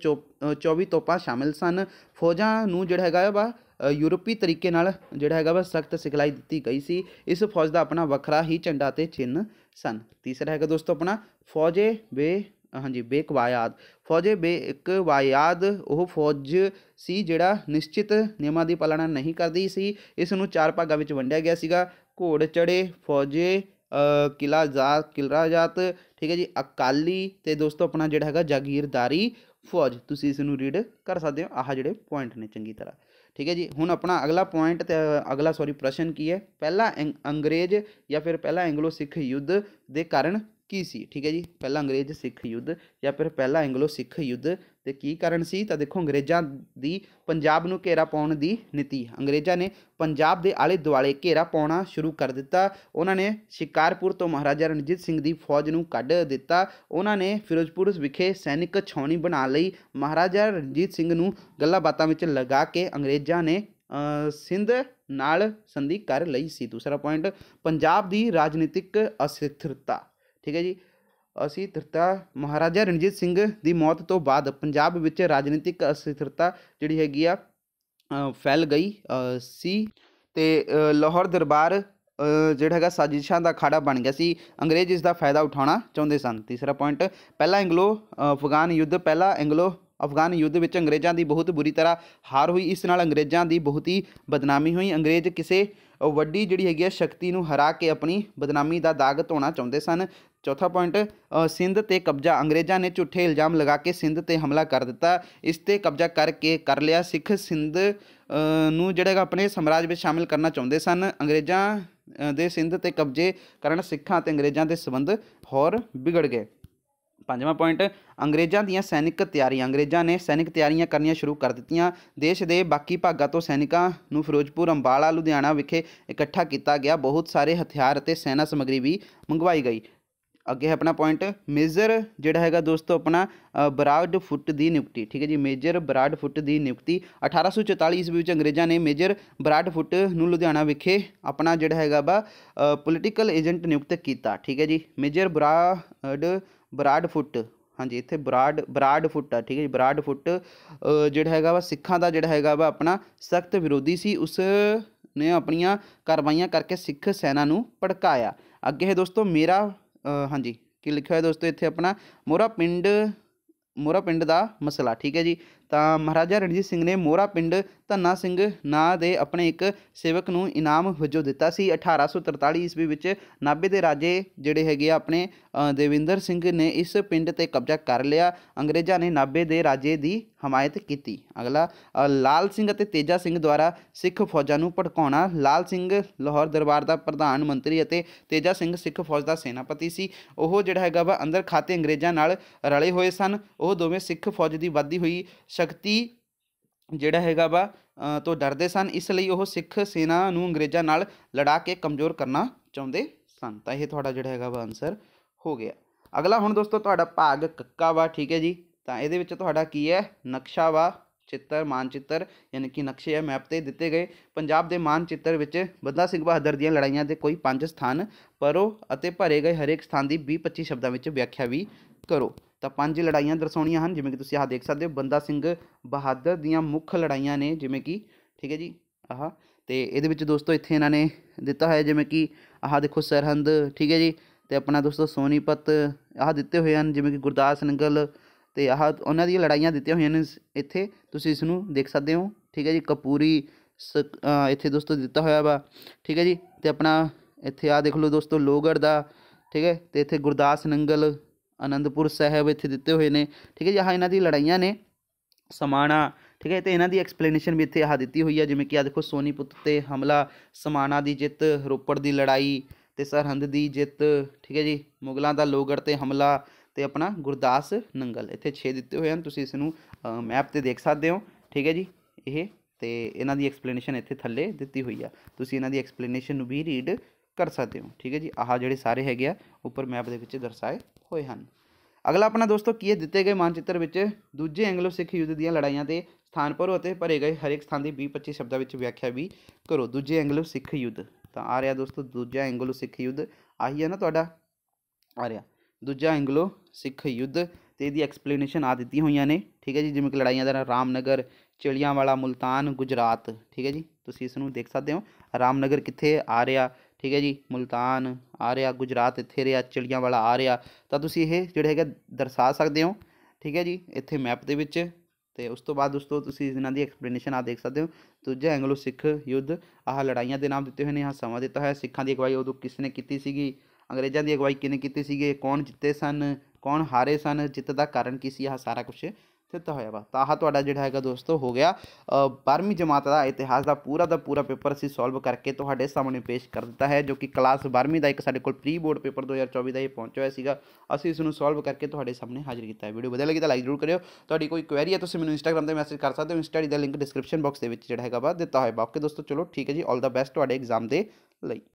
24 ਤੋਪਾਂ ਸ਼ਾਮਿਲ ਸਨ ਫੌਜਾਂ ਨੂੰ ਜਿਹੜਾ ਹੈਗਾ ਵਾ ਯੂਰਪੀ ਤਰੀਕੇ ਨਾਲ ਜਿਹੜਾ ਹੈਗਾ ਵਾ ਸਖਤ ਸਿਖਲਾਈ ਦਿੱਤੀ ਗਈ ਸੀ ਇਸ ਫੌਜ ਦਾ ਆਪਣਾ ਵੱਖਰਾ ਹੀ ਝੰਡਾ ਤੇ ਚਿੰਨ ਸਨ ਤੀਸਰਾ ਹੈਗਾ ਦੋਸਤੋ ਆਪਣਾ ਫੌਜੇ ਬੇ ਹਾਂਜੀ ਬੇਕਵਾਇਦ ਫੌਜੇ ਬੇਕਵਾਇਦ ਉਹ ਫੌਜ ਸੀ ਜਿਹੜਾ ਨਿਸ਼ਚਿਤ ਨਿਯਮਾਂ ਦੀ ਪਾਲਣਾ ਨਹੀਂ ਕਰਦੀ ਸੀ ਇਸ ਨੂੰ ਚਾਰ ਭਾਗਾਂ ਵਿੱਚ ਵੰਡਿਆ ਗਿਆ ਸੀਗਾ ਘੋੜ ਚੜੇ ਫੌਜੇ ਕਿਲਾ ਜਾਤ ਕਿਲਰਾ ਜਾਤ ਠੀਕ ਹੈ ਜੀ ਅਕਾਲੀ ਤੇ ਦੋਸਤੋ ਆਪਣਾ ਜਿਹੜਾ ਹੈਗਾ ਜਾਗੀਰਦਾਰੀ ਫੌਜ ਤੁਸੀਂ ਇਸ ਨੂੰ ਰੀਡ ਕਰ ਸਕਦੇ ਹੋ ਆਹ ਜਿਹੜੇ ਪੁਆਇੰਟ ਨੇ ਚੰਗੀ ਤਰ੍ਹਾਂ ਠੀਕ ਹੈ ਜੀ ਹੁਣ ਆਪਣਾ ਅਗਲਾ ਪੁਆਇੰਟ ਤੇ ਅਗਲਾ ਸੌਰੀ ਪ੍ਰਸ਼ਨ ਕੀ ਹੈ ਪਹਿਲਾ ਅੰਗਰੇਜ਼ ਜਾਂ ਫਿਰ ਪਹਿਲਾ ਐਂਗਲੋ ਸਿੱਖ ਯੁੱਧ ਦੇ ਕਾਰਨ ਕੀ ਸੀ ਠੀਕ ਹੈ ਜੀ ਪਹਿਲਾ ਅੰਗਰੇਜ਼ ਸਿੱਖ ਯੁੱਧ ਜਾਂ ਫਿਰ ਪਹਿਲਾ ਐਂਗਲੋ ਸਿੱਖ ਯੁੱਧ ਤੇ ਕੀ ਕਾਰਨ ਸੀ ਤਾਂ ਦੇਖੋ ਅੰਗਰੇਜ਼ਾਂ ਦੀ ਪੰਜਾਬ ਨੂੰ ਘੇਰਾ ਪਾਉਣ ਦੀ ਨੀਤੀ ਅੰਗਰੇਜ਼ਾਂ ਨੇ ਪੰਜਾਬ ਦੇ ਆਲੇ ਦੁਆਲੇ ਘੇਰਾ ਪਾਉਣਾ ਸ਼ੁਰੂ ਕਰ ਦਿੱਤਾ ਉਹਨਾਂ ਨੇ ਸ਼ਿਕਾਰਪੁਰ ਤੋਂ ਮਹਾਰਾਜਾ ਰਣਜੀਤ ਸਿੰਘ ਦੀ ਫੌਜ ਨੂੰ ਕੱਢ ਦਿੱਤਾ ਉਹਨਾਂ ਨੇ ਫਿਰੋਜ਼ਪੁਰ ਵਿਖੇ ਸੈਨਿਕ ਛਾਉਣੀ ਬਣਾ ਲਈ ਮਹਾਰਾਜਾ ਰਣਜੀਤ ਸਿੰਘ ਨੂੰ ਗੱਲਾਂ ਬਾਤਾਂ ਵਿੱਚ ਲਗਾ ਕੇ ਅੰਗਰੇਜ਼ਾਂ ਨੇ ਸਿੰਧ ਨਾਲ ਸੰਧੀ ਕਰ ਲਈ ਸੀ ਦੂਸਰਾ ਪੁਆਇੰਟ ਪੰਜਾਬ ਦੀ ਰਾਜਨੀਤਿਕ ਅਸਥਿਰਤਾ ਠੀਕ ਹੈ ਜੀ ਅਸੀਂ ਤਰਤਾ ਮਹਾਰਾਜਾ ਰਣਜੀਤ ਸਿੰਘ ਦੀ ਮੌਤ ਤੋਂ ਬਾਅਦ ਪੰਜਾਬ ਵਿੱਚ ਰਾਜਨੀਤਿਕ ਅਸਥਿਰਤਾ ਜਿਹੜੀ ਹੈਗੀ ਆ ਫੈਲ ਗਈ ਸੀ ਤੇ ਲਾਹੌਰ ਦਰਬਾਰ ਜਿਹੜਾ ਹੈਗਾ ਸਾਜ਼ਿਸ਼ਾਂ ਦਾ ਖਾੜਾ ਬਣ ਗਿਆ ਸੀ ਅੰਗਰੇਜ਼ ਇਸ ਦਾ ਫਾਇਦਾ ਉਠਾਉਣਾ ਚਾਹੁੰਦੇ ਸਨ ਤੀਸਰਾ ਪੁਆਇੰਟ ਪਹਿਲਾ ਐਂਗਲੋ ਅਫਗਾਨ ਯੁੱਧ ਪਹਿਲਾ ਐਂਗਲੋ ਅਫਗਾਨ ਯੁੱਧ ਵਿੱਚ ਅੰਗਰੇਜ਼ਾਂ ਦੀ ਬਹੁਤ ਬੁਰੀ ਤਰ੍ਹਾਂ ਹਾਰ ਹੋਈ ਇਸ ਨਾਲ ਅੰਗਰੇਜ਼ਾਂ ਦੀ ਬਹੁਤ ਹੀ ਬਦਨਾਮੀ ਹੋਈ ਅੰਗਰੇਜ਼ ਕਿਸੇ ਵੱਡੀ ਜਿਹੜੀ ਹੈਗੀ ਹੈ ਸ਼ਕਤੀ ਨੂੰ ਹਰਾ ਕੇ ਆਪਣੀ ਬਦਨਾਮੀ ਦਾ ਦਾਗ ਧੋਣਾ ਚਾਹੁੰਦੇ ਸਨ ਚੌਥਾ ਪੁਆਇੰਟ ਸਿੰਧ ਤੇ ਕਬਜ਼ਾ ਅੰਗਰੇਜ਼ਾਂ ਨੇ ਝੂਠੇ ਇਲਜ਼ਾਮ ਲਗਾ ਕੇ ਸਿੰਧ ਤੇ ਹਮਲਾ ਕਰ ਦਿੱਤਾ ਇਸ ਤੇ ਕਬਜ਼ਾ ਕਰਕੇ ਕਰ ਲਿਆ ਸਿੱਖ ਸਿੰਧ ਨੂੰ ਜਿਹੜਾ ਆਪਣੇ ਸਮਰਾਜ ਵਿੱਚ ਸ਼ਾਮਿਲ ਕਰਨਾ ਚਾਹੁੰਦੇ ਸਨ ਅੰਗਰੇਜ਼ਾਂ ਦੇ ਸਿੰਧ ਤੇ ਕਬਜ਼ੇ ਕਰਨ ਸਿੱਖਾਂ ਤੇ ਅੰਗਰੇਜ਼ਾਂ ਦੇ ਸਬੰਧ ਹੋਰ ਵਿਗੜ ਗਏ ਪੰਜਵਾਂ ਪੁਆਇੰਟ ਅੰਗਰੇਜ਼ਾਂ ਦੀਆਂ ਸੈਨਿਕ ਤਿਆਰੀਆਂ ਅੰਗਰੇਜ਼ਾਂ ਨੇ ਸੈਨਿਕ ਤਿਆਰੀਆਂ ਕਰਨੀਆਂ ਸ਼ੁਰੂ ਕਰ ਦਿੱਤੀਆਂ ਦੇਸ਼ ਦੇ ਬਾਕੀ ਭਾਗਾਂ ਤੋਂ ਸੈਨਿਕਾਂ ਨੂੰ ਫਿਰੋਜ਼ਪੁਰ ਅੰਬਾਲਾ ਲੁਧਿਆਣਾ ਵਿਖੇ ਇਕੱਠਾ ਕੀਤਾ ਗਿਆ ਬਹੁਤ ਸਾਰੇ ਹਥਿਆਰ ਅਤੇ ਸੈਨਾ ਸਮਗਰੀ ਵੀ ਮੰਗਵਾਈ ਗਈ ਅੱਗੇ ਹੈ ਆਪਣਾ ਪੁਆਇੰਟ ਮੇਜਰ ਜਿਹੜਾ ਹੈਗਾ ਦੋਸਤੋ ਆਪਣਾ ਬਰਾਡ ਫੁੱਟ ਦੀ ਨਿਯੁਕਤੀ ਠੀਕ ਹੈ ਜੀ ਮੇਜਰ ਬਰਾਡ ਫੁੱਟ ਦੀ ਨਿਯੁਕਤੀ 1844 ਈਸਵੀ ਵਿੱਚ ਅੰਗਰੇਜ਼ਾਂ ਨੇ ਮੇਜਰ ਬਰਾਡ ਫੁੱਟ ਨੂੰ ਲੁਧਿਆਣਾ ਵਿਖੇ ਆਪਣਾ ਜਿਹੜਾ ਹੈਗਾ ਬਾ ਪੋਲਿਟੀਕਲ ਏਜੰਟ ਨਿਯੁਕਤ ਕੀਤਾ ਠੀਕ ਹੈ ਜੀ ਮੇਜਰ ਬਰਾਡ ਬਰਾਡ ਫੁੱਟ ਹਾਂਜੀ ਇੱਥੇ ਬਰਾਡ ਬਰਾਡ ਫੁੱਟ ਆ ਠੀਕ ਹੈ ਜੀ ਬਰਾਡ ਫੁੱਟ ਜਿਹੜਾ ਹੈਗਾ ਵਾ ਸਿੱਖਾਂ ਦਾ ਜਿਹੜਾ ਹੈਗਾ ਵਾ ਆਪਣਾ ਸਖਤ ਵਿਰੋਧੀ ਸੀ ਉਸ ਨੇ ਆਪਣੀਆਂ ਕਾਰਵਾਈਆਂ ਕਰਕੇ ਸਿੱਖ ਸੈਨਾ ਨੂੰ ਭੜਕਾਇਆ ਅੱਗੇ ਹੈ ਦੋਸਤੋ ਮੇਰਾ ਹਾਂਜੀ ਕੀ ਲਿਖਿਆ ਹੈ ਦੋਸਤੋ ਇੱਥੇ ਆਪਣਾ ਮੋਰਾ ਪਿੰਡ ਮੋਰਾ ਪਿੰਡ ਦਾ ਮਸਲਾ ਠੀਕ ਹੈ ਜੀ ਤਾਂ ਮਹਾਰਾਜਾ ਰਣਜੀਤ ਸਿੰਘ ਨੇ ਮੋਰਾ ਪਿੰਡ ਧੰਨਾ ਸਿੰਘ ਨਾਂ ਦੇ ਆਪਣੇ ਇੱਕ ਸੇਵਕ ਨੂੰ ਇਨਾਮ ਵਜੋਂ ਦਿੱਤਾ ਸੀ 1843 ਈਸਵੀ ਵਿੱਚ ਨਾਭੇ ਦੇ ਰਾਜੇ ਜਿਹੜੇ ਹੈਗੇ ਆ ਆਪਣੇ ਦੇਵਿੰਦਰ ਸਿੰਘ ਨੇ ਇਸ ਪਿੰਡ ਤੇ ਕਬਜ਼ਾ ਕਰ ਲਿਆ ਅੰਗਰੇਜ਼ਾਂ ਨੇ ਨਾਭੇ ਦੇ ਰਾਜੇ ਦੀ ਹਮਾਇਤ ਕੀਤੀ ਅਗਲਾ ਲਾਲ ਸਿੰਘ ਅਤੇ ਤੇਜਾ ਸਿੰਘ ਦੁਆਰਾ ਸਿੱਖ ਫੌਜਾਂ ਨੂੰ ਭੜਕਾਉਣਾ ਲਾਲ ਸਿੰਘ ਲਾਹੌਰ ਦਰਬਾਰ ਦਾ ਪ੍ਰਧਾਨ ਮੰਤਰੀ ਅਤੇ ਤੇਜਾ ਸਿੰਘ ਸਿੱਖ ਫੌਜ ਦਾ ਸੈਨਾਪਤੀ ਸੀ ਉਹ ਜਿਹੜਾ ਹੈਗਾ ਵਾ ਅੰਦਰ ਖਾਤੇ ਅੰਗਰੇਜ਼ਾਂ ਨਾਲ ਰਲੇ ਹੋਏ ਸਨ ਉਹ ਦੋਵੇਂ ਸਿੱਖ ਫੌਜ ਦੀ ਵਧਦੀ ਹੋਈ ਸ਼ਕਤੀ ਜਿਹੜਾ ਹੈਗਾ ਵਾ ਤੋਂ ਡਰਦੇ ਸਨ ਇਸ ਲਈ ਉਹ ਸਿੱਖ ਸੈਨਾ ਨੂੰ ਅੰਗਰੇਜ਼ਾਂ ਨਾਲ ਲੜਾ ਕੇ ਕਮਜ਼ੋਰ ਕਰਨਾ ਚਾਹੁੰਦੇ ਸਨ ਤਾਂ ਇਹ ਤੁਹਾਡਾ ਜਿਹੜਾ ਹੈਗਾ ਵਾ ਆਨਸਰ ਹੋ ਗਿਆ ਅਗਲਾ ਹੁਣ ਦੋਸਤੋ ਤੁਹਾਡਾ ਭਾਗ ਕੱਕਾ ਵਾ ਠੀਕ ਹੈ ਜੀ ਤਾਂ ਇਹਦੇ ਵਿੱਚ ਤੁਹਾਡਾ ਕੀ ਹੈ ਨਕਸ਼ਾ ਵਾ ਚਿੱਤਰ ਮਾਨਚਿੱਤਰ ਯਾਨੀ ਕਿ ਨਕਸ਼ੇ ਜਾਂ ਮੈਪ ਤੇ ਦਿੱਤੇ ਗਏ ਪੰਜਾਬ ਦੇ ਮਾਨਚਿੱਤਰ ਵਿੱਚ ਬੰਦਾ ਸਿੰਘ ਬਹਾਦਰ ਦੀਆਂ ਲੜਾਈਆਂ ਦੇ ਕੋਈ ਪੰਜ ਸਥਾਨ ਪਰੋ ਅਤੇ ਭਰੇ ਗਏ ਹਰੇਕ ਸਥਾਨ ਦੀ 20-25 ਸ਼ਬਦਾਂ ਵਿੱਚ ਵਿਆਖਿਆ ਵੀ ਕਰੋ ਤਾਂ ਪੰਜ ਲੜਾਈਆਂ ਦਰਸਾਉਣੀਆਂ ਹਨ ਜਿਵੇਂ ਕਿ ਤੁਸੀਂ ਆਹ ਦੇਖ ਸਕਦੇ ਹੋ ਬੰਦਾ ਸਿੰਘ ਬਹਾਦਰ ਦੀਆਂ ਮੁੱਖ ਲੜਾਈਆਂ ਨੇ ਜਿਵੇਂ ਕਿ ਠੀਕ ਹੈ ਜੀ ਆਹ ਤੇ ਇਹਦੇ ਵਿੱਚ ਦੋਸਤੋ ਇੱਥੇ ਇਹਨਾਂ ਨੇ ਦਿੱਤਾ ਹੋਇਆ ਜਿਵੇਂ ਕਿ ਆਹ ਦੇਖੋ ਸਰਹੰਦ ਠੀਕ ਹੈ ਜੀ ਤੇ ਆਪਣਾ ਦੋਸਤੋ ਸੋਨੀਪਤ ਆਹ ਦਿੱਤੇ ਹੋਏ ਹਨ ਜਿਵੇਂ ਕਿ ਗੁਰਦਾਸ ਨੰਗਲ ਤੇ ਆਹ ਉਹਨਾਂ ਦੀਆਂ ਲੜਾਈਆਂ ਦਿੱਤੀਆਂ ਹੋਈਆਂ ਨੇ ਇੱਥੇ ਤੁਸੀਂ ਇਸ ਨੂੰ ਦੇਖ ਸਕਦੇ ਹੋ ਠੀਕ ਹੈ ਜੀ ਕਪੂਰੀ ਇੱਥੇ ਦੋਸਤੋ ਦਿੱਤਾ ਹੋਇਆ ਵਾ ਠੀਕ ਹੈ ਜੀ ਤੇ ਆਪਣਾ ਇੱਥੇ ਆ ਦੇਖ ਲਓ ਦੋਸਤੋ ਲੋਗੜ ਦਾ ਠੀਕ ਹੈ ਤੇ ਇੱਥੇ ਗੁਰਦਾਸ ਨੰਗਲ ਅਨੰਦਪੁਰ ਸਾਹਿਬ ਇੱਥੇ ਦਿੱਤੇ ਹੋਏ ਨੇ ਠੀਕ ਹੈ ਜੀ ਆਹ ਇਹਨਾਂ ਦੀ ਲੜਾਈਆਂ ਨੇ ਸਮਾਣਾ ਠੀਕ ਹੈ ਤੇ ਇਹਨਾਂ ਦੀ ਐਕਸਪਲੇਨੇਸ਼ਨ ਵੀ ਇੱਥੇ ਆਹ ਦਿੱਤੀ ਹੋਈ ਹੈ ਜਿਵੇਂ ਕਿ ਆ ਦੇਖੋ ਸੋਨੀਪੁੱਤ ਤੇ ਹਮਲਾ ਸਮਾਣਾ ਦੀ ਜਿੱਤ ਰੋਪੜ ਦੀ ਲੜਾਈ ਤੇ ਸਰਹੰਦ ਦੀ ਜਿੱਤ ਠੀਕ ਹੈ ਜੀ ਮੁਗਲਾਂ ਦਾ ਲੋਗੜ ਤੇ ਹਮਲਾ ਤੇ ਆਪਣਾ ਗੁਰਦਾਸ ਨੰਗਲ ਇੱਥੇ 6 ਦਿੱਤੇ ਹੋਏ ਹਨ ਤੁਸੀਂ ਇਸ ਨੂੰ ਮੈਪ ਤੇ ਦੇਖ ਸਕਦੇ ਹੋ ਠੀਕ ਹੈ ਜੀ ਇਹ ਤੇ ਇਹਨਾਂ ਦੀ ਐਕਸਪਲੇਨੇਸ਼ਨ ਇੱਥੇ ਥੱਲੇ ਦਿੱਤੀ ਹੋਈ ਆ ਤੁਸੀਂ ਇਹਨਾਂ ਦੀ ਐਕਸਪਲੇਨੇਸ਼ਨ ਨੂੰ ਵੀ ਰੀਡ ਕਰ ਸਕਦੇ ਹੋ ਠੀਕ ਹੈ ਜੀ ਆਹ ਜਿਹੜੇ ਸਾਰੇ ਹੈਗੇ ਆ ਉੱਪਰ ਮੈਪ ਦੇ ਵਿੱਚ ਦਰਸਾਏ ਹੋਏ ਹਨ ਅਗਲਾ ਆਪਣਾ ਦੋਸਤੋ ਕੀ ਹੈ ਦਿੱਤੇ ਗਏ ਮਾਨਚਿੱਤਰ ਵਿੱਚ ਦੂਜੇ ਐਂਗਲੋ ਸਿੱਖ ਯੁੱਧ ਦੀਆਂ ਲੜਾਈਆਂ ਤੇ ਸਥਾਨ ਭਰੋ ਅਤੇ ਭਰੇ ਗਏ ਹਰੇਕ ਸਥਾਨ ਦੀ 20-25 ਸ਼ਬਦਾਂ ਵਿੱਚ ਵਿਆਖਿਆ ਵੀ ਕਰੋ ਦੂਜੇ ਐਂਗਲੋ ਸਿੱਖ ਯੁੱਧ ਤਾਂ ਆ ਰਿਹਾ ਦੋਸਤੋ ਦੂਜਾ ਐਂਗਲੋ ਸਿੱਖ ਯੁੱਧ ਆਹੀ ਹੈ ਨਾ ਤੁਹਾਡਾ ਆ ਰਿਹਾ ਦੂਜਾ ਐਂਗਲੋ ਸਿੱਖ ਯੁੱਧ ਤੇ ਇਹਦੀ ਐਕਸਪਲੇਨੇਸ਼ਨ ਆ ਦਿੱਤੀ ਹੋਈਆਂ ਨੇ ਠੀਕ ਹੈ ਜੀ ਜਿਵੇਂ ਕਿ ਲੜਾਈਆਂ ਦਾ ਰਾਮਨਗਰ ਵਾਲਾ ਮੁਲਤਾਨ ਗੁਜਰਾਤ ਠੀਕ ਹੈ ਜੀ ਤੁਸੀਂ ਇਸ ਨੂੰ ਦੇਖ ਸਕਦੇ ਹੋ ਰਾਮਨਗਰ ਕਿੱਥੇ ਆ ਰਿਹਾ ਠੀਕ ਹੈ ਜੀ ਮੁਲਤਾਨ ਆ ਰਿਹਾ ਗੁਜਰਾਤ ਇੱਥੇ ਰਿਹਾ ਵਾਲਾ ਆ ਰਿਹਾ ਤਾਂ ਤੁਸੀਂ ਇਹ ਜਿਹੜੇ ਹੈਗਾ ਦਰਸਾ ਸਕਦੇ ਹੋ ਠੀਕ ਹੈ ਜੀ ਇੱਥੇ ਮੈਪ ਦੇ ਵਿੱਚ ਤੇ ਉਸ ਤੋਂ ਬਾਅਦ ਦੋਸਤੋ ਤੁਸੀਂ ਇਹਨਾਂ ਦੀ ਐਕਸਪਲੇਨੇਸ਼ਨ ਆ ਦੇਖ ਸਕਦੇ ਹੋ ਦੂਜਾ ਐਂਗਲੋ ਸਿੱਖ ਯੁੱਧ ਆਹ ਲੜਾਈਆਂ ਦੇ ਨਾਮ ਦਿੱਤੇ ਹੋਏ ਨੇ ਆਹ ਸਮਾਂ ਦਿੱਤਾ ਹੋਇਆ ਸਿੱਖਾਂ ਦੀ ਅਗਵਾਈ ਉਦੋਂ ਕਿਸ ਨੇ ਕੀਤੀ ਸੀਗੀ ਅੰਗਰੇਜ਼ਾਂ ਦੀ ਅਗਵਾਈ ਕਿਨੇ ਕੀਤੀ ਸੀਗੇ ਕੌਣ ਜਿੱਤੇ ਸਨ ਕੌਣ ਹਾਰੇ ਸਨ ਜਿੱਤ ਦਾ ਕਾਰਨ ਕੀ ਸੀ ਇਹ ਸਾਰਾ ਕੁਝ ਦਿੱਤਾ ਹੋਇਆ ਵਾ ਤਾਂ ਆਹ ਤੁਹਾਡਾ ਜਿਹੜਾ ਹੈਗਾ ਦੋਸਤੋ ਹੋ ਗਿਆ 12ਵੀਂ ਜਮਾਤ ਦਾ ਇਤਿਹਾਸ ਦਾ ਪੂਰਾ ਦਾ ਪੂਰਾ ਪੇਪਰ ਅਸੀਂ ਸੋਲਵ ਕਰਕੇ ਤੁਹਾਡੇ ਸਾਹਮਣੇ ਪੇਸ਼ ਕਰ ਦਿੱਤਾ ਹੈ ਜੋ ਕਿ ਕਲਾਸ 12ਵੀਂ ਦਾ ਇੱਕ ਸਾਡੇ ਕੋਲ ਪ੍ਰੀ ਬੋਰਡ ਪੇਪਰ 2024 ਦਾ ਇਹ ਪਹੁੰਚਿਆ ਹੋਇਆ ਸੀਗਾ ਅਸੀਂ ਇਸ ਨੂੰ ਸੋਲਵ ਕਰਕੇ ਤੁਹਾਡੇ ਸਾਹਮਣੇ ਹਾਜ਼ਰ ਕੀਤਾ ਹੈ ਵੀਡੀਓ ਵਧੀਆ ਲੱਗੀ ਤਾਂ ਲਾਈਕ ਜ਼ਰੂਰ ਕਰਿਓ ਤੁਹਾਡੀ ਕੋਈ ਕੁਐਰੀ ਹੈ ਤੁਸੀਂ ਮੈਨੂੰ ਇੰਸਟਾਗ੍ਰam ਤੇ ਮੈਸੇਜ ਕਰ ਸਕਦੇ ਹੋ ਇੰਸਟਾ ਦਾ ਲਿੰਕ ਡਿਸਕ੍ਰਿਪਸ਼ਨ ਬਾਕਸ ਦੇ ਵਿੱਚ ਜਿਹੜਾ ਹੈਗਾ ਵਾ ਦਿੱਤਾ ਹੋਇਆ ਬਾਕੀ ਦੋਸਤੋ ਚਲੋ ਠੀਕ ਹੈ ਜੀ ਆਲ ਦਾ ਬੈਸਟ ਤੁਹਾਡੇ ਐਗਜ਼ਾਮ ਦੇ ਲਈ